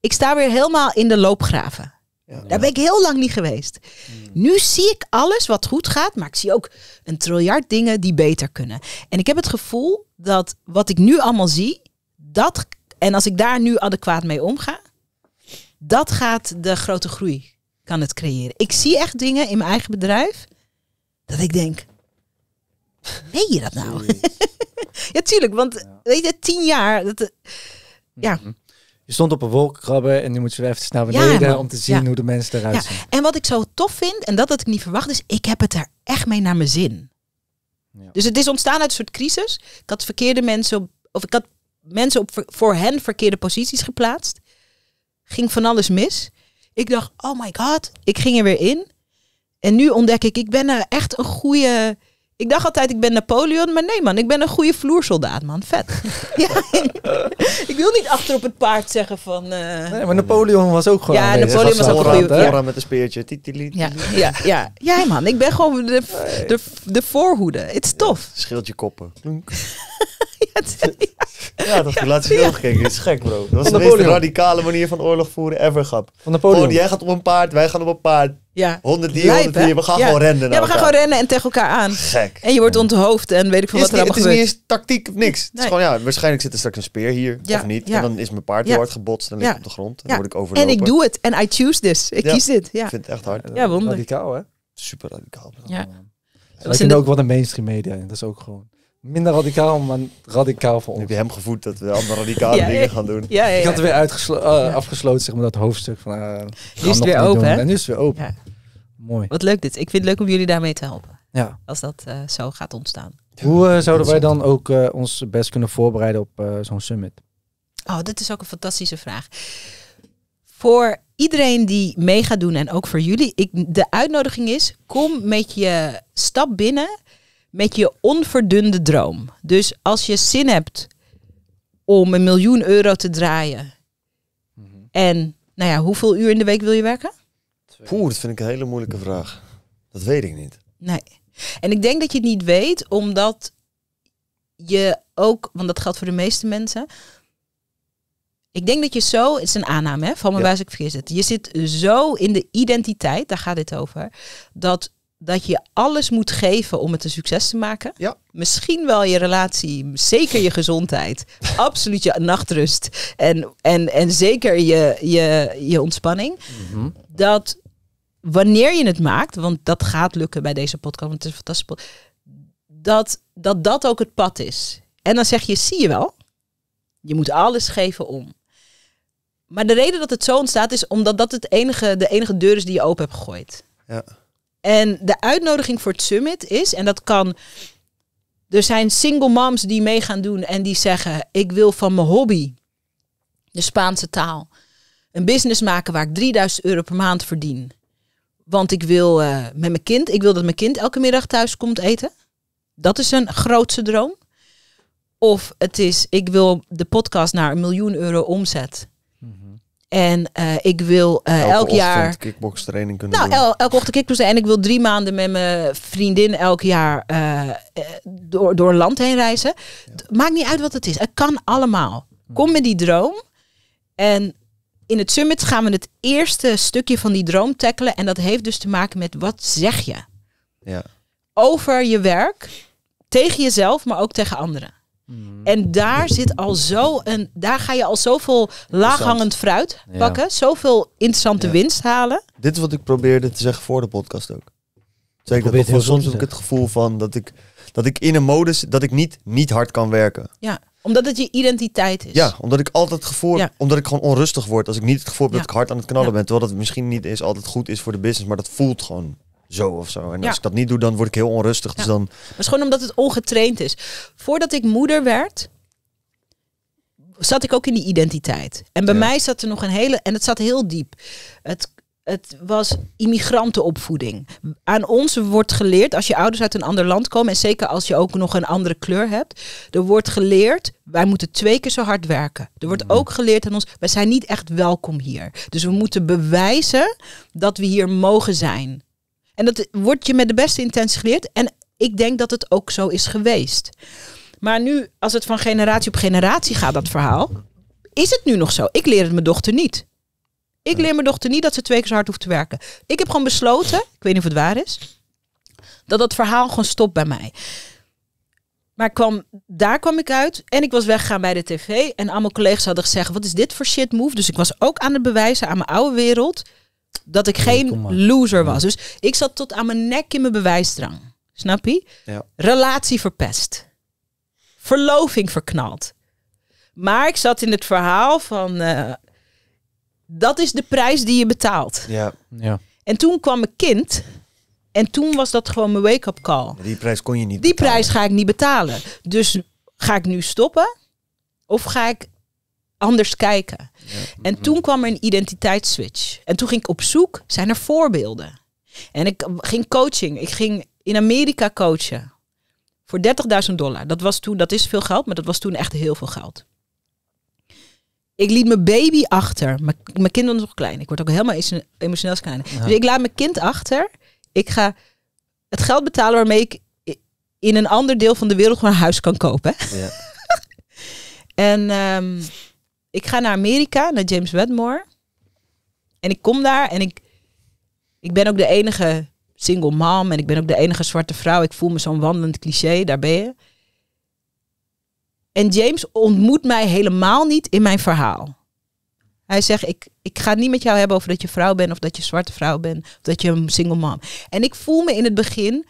Ik sta weer helemaal in de loopgraven. Ja. Daar ben ik heel lang niet geweest. Hmm. Nu zie ik alles wat goed gaat, maar ik zie ook een triljard dingen die beter kunnen. En ik heb het gevoel dat wat ik nu allemaal zie, dat, en als ik daar nu adequaat mee omga, dat gaat de grote groei kan het creëren. Ik zie echt dingen in mijn eigen bedrijf dat ik denk, Weet je dat nou? ja, tuurlijk. Want weet je, tien jaar. Dat, eh, hm. ja. Je stond op een wolkenkrabber en nu moet je even snel beneden om te zien hoe de mensen eruit ja. zien. En wat ik zo tof vind, en dat had ik niet verwacht, is ik heb het er echt mee naar mijn zin. Dus het is ontstaan uit een soort crisis. Ik had verkeerde mensen of ik had mensen op voor hen verkeerde posities geplaatst. Ging van alles mis. Ik dacht, oh my god, ik ging er weer in. En nu ontdek ik, ik ben er echt een goede ik dacht altijd, ik ben Napoleon, maar nee man, ik ben een goede vloersoldaat man, vet. ja, ik wil niet achter op het paard zeggen van... Eh, nee, maar Napoleon was ook gewoon... Ja, Napoleon was, ook een goede... Ja. met een speertje. Ja, ja, ja. ja man, ik ben gewoon de, de, de voorhoede. Het is tof. Schildje je koppen. ja, dat relatief heel gek. Dat is gek, bro. Dat was de meest radicale manier van oorlog voeren ever, grap. Van Napoleon. jij gaat op een paard, wij gaan op een paard. Ja. 100 hier, 100 We gaan gewoon rennen. Ja, we gaan gewoon rennen en tegen elkaar aan. Gek. En je wordt onthoofd en weet ik veel wat er allemaal gebeurt. Het is niet eens tactiek of niks. Het is gewoon, ja, waarschijnlijk zit er straks een speer hier of niet. En dan is mijn paard wordt gebotst en ligt op de grond. En word ik overlopen. En ik doe het. En I choose this. Ik kies dit. Ja. Ik vind het echt hard. Ja, Radicaal, hè? Super radicaal. Ja. Dat is ook wat een mainstream media. Dat is ook gewoon minder radicaal, maar radicaal voor ons. Heb je hem gevoed dat we andere radicale dingen gaan doen? Ja, Ik had er weer uh, afgesloten, zeg maar, dat hoofdstuk. Van, eh, nu is het weer open, En nu is het weer open. Mooi. Wat leuk dit. Ik vind het leuk om jullie daarmee te helpen. Ja. Als dat eh, zo gaat ontstaan. Hoe zouden wij dan ook ons best kunnen voorbereiden op zo'n summit? Oh, dat is ook een fantastische vraag. Voor iedereen die mee gaat doen en ook voor jullie, ik, de uitnodiging is: kom met je stap binnen met je onverdunde droom. Dus als je zin hebt om een miljoen euro te draaien. Mhm. En nou ja, hoeveel uur in de week wil je werken? Poeh, dat vind ik een hele moeilijke vraag. Dat weet ik niet. Nee. En ik denk dat je het niet weet, omdat je ook, want dat geldt voor de meeste mensen. Ik denk dat je zo, het is een aanname hè, van me ja. waar ik vergis het. Je zit zo in de identiteit, daar gaat dit over, dat dat je alles moet geven om het een succes te maken. Ja. Misschien wel je relatie, zeker je gezondheid, absoluut je nachtrust en, en, en zeker je, je, je ontspanning. Mhm. Dat wanneer je het maakt, want dat gaat lukken bij deze podcast, want het is een fantastisch dat, dat dat ook het pad is. En dan zeg je, zie je wel, je moet alles geven om. Maar de reden dat het zo ontstaat is omdat dat het enige, de enige deur is die je open hebt gegooid. Ja. En de uitnodiging voor het summit is, en dat kan. Er zijn single moms die mee gaan doen en die zeggen: Ik wil van mijn hobby, de Spaanse taal, een business maken waar ik 3000 euro per maand verdien. Want ik wil eh, met mijn kind, ik wil dat mijn kind elke middag thuis komt eten. Dat is een grootse droom. Of het is, ik wil de podcast naar een miljoen euro omzet. En eh, ik wil eh, elk jaar. kickbox training kunnen nou, doen. El, elke ochtend kickboxen. En ik wil drie maanden met mijn vriendin elk jaar eh, door, door land heen reizen. Maakt niet uit wat het is. Het kan allemaal. Kom met die droom. En in het summit gaan we het eerste stukje van die droom tackelen. En dat heeft dus te maken met wat zeg je ja. over je werk. Tegen jezelf, maar ook tegen anderen. Mhm. En daar zit al zo een, daar ga je al zoveel laaghangend fruit pakken, zoveel interessante winst halen. Dit is wat ik probeerde te zeggen voor de podcast ook. Zeker dat heel soms heb ik het gevoel van dat ik, dat ik in een modus dat ik niet, niet hard kan werken. Ja, omdat het je identiteit is. Ja, omdat ik altijd het gevoel, omdat ik gewoon onrustig word als ik niet het gevoel heb dat ik hard aan het knallen ben, terwijl dat misschien niet eens altijd goed is voor de business, maar dat voelt gewoon zo of zo. En als ik dat niet doe, dan word ik heel onrustig. Dus dan... Maar is gewoon omdat het ongetraind is. Voordat ik moeder werd, zat ik ook in die identiteit. En bij mij zat er nog een hele. En het zat heel diep. Het, het was immigrantenopvoeding. Aan ons wordt geleerd, als je ouders uit een ander land komen. en zeker als je ook nog een andere kleur hebt. er wordt geleerd. wij moeten twee keer zo hard werken. Er wordt mm. ook geleerd aan ons. wij zijn niet echt welkom hier. Dus we moeten bewijzen dat we hier mogen zijn. En dat wordt je met de beste intentie geleerd. En ik denk dat het ook zo is geweest. Maar nu, als het van generatie op generatie gaat, dat verhaal, is het nu nog zo. Ik leer het mijn dochter niet. Ik leer mijn dochter niet dat ze twee keer zo hard hoeft te werken. Ik heb gewoon besloten, ik weet niet of het waar is, dat dat verhaal gewoon stopt bij mij. Maar kwam, daar kwam ik uit en ik was weggegaan bij de tv. En allemaal collega's hadden gezegd, wat is dit voor shit move? Dus ik was ook aan het bewijzen aan mijn oude wereld dat ik geen loser was. Dus ik zat tot aan mijn nek in mijn bewijsdrang. Snap je? Ja. Relatie verpest. Verloving verknald. Maar ik zat in het verhaal van... Eh, dat is de prijs die je betaalt. Ja. ja. En toen kwam mijn kind... En toen was dat gewoon mijn wake-up call. Die prijs kon je niet. Die prijs ga ik niet betalen. Dus ga ik nu stoppen? Of ga ik anders kijken. En mhm. toen kwam er een identiteitsswitch. En toen ging ik op zoek, zijn er voorbeelden? En ik ging coaching. Ik ging in Amerika coachen. Voor 30.000 dollar. Dat was toen, dat is veel geld, maar dat was toen echt heel veel geld. Ik liet mijn baby achter. Mijn, mijn kind was nog klein. Ik word ook helemaal emotioneel klein. Dus ik laat mijn kind achter. Ik ga het geld betalen waarmee ik in een ander deel van de wereld gewoon een huis kan kopen. Ja. en ehm, ik ga naar Amerika, naar James Wedmore. En ik kom daar en ik, ik ben ook de enige single mom en ik ben ook de enige zwarte vrouw. Ik voel me zo'n wandelend cliché, daar ben je. En James ontmoet mij helemaal niet in mijn verhaal. Hij zegt, ik, ik ga het niet met jou hebben over dat je vrouw bent of dat je zwarte vrouw bent of dat je een single mom. En ik voel me in het begin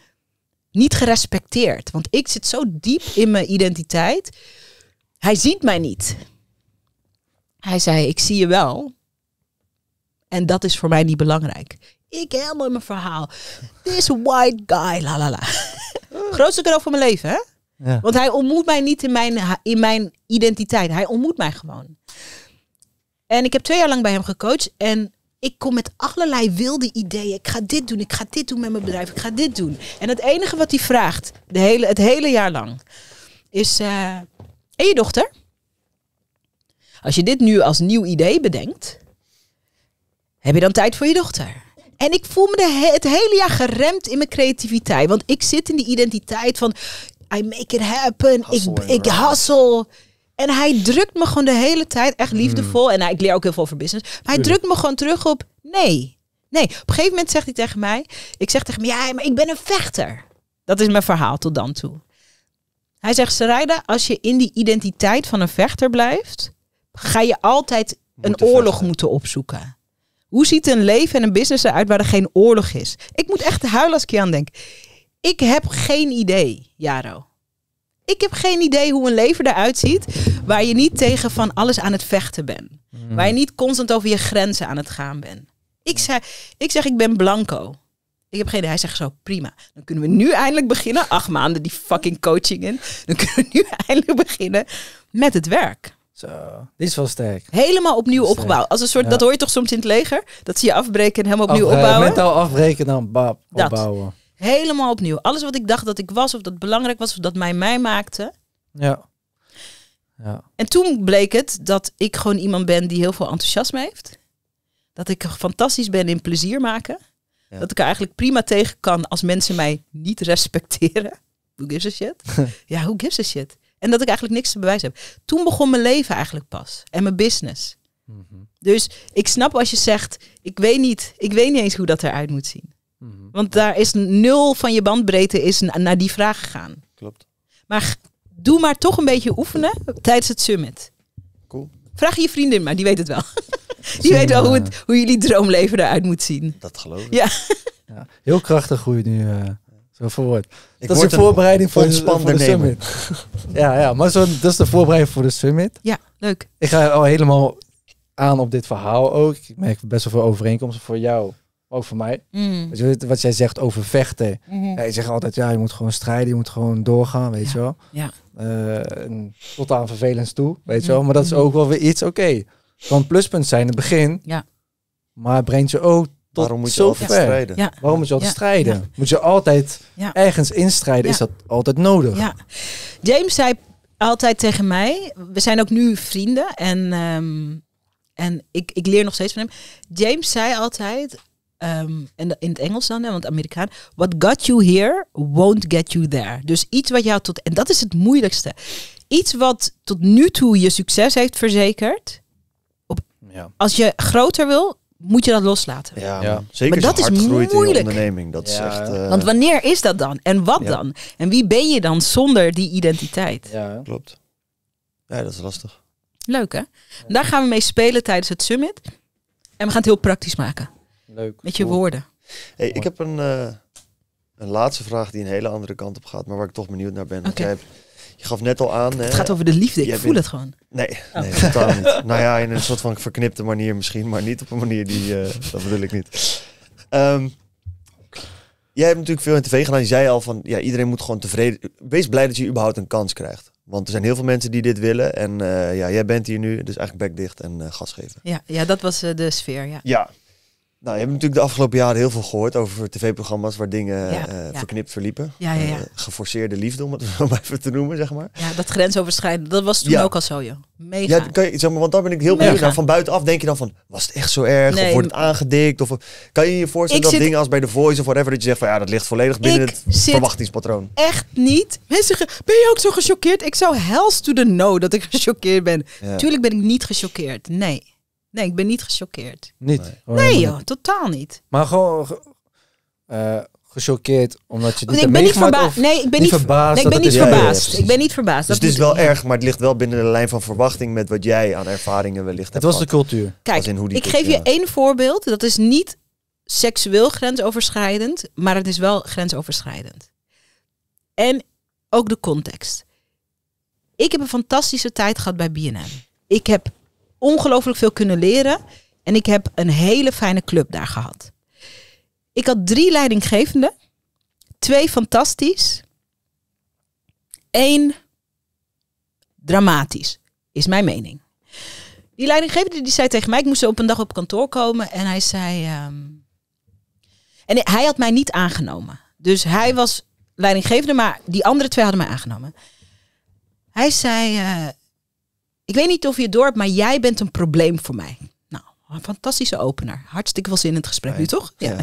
niet gerespecteerd, want ik zit zo diep in mijn identiteit. Hij ziet mij niet. Hij zei, ik zie je wel. En dat is voor mij niet belangrijk. Ik helemaal mijn verhaal. This white guy, la la la. Grootste cadeau van mijn leven, hè? Ja. Want hij ontmoet mij niet in mijn, in mijn identiteit. Hij ontmoet mij gewoon. En ik heb twee jaar lang bij hem gecoacht. En ik kom met allerlei wilde ideeën. Ik ga dit doen, ik ga dit doen met mijn bedrijf, ik ga dit doen. En het enige wat hij vraagt, de hele, het hele jaar lang, is... Eh, en je dochter? Als je dit nu als nieuw idee bedenkt, heb je dan tijd voor je dochter? En ik voel me he het hele jaar geremd in mijn creativiteit. Want ik zit in die identiteit van I make it happen. ik, ik hassel. En hij drukt me gewoon de hele tijd echt hmm. liefdevol. En nou, ik leer ook heel veel over business. Maar hij drukt me gewoon terug op nee. Nee, op een gegeven moment zegt hij tegen mij. Ik zeg tegen hem, ja, maar ik ben een vechter. Dat is mijn verhaal tot dan toe. Hij zegt, Sarayda, als je in die identiteit van een vechter blijft, ga je altijd een oorlog moeten opzoeken. Hoe ziet een leven en een business eruit waar er geen oorlog is? Ik moet echt huilen als ik aan denk. Ik heb geen idee, Jaro. Ik heb geen idee hoe een leven eruit ziet waar je niet tegen van alles aan het vechten bent. Hmm. Waar je niet constant over je grenzen aan het gaan bent. Ik, zei, ik zeg, ik ben blanco. Ik heb geen idee. Hij zegt zo, prima. Dan kunnen we nu eindelijk beginnen. Acht maanden die fucking coaching in. Dan kunnen we nu eindelijk beginnen met het werk. Zo, dit is wel sterk. Helemaal opnieuw opgebouwd. Als een soort, Dat hoor je toch soms in het leger? Dat zie je afbreken en helemaal opnieuw Afbre opbouwen. al afbreken, dan bab, opbouwen. Dat. Helemaal opnieuw. Alles wat ik dacht dat ik was, of dat belangrijk was, of dat mij mij maakte. Ja. ja. En toen bleek het dat ik gewoon iemand ben die heel veel enthousiasme heeft. Dat ik fantastisch ben in plezier maken. Dat ik er eigenlijk prima tegen kan als mensen mij niet respecteren. Who gives a shit? ja, who gives a shit? En dat ik eigenlijk niks te bewijzen heb. Toen begon mijn leven eigenlijk pas. En mijn business. Mhm. Dus ik snap als je zegt, ik weet niet, ik weet niet eens hoe dat eruit moet zien. Mhm. Want daar is nul van je bandbreedte is naar die vraag gegaan. Klopt. Maar doe maar toch een beetje oefenen tijdens het summit. Cool. Vraag je vriendin maar, die weet het wel. die weten weet wel hoe, hoe jullie droomleven eruit moet zien. Dat geloof ik. Ja. ja. Heel krachtig hoe je nu uh, verwoord. dat is de voorbereiding voor, een spannende summit. ja, ja, maar zo, dat is de voorbereiding voor de summit. Ja, leuk. Ik ga al helemaal aan op dit verhaal ook. Ik merk best wel veel overeenkomsten voor jou. Ook voor mij. Mm. Weet wat jij zegt over vechten. Mm je zegt altijd, ja, je moet gewoon strijden, je moet gewoon doorgaan, weet je wel. Ja. Eh, tot aan vervelend toe, weet je wel. Mm-hmm. Maar dat is mm-hmm. ook wel weer iets, oké. Okay. Kan pluspunt zijn in het begin. Ja. Maar brengt je ook tot Waarom moet je altijd strijden? Ja. Waarom moet je altijd strijden? Moet je altijd ergens instrijden? Is dat altijd nodig? James zei altijd tegen mij, we zijn ook nu vrienden en, ehm, en ik, ik leer nog steeds van hem. James zei altijd, ehm, en in het Engels dan, want Amerikaan, what got you here won't get you there. Dus iets wat jou tot, en dat is het moeilijkste, iets wat tot nu toe je succes heeft verzekerd, op, als je groter wil, moet je dat loslaten. Ja, ja. zeker. Maar dat is moeilijk. onderneming. Dat is echt, eh, Want wanneer is dat dan? En wat dan? En wie ben je dan zonder die identiteit? Ja, klopt. Ja, dat is lastig. Leuk hè? Daar gaan we mee spelen tijdens het summit. En we gaan het heel praktisch maken. Leuk. Met je woorden. Hey, ik heb een, eh, een laatste vraag die een hele andere kant op gaat, maar waar ik toch benieuwd naar ben. Okay. jij hebt je gaf net al aan. Het gaat over de liefde, ik voel het gewoon. Nee, oh. nee totaal niet. nou ja, in een soort van verknipte manier misschien, maar niet op een manier die. Eh, dat bedoel ik niet. Um, jij hebt natuurlijk veel in tv gedaan. Je zei al van ja, iedereen moet gewoon tevreden. Wees blij dat je überhaupt een kans krijgt. Want er zijn heel veel mensen die dit willen. En eh, ja, jij bent hier nu, dus eigenlijk bek dicht en uh, gas geven. Ja, ja, dat was de sfeer. Ja. ja, nou, je hebt natuurlijk de afgelopen jaren heel veel gehoord over tv-programma's waar dingen ja, uh, ja. verknipt verliepen. Ja, eh, geforceerde liefde, om het maar even te noemen, zeg maar. Ja, dat grensoverschrijdend, dat was toen ook al zo, joh. Mega. Ja, kan je, zeg maar, want daar ben ik heel benieuwd naar. Van buitenaf denk je dan van, was het echt zo erg? Of wordt het aangedikt? Of, kan je je voorstellen dat dingen als bij The Voice of whatever, dat je zegt van, ja, dat ligt volledig binnen het verwachtingspatroon? echt niet. Mensen, ben je ook zo gechoqueerd? Ik zou hells to the no dat ik gechoqueerd ben. Tuurlijk ben ik niet gechoqueerd, nee. Nee, ik ben niet gechoqueerd. Niet? Nee, oh, joh, totaal niet. Maar gewoon uh, gechoqueerd omdat je dit nee, ik ben niet verbaasd. Nee, ik ben niet verbaasd. ik ben niet verbaasd. ik ben niet verbaasd. het is wel erg, maar het ligt wel binnen de lijn van verwachting met wat jij aan ervaringen wellicht hebt. Het was de cultuur. Kijk, in hoe die ik geef je één voorbeeld. Dat is niet seksueel grensoverschrijdend, maar het is wel grensoverschrijdend. En ook de context. Ik heb een fantastische tijd gehad bij BNM. Ik heb ongelooflijk veel kunnen leren. En ik heb een hele fijne club daar gehad. Ik had drie leidinggevenden. Twee fantastisch. Eén dramatisch, is mijn mening. Die leidinggevende die zei tegen mij, ik moest op een dag op kantoor komen. En hij zei... Ehm, en hij had mij niet aangenomen. Dus hij was leidinggevende, maar die andere twee hadden mij aangenomen. Hij zei, eh, ik weet niet of je het door hebt, maar jij bent een probleem voor mij. Nou, een fantastische opener. Hartstikke veel zin in het gesprek nu, toch? Ja.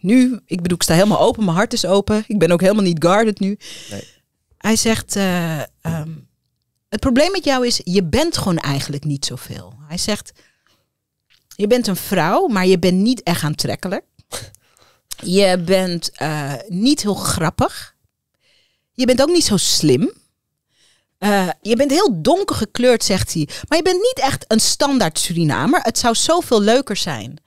nu, ik bedoel, ik sta helemaal open. Mijn hart is open. Ik ben ook helemaal niet guarded nu. Nee. Hij zegt, eh, ehm, het probleem met jou is, je bent gewoon eigenlijk niet zoveel. Hij zegt, je bent een vrouw, maar je bent niet echt aantrekkelijk. Je bent eh, niet heel grappig. Je bent ook niet zo slim. Eh, je bent heel donker gekleurd, zegt hij. Maar je bent niet echt een standaard Surinamer. Het zou zoveel leuker zijn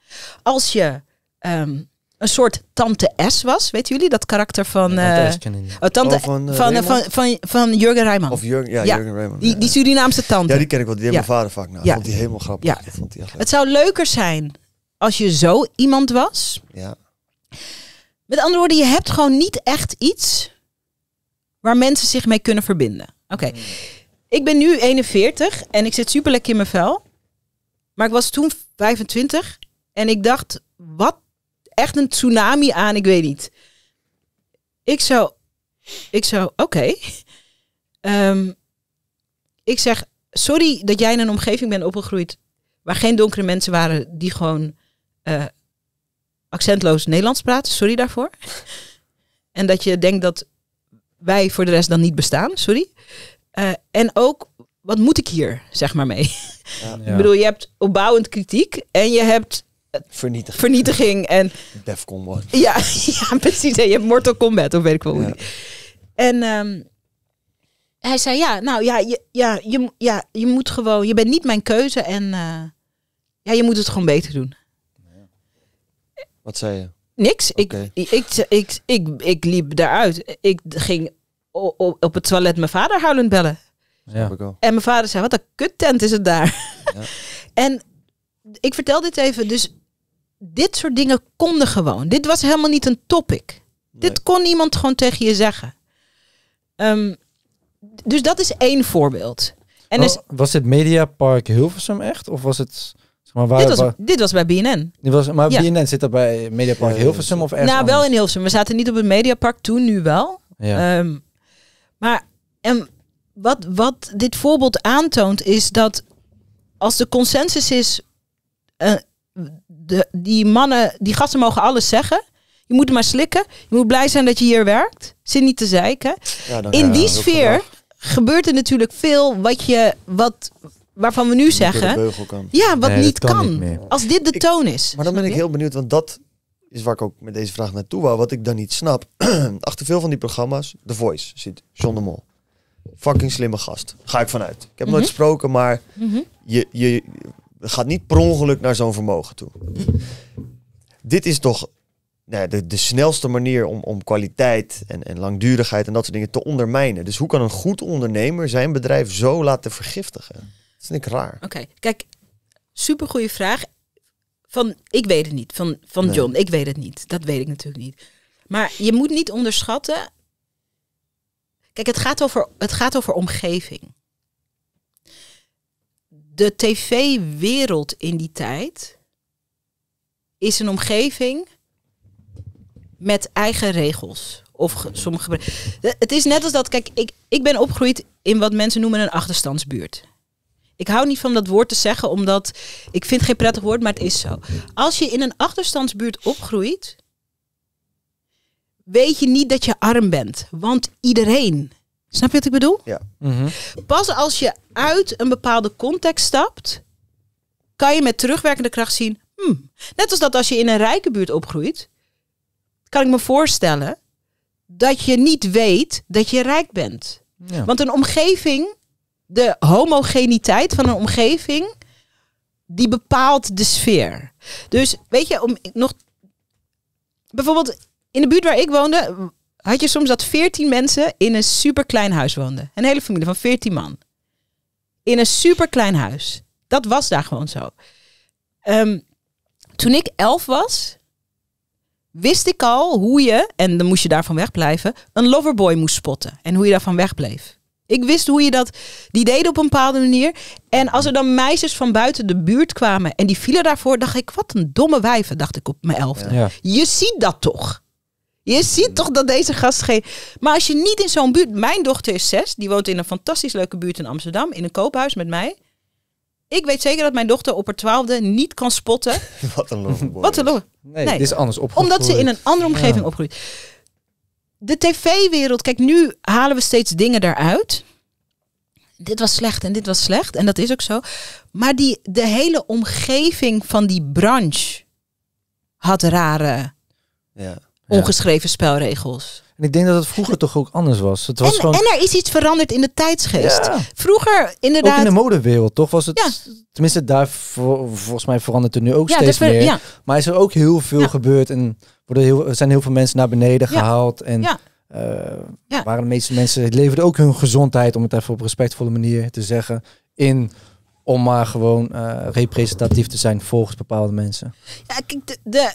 als je ehm, een soort Tante S was. Weet jullie dat karakter van. tante eh, oh, van, uh, van, van, van, van, Jurgen Rijman. Of Jurgen, ja, Jurgen Rijman. Die, die, Surinaamse tante. Ja, die ken ik wel. Die heeft mijn vader vaak Nou. Ja. Vond die helemaal grappig. Vond die echt het zou leuker zijn als je zo iemand was. Ja. Met andere woorden, je hebt gewoon niet echt iets waar mensen zich mee kunnen verbinden. Oké. Ik ben nu 41 en ik zit super lekker in mijn vel. Maar ik was toen 25 en ik dacht, wat? Echt een tsunami aan, ik weet niet. Ik zou, ik zou, oké. Ehm, ik zeg, sorry dat jij in een omgeving bent opgegroeid waar geen donkere mensen waren die gewoon eh, accentloos Nederlands praten. Sorry daarvoor. en dat je denkt dat wij voor de rest dan niet bestaan, sorry. Eh, en ook, wat moet ik hier, zeg maar, mee? ik bedoel, je hebt opbouwend kritiek en je hebt eh, Vernietiging. Vernietiging en. Defcon Combat. Ja, ja, precies. En je hebt Mortal Kombat of weet ik wel hoe. En ehm, hij zei: Ja, nou ja je, ja, je, ja, je moet gewoon. Je bent niet mijn keuze en. Eh, ja, je moet het gewoon beter doen. Wat zei je? Niks. Ik, ik, ik, ik, ik liep daaruit. Ik ging op het toilet mijn vader huilend bellen. Ja. En mijn vader zei, wat een kuttent is het daar. Ja. en ik vertel dit even, dus dit soort dingen konden gewoon. Dit was helemaal niet een topic. Dit kon iemand gewoon tegen je zeggen. Ehm, dus dat is één voorbeeld. En dus was het Mediapark Hilversum echt? Of was het dit, was, dit was bij BNN. Dit was, maar BNN zit er bij Mediapark ja, Hilversum of ergens Nou, wel in Hilversum. We zaten niet op het Mediapark toen, nu wel. Ehm, maar en wat, wat dit voorbeeld aantoont is dat als de consensus is... Eh, de, die mannen, die gasten mogen alles zeggen... Je moet maar slikken. Je moet blij zijn dat je hier werkt. Zit niet te zeiken. in die sfeer gebeurt er natuurlijk veel wat je, wat, waarvan we nu zeggen. Ja, wat niet kan. als dit de toon is. Maar dan ben ik heel benieuwd, want dat is waar ik ook met deze vraag naartoe wou. Wat ik dan niet snap. Achter veel van die programma's, The Voice zit John de Mol. Fucking slimme gast. Ga ik vanuit. Ik heb nooit mhm. gesproken, maar mhm. je, je gaat niet per ongeluk naar zo'n vermogen toe. Dit is toch nou de, de snelste manier om, om kwaliteit en, en langdurigheid en dat soort dingen te ondermijnen. Dus hoe kan een goed ondernemer zijn bedrijf zo laten vergiftigen? Dat vind ik raar. Oké, kijk, supergoeie vraag. Van, ik weet het niet. Van, van John, ik weet het niet. Dat weet ik natuurlijk niet. Maar je moet niet onderschatten. Kijk, het gaat over, het gaat over omgeving. De tv-wereld in die tijd is een omgeving met eigen regels. Of sommige. Het is net als dat, kijk, ik, ik ben opgegroeid in wat mensen noemen een achterstandsbuurt. Ik hou niet van dat woord te zeggen, omdat ik vind geen prettig woord, maar het is zo. Als je in een achterstandsbuurt opgroeit, weet je niet dat je arm bent. Want iedereen. Snap je wat ik bedoel? Ja. Mhm. Pas als je uit een bepaalde context stapt, kan je met terugwerkende kracht zien. Hmm, net als dat als je in een rijke buurt opgroeit, kan ik me voorstellen dat je niet weet dat je rijk bent. Ja. Want een omgeving de homogeniteit van een omgeving, die bepaalt de sfeer. Dus weet je, om nog. Bijvoorbeeld in de buurt waar ik woonde, had je soms dat 14 mensen in een superklein huis woonden. Een hele familie van 14 man. In een superklein huis. Dat was daar gewoon zo. Ehm, toen ik 11 was, wist ik al hoe je, en dan moest je daarvan wegblijven, een loverboy moest spotten. En hoe je daarvan wegbleef. Ik wist hoe je dat, die deden op een bepaalde manier. En als er dan meisjes van buiten de buurt kwamen en die vielen daarvoor, dacht ik, wat een domme wijven, dacht ik op mijn elfde. Je ziet dat toch? Je ziet toch dat deze gast geen. Maar als je niet in zo'n buurt. Mijn dochter is zes, die woont in een fantastisch leuke buurt in Amsterdam, in een koophuis met mij. Ik weet zeker dat mijn dochter op haar twaalfde niet kan spotten. Wat een loverboy. Wat een lover. Nee, dit is anders opgegroeid. Omdat ze in een andere omgeving ja. opgroeit de tv-wereld, kijk, nu halen we steeds dingen daaruit. Dit was slecht en dit was slecht en dat is ook zo. Maar die, de hele omgeving van die branche had rare ja, ongeschreven spelregels. En ik denk dat het vroeger toch ook anders was. Het was en, gewoon... en er is iets veranderd in de tijdsgeest. Vroeger inderdaad... Ook in de modewereld, toch? Was het... Ja. Tenminste, daar volgens mij verandert er nu ook steeds meer. Maar is er ook heel veel gebeurd. En worden heel, zijn heel veel mensen naar beneden gehaald. En eh, waren de meeste mensen... leverden ook hun gezondheid, om het even op respectvolle manier te zeggen... in om maar gewoon eh, representatief te zijn volgens bepaalde mensen. Ja, kijk, de, de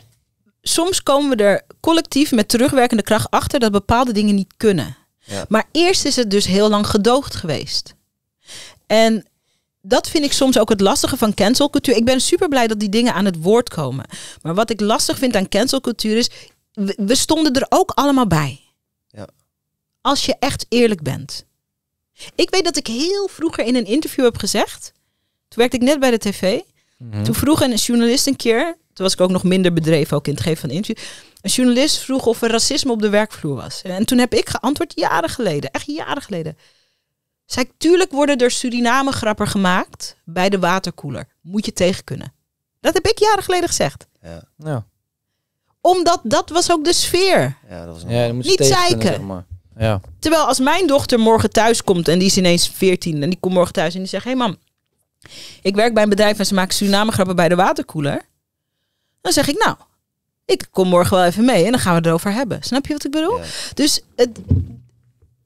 soms komen we er collectief met terugwerkende kracht achter dat bepaalde dingen niet kunnen. Maar eerst is het dus heel lang gedoogd geweest. En dat vind ik soms ook het lastige van cancelcultuur. Ik ben super blij dat die dingen aan het woord komen. Maar wat ik lastig vind aan cancelcultuur is, we, stonden er ook allemaal bij. Ja. Als je echt eerlijk bent. Ik weet dat ik heel vroeger in een interview heb gezegd. Toen werkte ik net bij de tv. Mhm. Toen vroeg een journalist een keer toen was ik ook nog minder bedreven ook in het geven van interview. Een journalist vroeg of er racisme op de werkvloer was. En toen heb ik geantwoord jaren geleden, echt jaren geleden. Zei ik, tuurlijk worden er Suriname grappen gemaakt bij de waterkoeler. Moet je tegen kunnen. Dat heb ik jaren geleden gezegd. Ja. Omdat dat was ook de sfeer. Ja, dat was Niet zeiken. ja. Terwijl als mijn dochter morgen thuis komt en die is ineens 14 en die komt morgen thuis en die zegt: Hé hey mam, ik werk bij een bedrijf en ze maken Suriname grappen bij de waterkoeler. Dan zeg ik, nou, ik kom morgen wel even mee en dan gaan we erover hebben. Snap je wat ik bedoel? Dus het,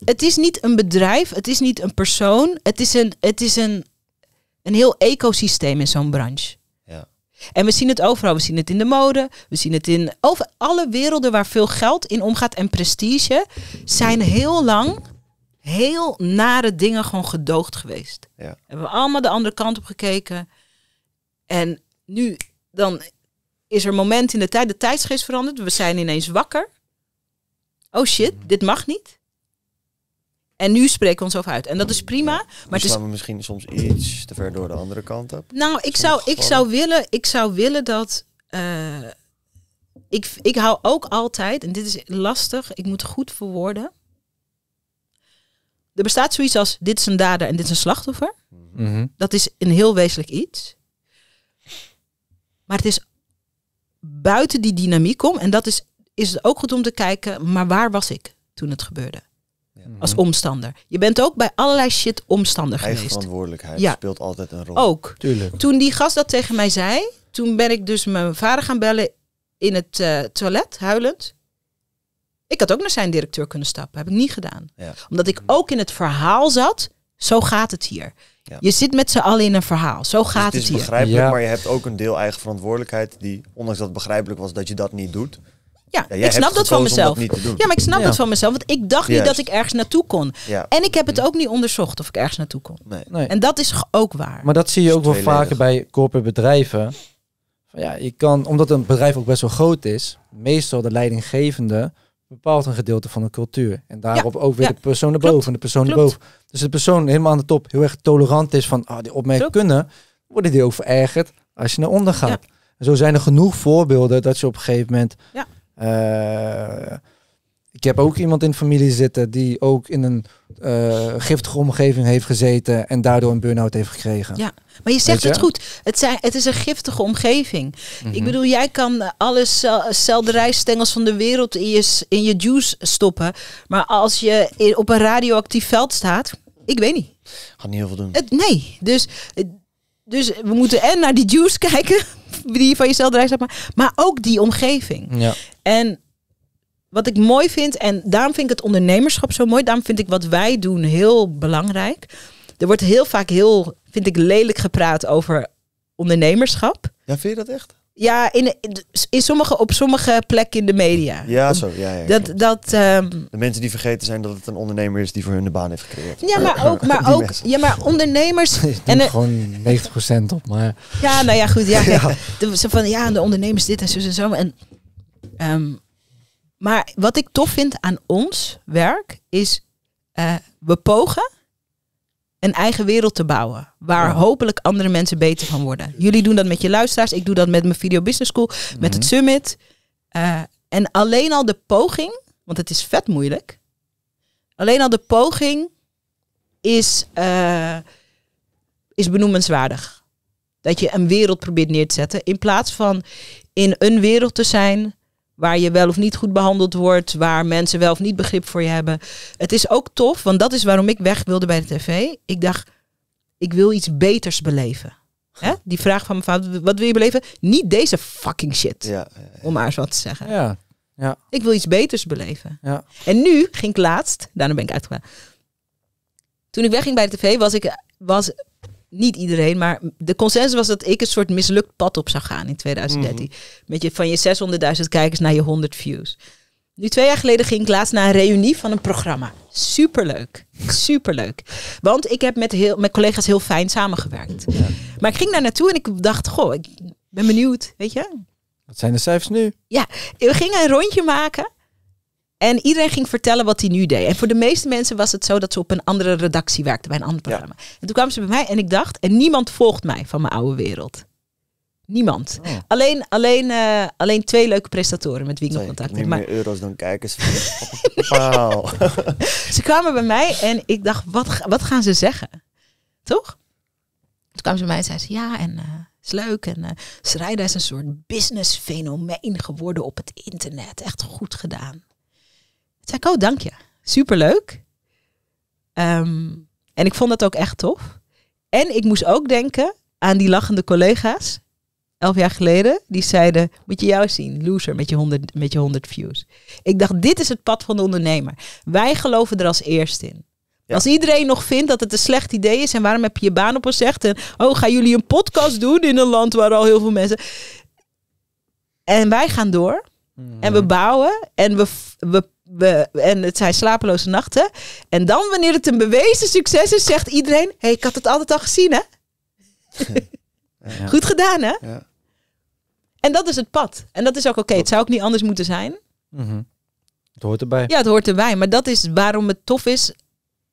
het is niet een bedrijf, het is niet een persoon, het is een, het is een, een heel ecosysteem in zo'n branche. Ja. En we zien het overal. We zien het in de mode. We zien het in over alle werelden waar veel geld in omgaat en prestige. Zijn heel lang heel nare dingen gewoon gedoogd geweest. Ja. Hebben we allemaal de andere kant op gekeken. En nu dan is er een moment in de tijd, de tijdsgeest veranderd? We zijn ineens wakker. Oh shit, mhm. dit mag niet. En nu spreken we ons over uit. En dat is prima. maar we misschien soms iets te ver door de andere kant op. Nou, ik zou, ik zou, willen, ik zou willen dat. Eh, ik, ik hou ook altijd, en dit is lastig, ik moet goed verwoorden. Er bestaat zoiets als: dit is een dader en dit is een slachtoffer. Mhm. Dat is een heel wezenlijk iets. Maar het is buiten die dynamiek om. En dat is, is het ook goed om te kijken, maar waar was ik toen het gebeurde? Mhm. Als omstander. Je bent ook bij allerlei shit omstander Eigen geweest. verantwoordelijkheid speelt altijd een rol. Ook. Tuurlijk. Toen die gast dat tegen mij zei, toen ben ik dus mijn vader gaan bellen in het eh, toilet, huilend. Ik had ook naar zijn directeur kunnen stappen. Heb ik niet gedaan. Omdat ik ook in het verhaal zat. Zo gaat het hier. Je zit met z'n allen in een verhaal. Zo dus gaat het, hier. Het is begrijpelijk, maar je hebt ook een deel eigen verantwoordelijkheid die, ondanks dat het begrijpelijk was dat je dat niet doet. Ja, ik snap dat van mezelf. ja, maar ik snap dat van mezelf, want ik dacht niet dat ik ergens naartoe kon. En ik heb het mm. ook niet onderzocht of ik ergens naartoe kon. Nee. Nee. En dat is ook waar. Maar dat zie je ook wel vaker bij corporate bedrijven. Ja, je kan, omdat een bedrijf ook best wel groot is, meestal de leidinggevende bepaalt een gedeelte van de cultuur. En daarop ook weer de persoon erboven en de persoon klopt. erboven. Dus de persoon helemaal aan de top heel erg tolerant is van ah, die opmerkingen kunnen, worden die ook verergerd als je naar onder gaat. En zo zijn er genoeg voorbeelden dat je op een gegeven moment eh, ik heb ook iemand in familie zitten die ook in een eh, giftige omgeving heeft gezeten en daardoor een burn-out heeft gekregen. Ja, maar je zegt het goed. Het, zijn, het is een giftige omgeving. Ik mhm. bedoel, jij kan alles selderijstengels van de wereld in je, in je juice stoppen. Maar als je in, op een radioactief veld staat, ik weet niet. Gaat niet heel veel doen. Het, nee, dus, dus we moeten en naar die juice kijken die van je celderij staat, maar, maar ook die omgeving. Ja. En wat ik mooi vind, en daarom vind ik het ondernemerschap zo mooi, daarom vind ik wat wij doen heel belangrijk. Er wordt heel vaak heel, vind ik, lelijk gepraat over ondernemerschap. Ja, vind je dat echt? Ja, in, in sommige, op sommige plekken in de media. Ja, zo. Ja, ja, dat, dat, ehm, De mensen die vergeten zijn dat het een ondernemer is die voor hun de baan heeft gecreëerd. Ja, maar ook, maar ook ja, maar ondernemers. Ik en er gewoon 90% op, maar. Ja, nou ja, goed. Ja, ja. Ze van ja, de ondernemers dit en zo en zo. En ehm, maar wat ik tof vind aan ons werk is, uh, we pogen een eigen wereld te bouwen. Waar hopelijk andere mensen beter van worden. Jullie doen dat met je luisteraars. Ik doe dat met mijn Video Business School, met het mhm. Summit. Eh, en alleen al de poging, want het is vet moeilijk. Alleen al de poging is, uh, is benoemenswaardig. Dat je een wereld probeert neer te zetten. In plaats van in een wereld te zijn waar je wel of niet goed behandeld wordt, waar mensen wel of niet begrip voor je hebben. Het is ook tof, want dat is waarom ik weg wilde bij de tv. Ik dacht, ik wil iets beters beleven. Hè? Die vraag van mijn vader, wat wil je beleven? Niet deze fucking shit, ja, om maar eens wat te zeggen. Ja, Ik wil iets beters beleven. En nu ging ik laatst, daarna ben ik uitgegaan. Toen ik wegging bij de tv, was ik, was, niet iedereen, maar de consensus was dat ik een soort mislukt pad op zou gaan in 2013. Mhm. Met je, van je 600.000 kijkers naar je 100 views. Nu twee jaar geleden ging ik laatst naar een reunie van een programma. Superleuk. Superleuk. Want ik heb met, heel, met collega's heel fijn samengewerkt. Maar ik ging daar naartoe en ik dacht, goh, ik ben benieuwd, weet je. Wat zijn de cijfers nu? Ja, we gingen een rondje maken. En iedereen ging vertellen wat hij nu deed. En voor de meeste mensen was het zo dat ze op een andere redactie werkten bij een ander programma. En toen kwamen ze bij mij en ik dacht, en niemand volgt mij van mijn oude wereld. Niemand. Oh. Alleen, alleen, eh, alleen twee leuke prestatoren met wie ik nog contact heb. Maar meer euro's dan kijkers. Wauw. ze kwamen bij mij en ik dacht, wat, wat gaan ze zeggen? Toch? Toen kwamen ze bij mij en zeiden ze, ja, en uh, is leuk. En uh, Sarayda is een soort business fenomeen geworden op het internet. Echt goed gedaan zei ik, oh dank je, superleuk. Ehm, en ik vond dat ook echt tof. En ik moest ook denken aan die lachende collega's, elf jaar geleden, die zeiden, moet je jou zien, loser, met je 100, met je 100 views. Ik dacht, dit is het pad van de ondernemer. Wij geloven er als eerst in. Als iedereen nog vindt dat het een slecht idee is en waarom heb je je baan op gezegd en oh, gaan jullie een podcast doen in een land waar al heel veel mensen. En wij gaan door hmm. en we bouwen en we, we en het zijn slapeloze nachten. En dan wanneer het een bewezen succes is, zegt iedereen: hey, ik had het altijd al gezien, hè? Goed gedaan, hè? Ja. En dat is het pad. En dat is ook oké. Het zou ook niet anders moeten zijn. Mhm. Het hoort erbij. Ja, het hoort erbij. Maar dat is waarom het tof is.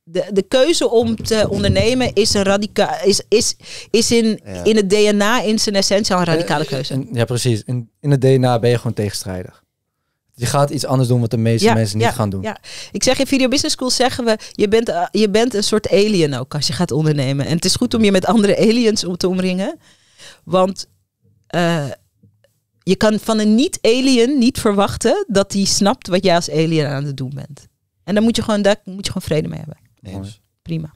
De, de keuze om te ondernemen is, een radica is, is, is in, in het DNA, in zijn essentie, al een radicale eh, keuze. Ja, precies. In, in het DNA ben je gewoon tegenstrijdig. Je gaat iets anders doen wat de meeste mensen niet gaan doen. Ja. Ik zeg in Video Business School zeggen we, je bent, eh, je bent een soort alien ook als je gaat ondernemen. En het is goed om je met andere aliens om te omringen. Want eh, je kan van een niet-alien niet verwachten dat hij snapt wat jij als alien aan het doen bent. En dan moet je gewoon, daar moet je gewoon vrede mee hebben. Eens. Prima.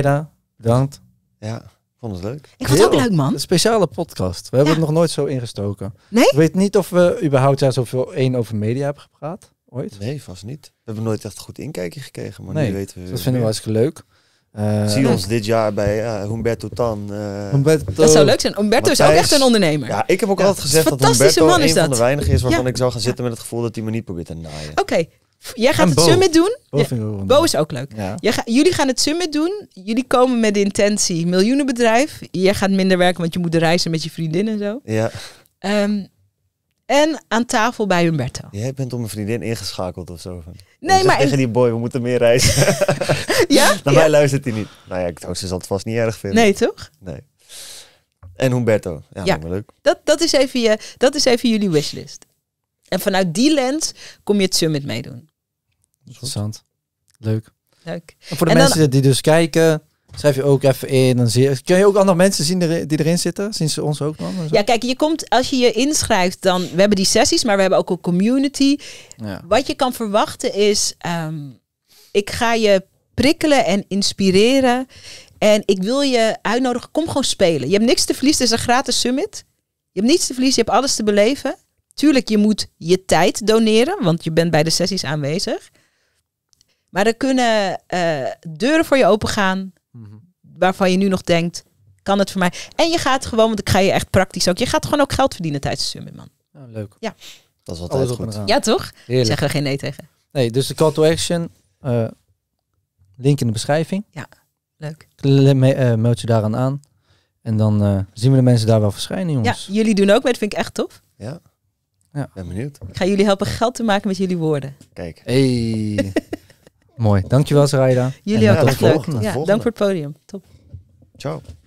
daar? bedankt. Ja. Vond het leuk. Ik vond het ook leuk, man. Een speciale podcast. We hebben het nog nooit zo ingestoken. Ik weet niet of we überhaupt daar zoveel één over media hebben gepraat. Ooit? Nee, vast niet. We hebben nooit echt goed inkijkje gekregen, maar nee, nu weten we. Dat vinden we hartstikke leuk. Eh, Zie ons dit jaar bij uh, Humberto Tan. Uh, Humberto, dat zou leuk zijn. Humberto is ook echt een ondernemer. Ja, ik heb ook altijd gezegd dat Humberto man is een dat. van de weinigen is waarvan ik zou gaan zitten met het gevoel dat hij me niet probeert te naaien. Oké, Jij gaat het summit doen. Bo, is ook leuk. ga, jullie gaan het summit doen. Jullie komen met de intentie miljoenenbedrijf. Jij gaat minder werken, want je moet reizen met je vriendin en zo. Ja. Ehm, en aan tafel bij Humberto. Jij bent om een vriendin ingeschakeld of zo. Nee, maar... Tegen die boy, we moeten meer reizen. ja? Naar mij luistert hij niet. Nou ja, ik trouwens, ze zal het vast niet erg vinden. Nee, toch? Nee. En Humberto. Ja, ja. leuk. Dat, dat, is even je, dat is even jullie wishlist. En vanuit die lens kom je het summit meedoen. Interessant. Leuk. Leuk. En voor de mensen die dus kijken, Schrijf je ook even in. Dan kun je ook andere mensen zien die erin zitten? Sinds ze ons ook nog? Ja, kijk, je komt, als je je inschrijft, dan... We hebben die sessies, maar we hebben ook een community. Ja. Wat je kan verwachten is... Ehm, ik ga je prikkelen en inspireren. En ik wil je uitnodigen, kom gewoon spelen. Je hebt niks te verliezen, het is een gratis summit. Je hebt niets te verliezen, je hebt alles te beleven. Tuurlijk, je moet je tijd doneren, want je bent bij de sessies aanwezig. Maar er kunnen eh, deuren voor je opengaan mm waarvan je nu nog denkt, kan het voor mij? En je gaat gewoon, want ik ga je echt praktisch ook, je gaat gewoon ook geld verdienen tijdens de summit, man. Oh, leuk. Ja. Dat is oh, altijd goed. Ja, toch? Heerlijk. Zeggen geen nee tegen. Nee, dus de call to action, eh, link in de beschrijving. Ja, leuk. Eh, meld je daaraan aan. En dan zien we de mensen daar wel verschijnen, jongens. Ja, jullie doen ook mee. Dat vind ik echt tof. Ja. ja. Ben benieuwd. Ik ga jullie helpen geld te maken met jullie woorden. Kijk. Hey. Mooi. Dankjewel, Sarayda. Jullie ook. Tot dank voor het podium. Top. Ciao.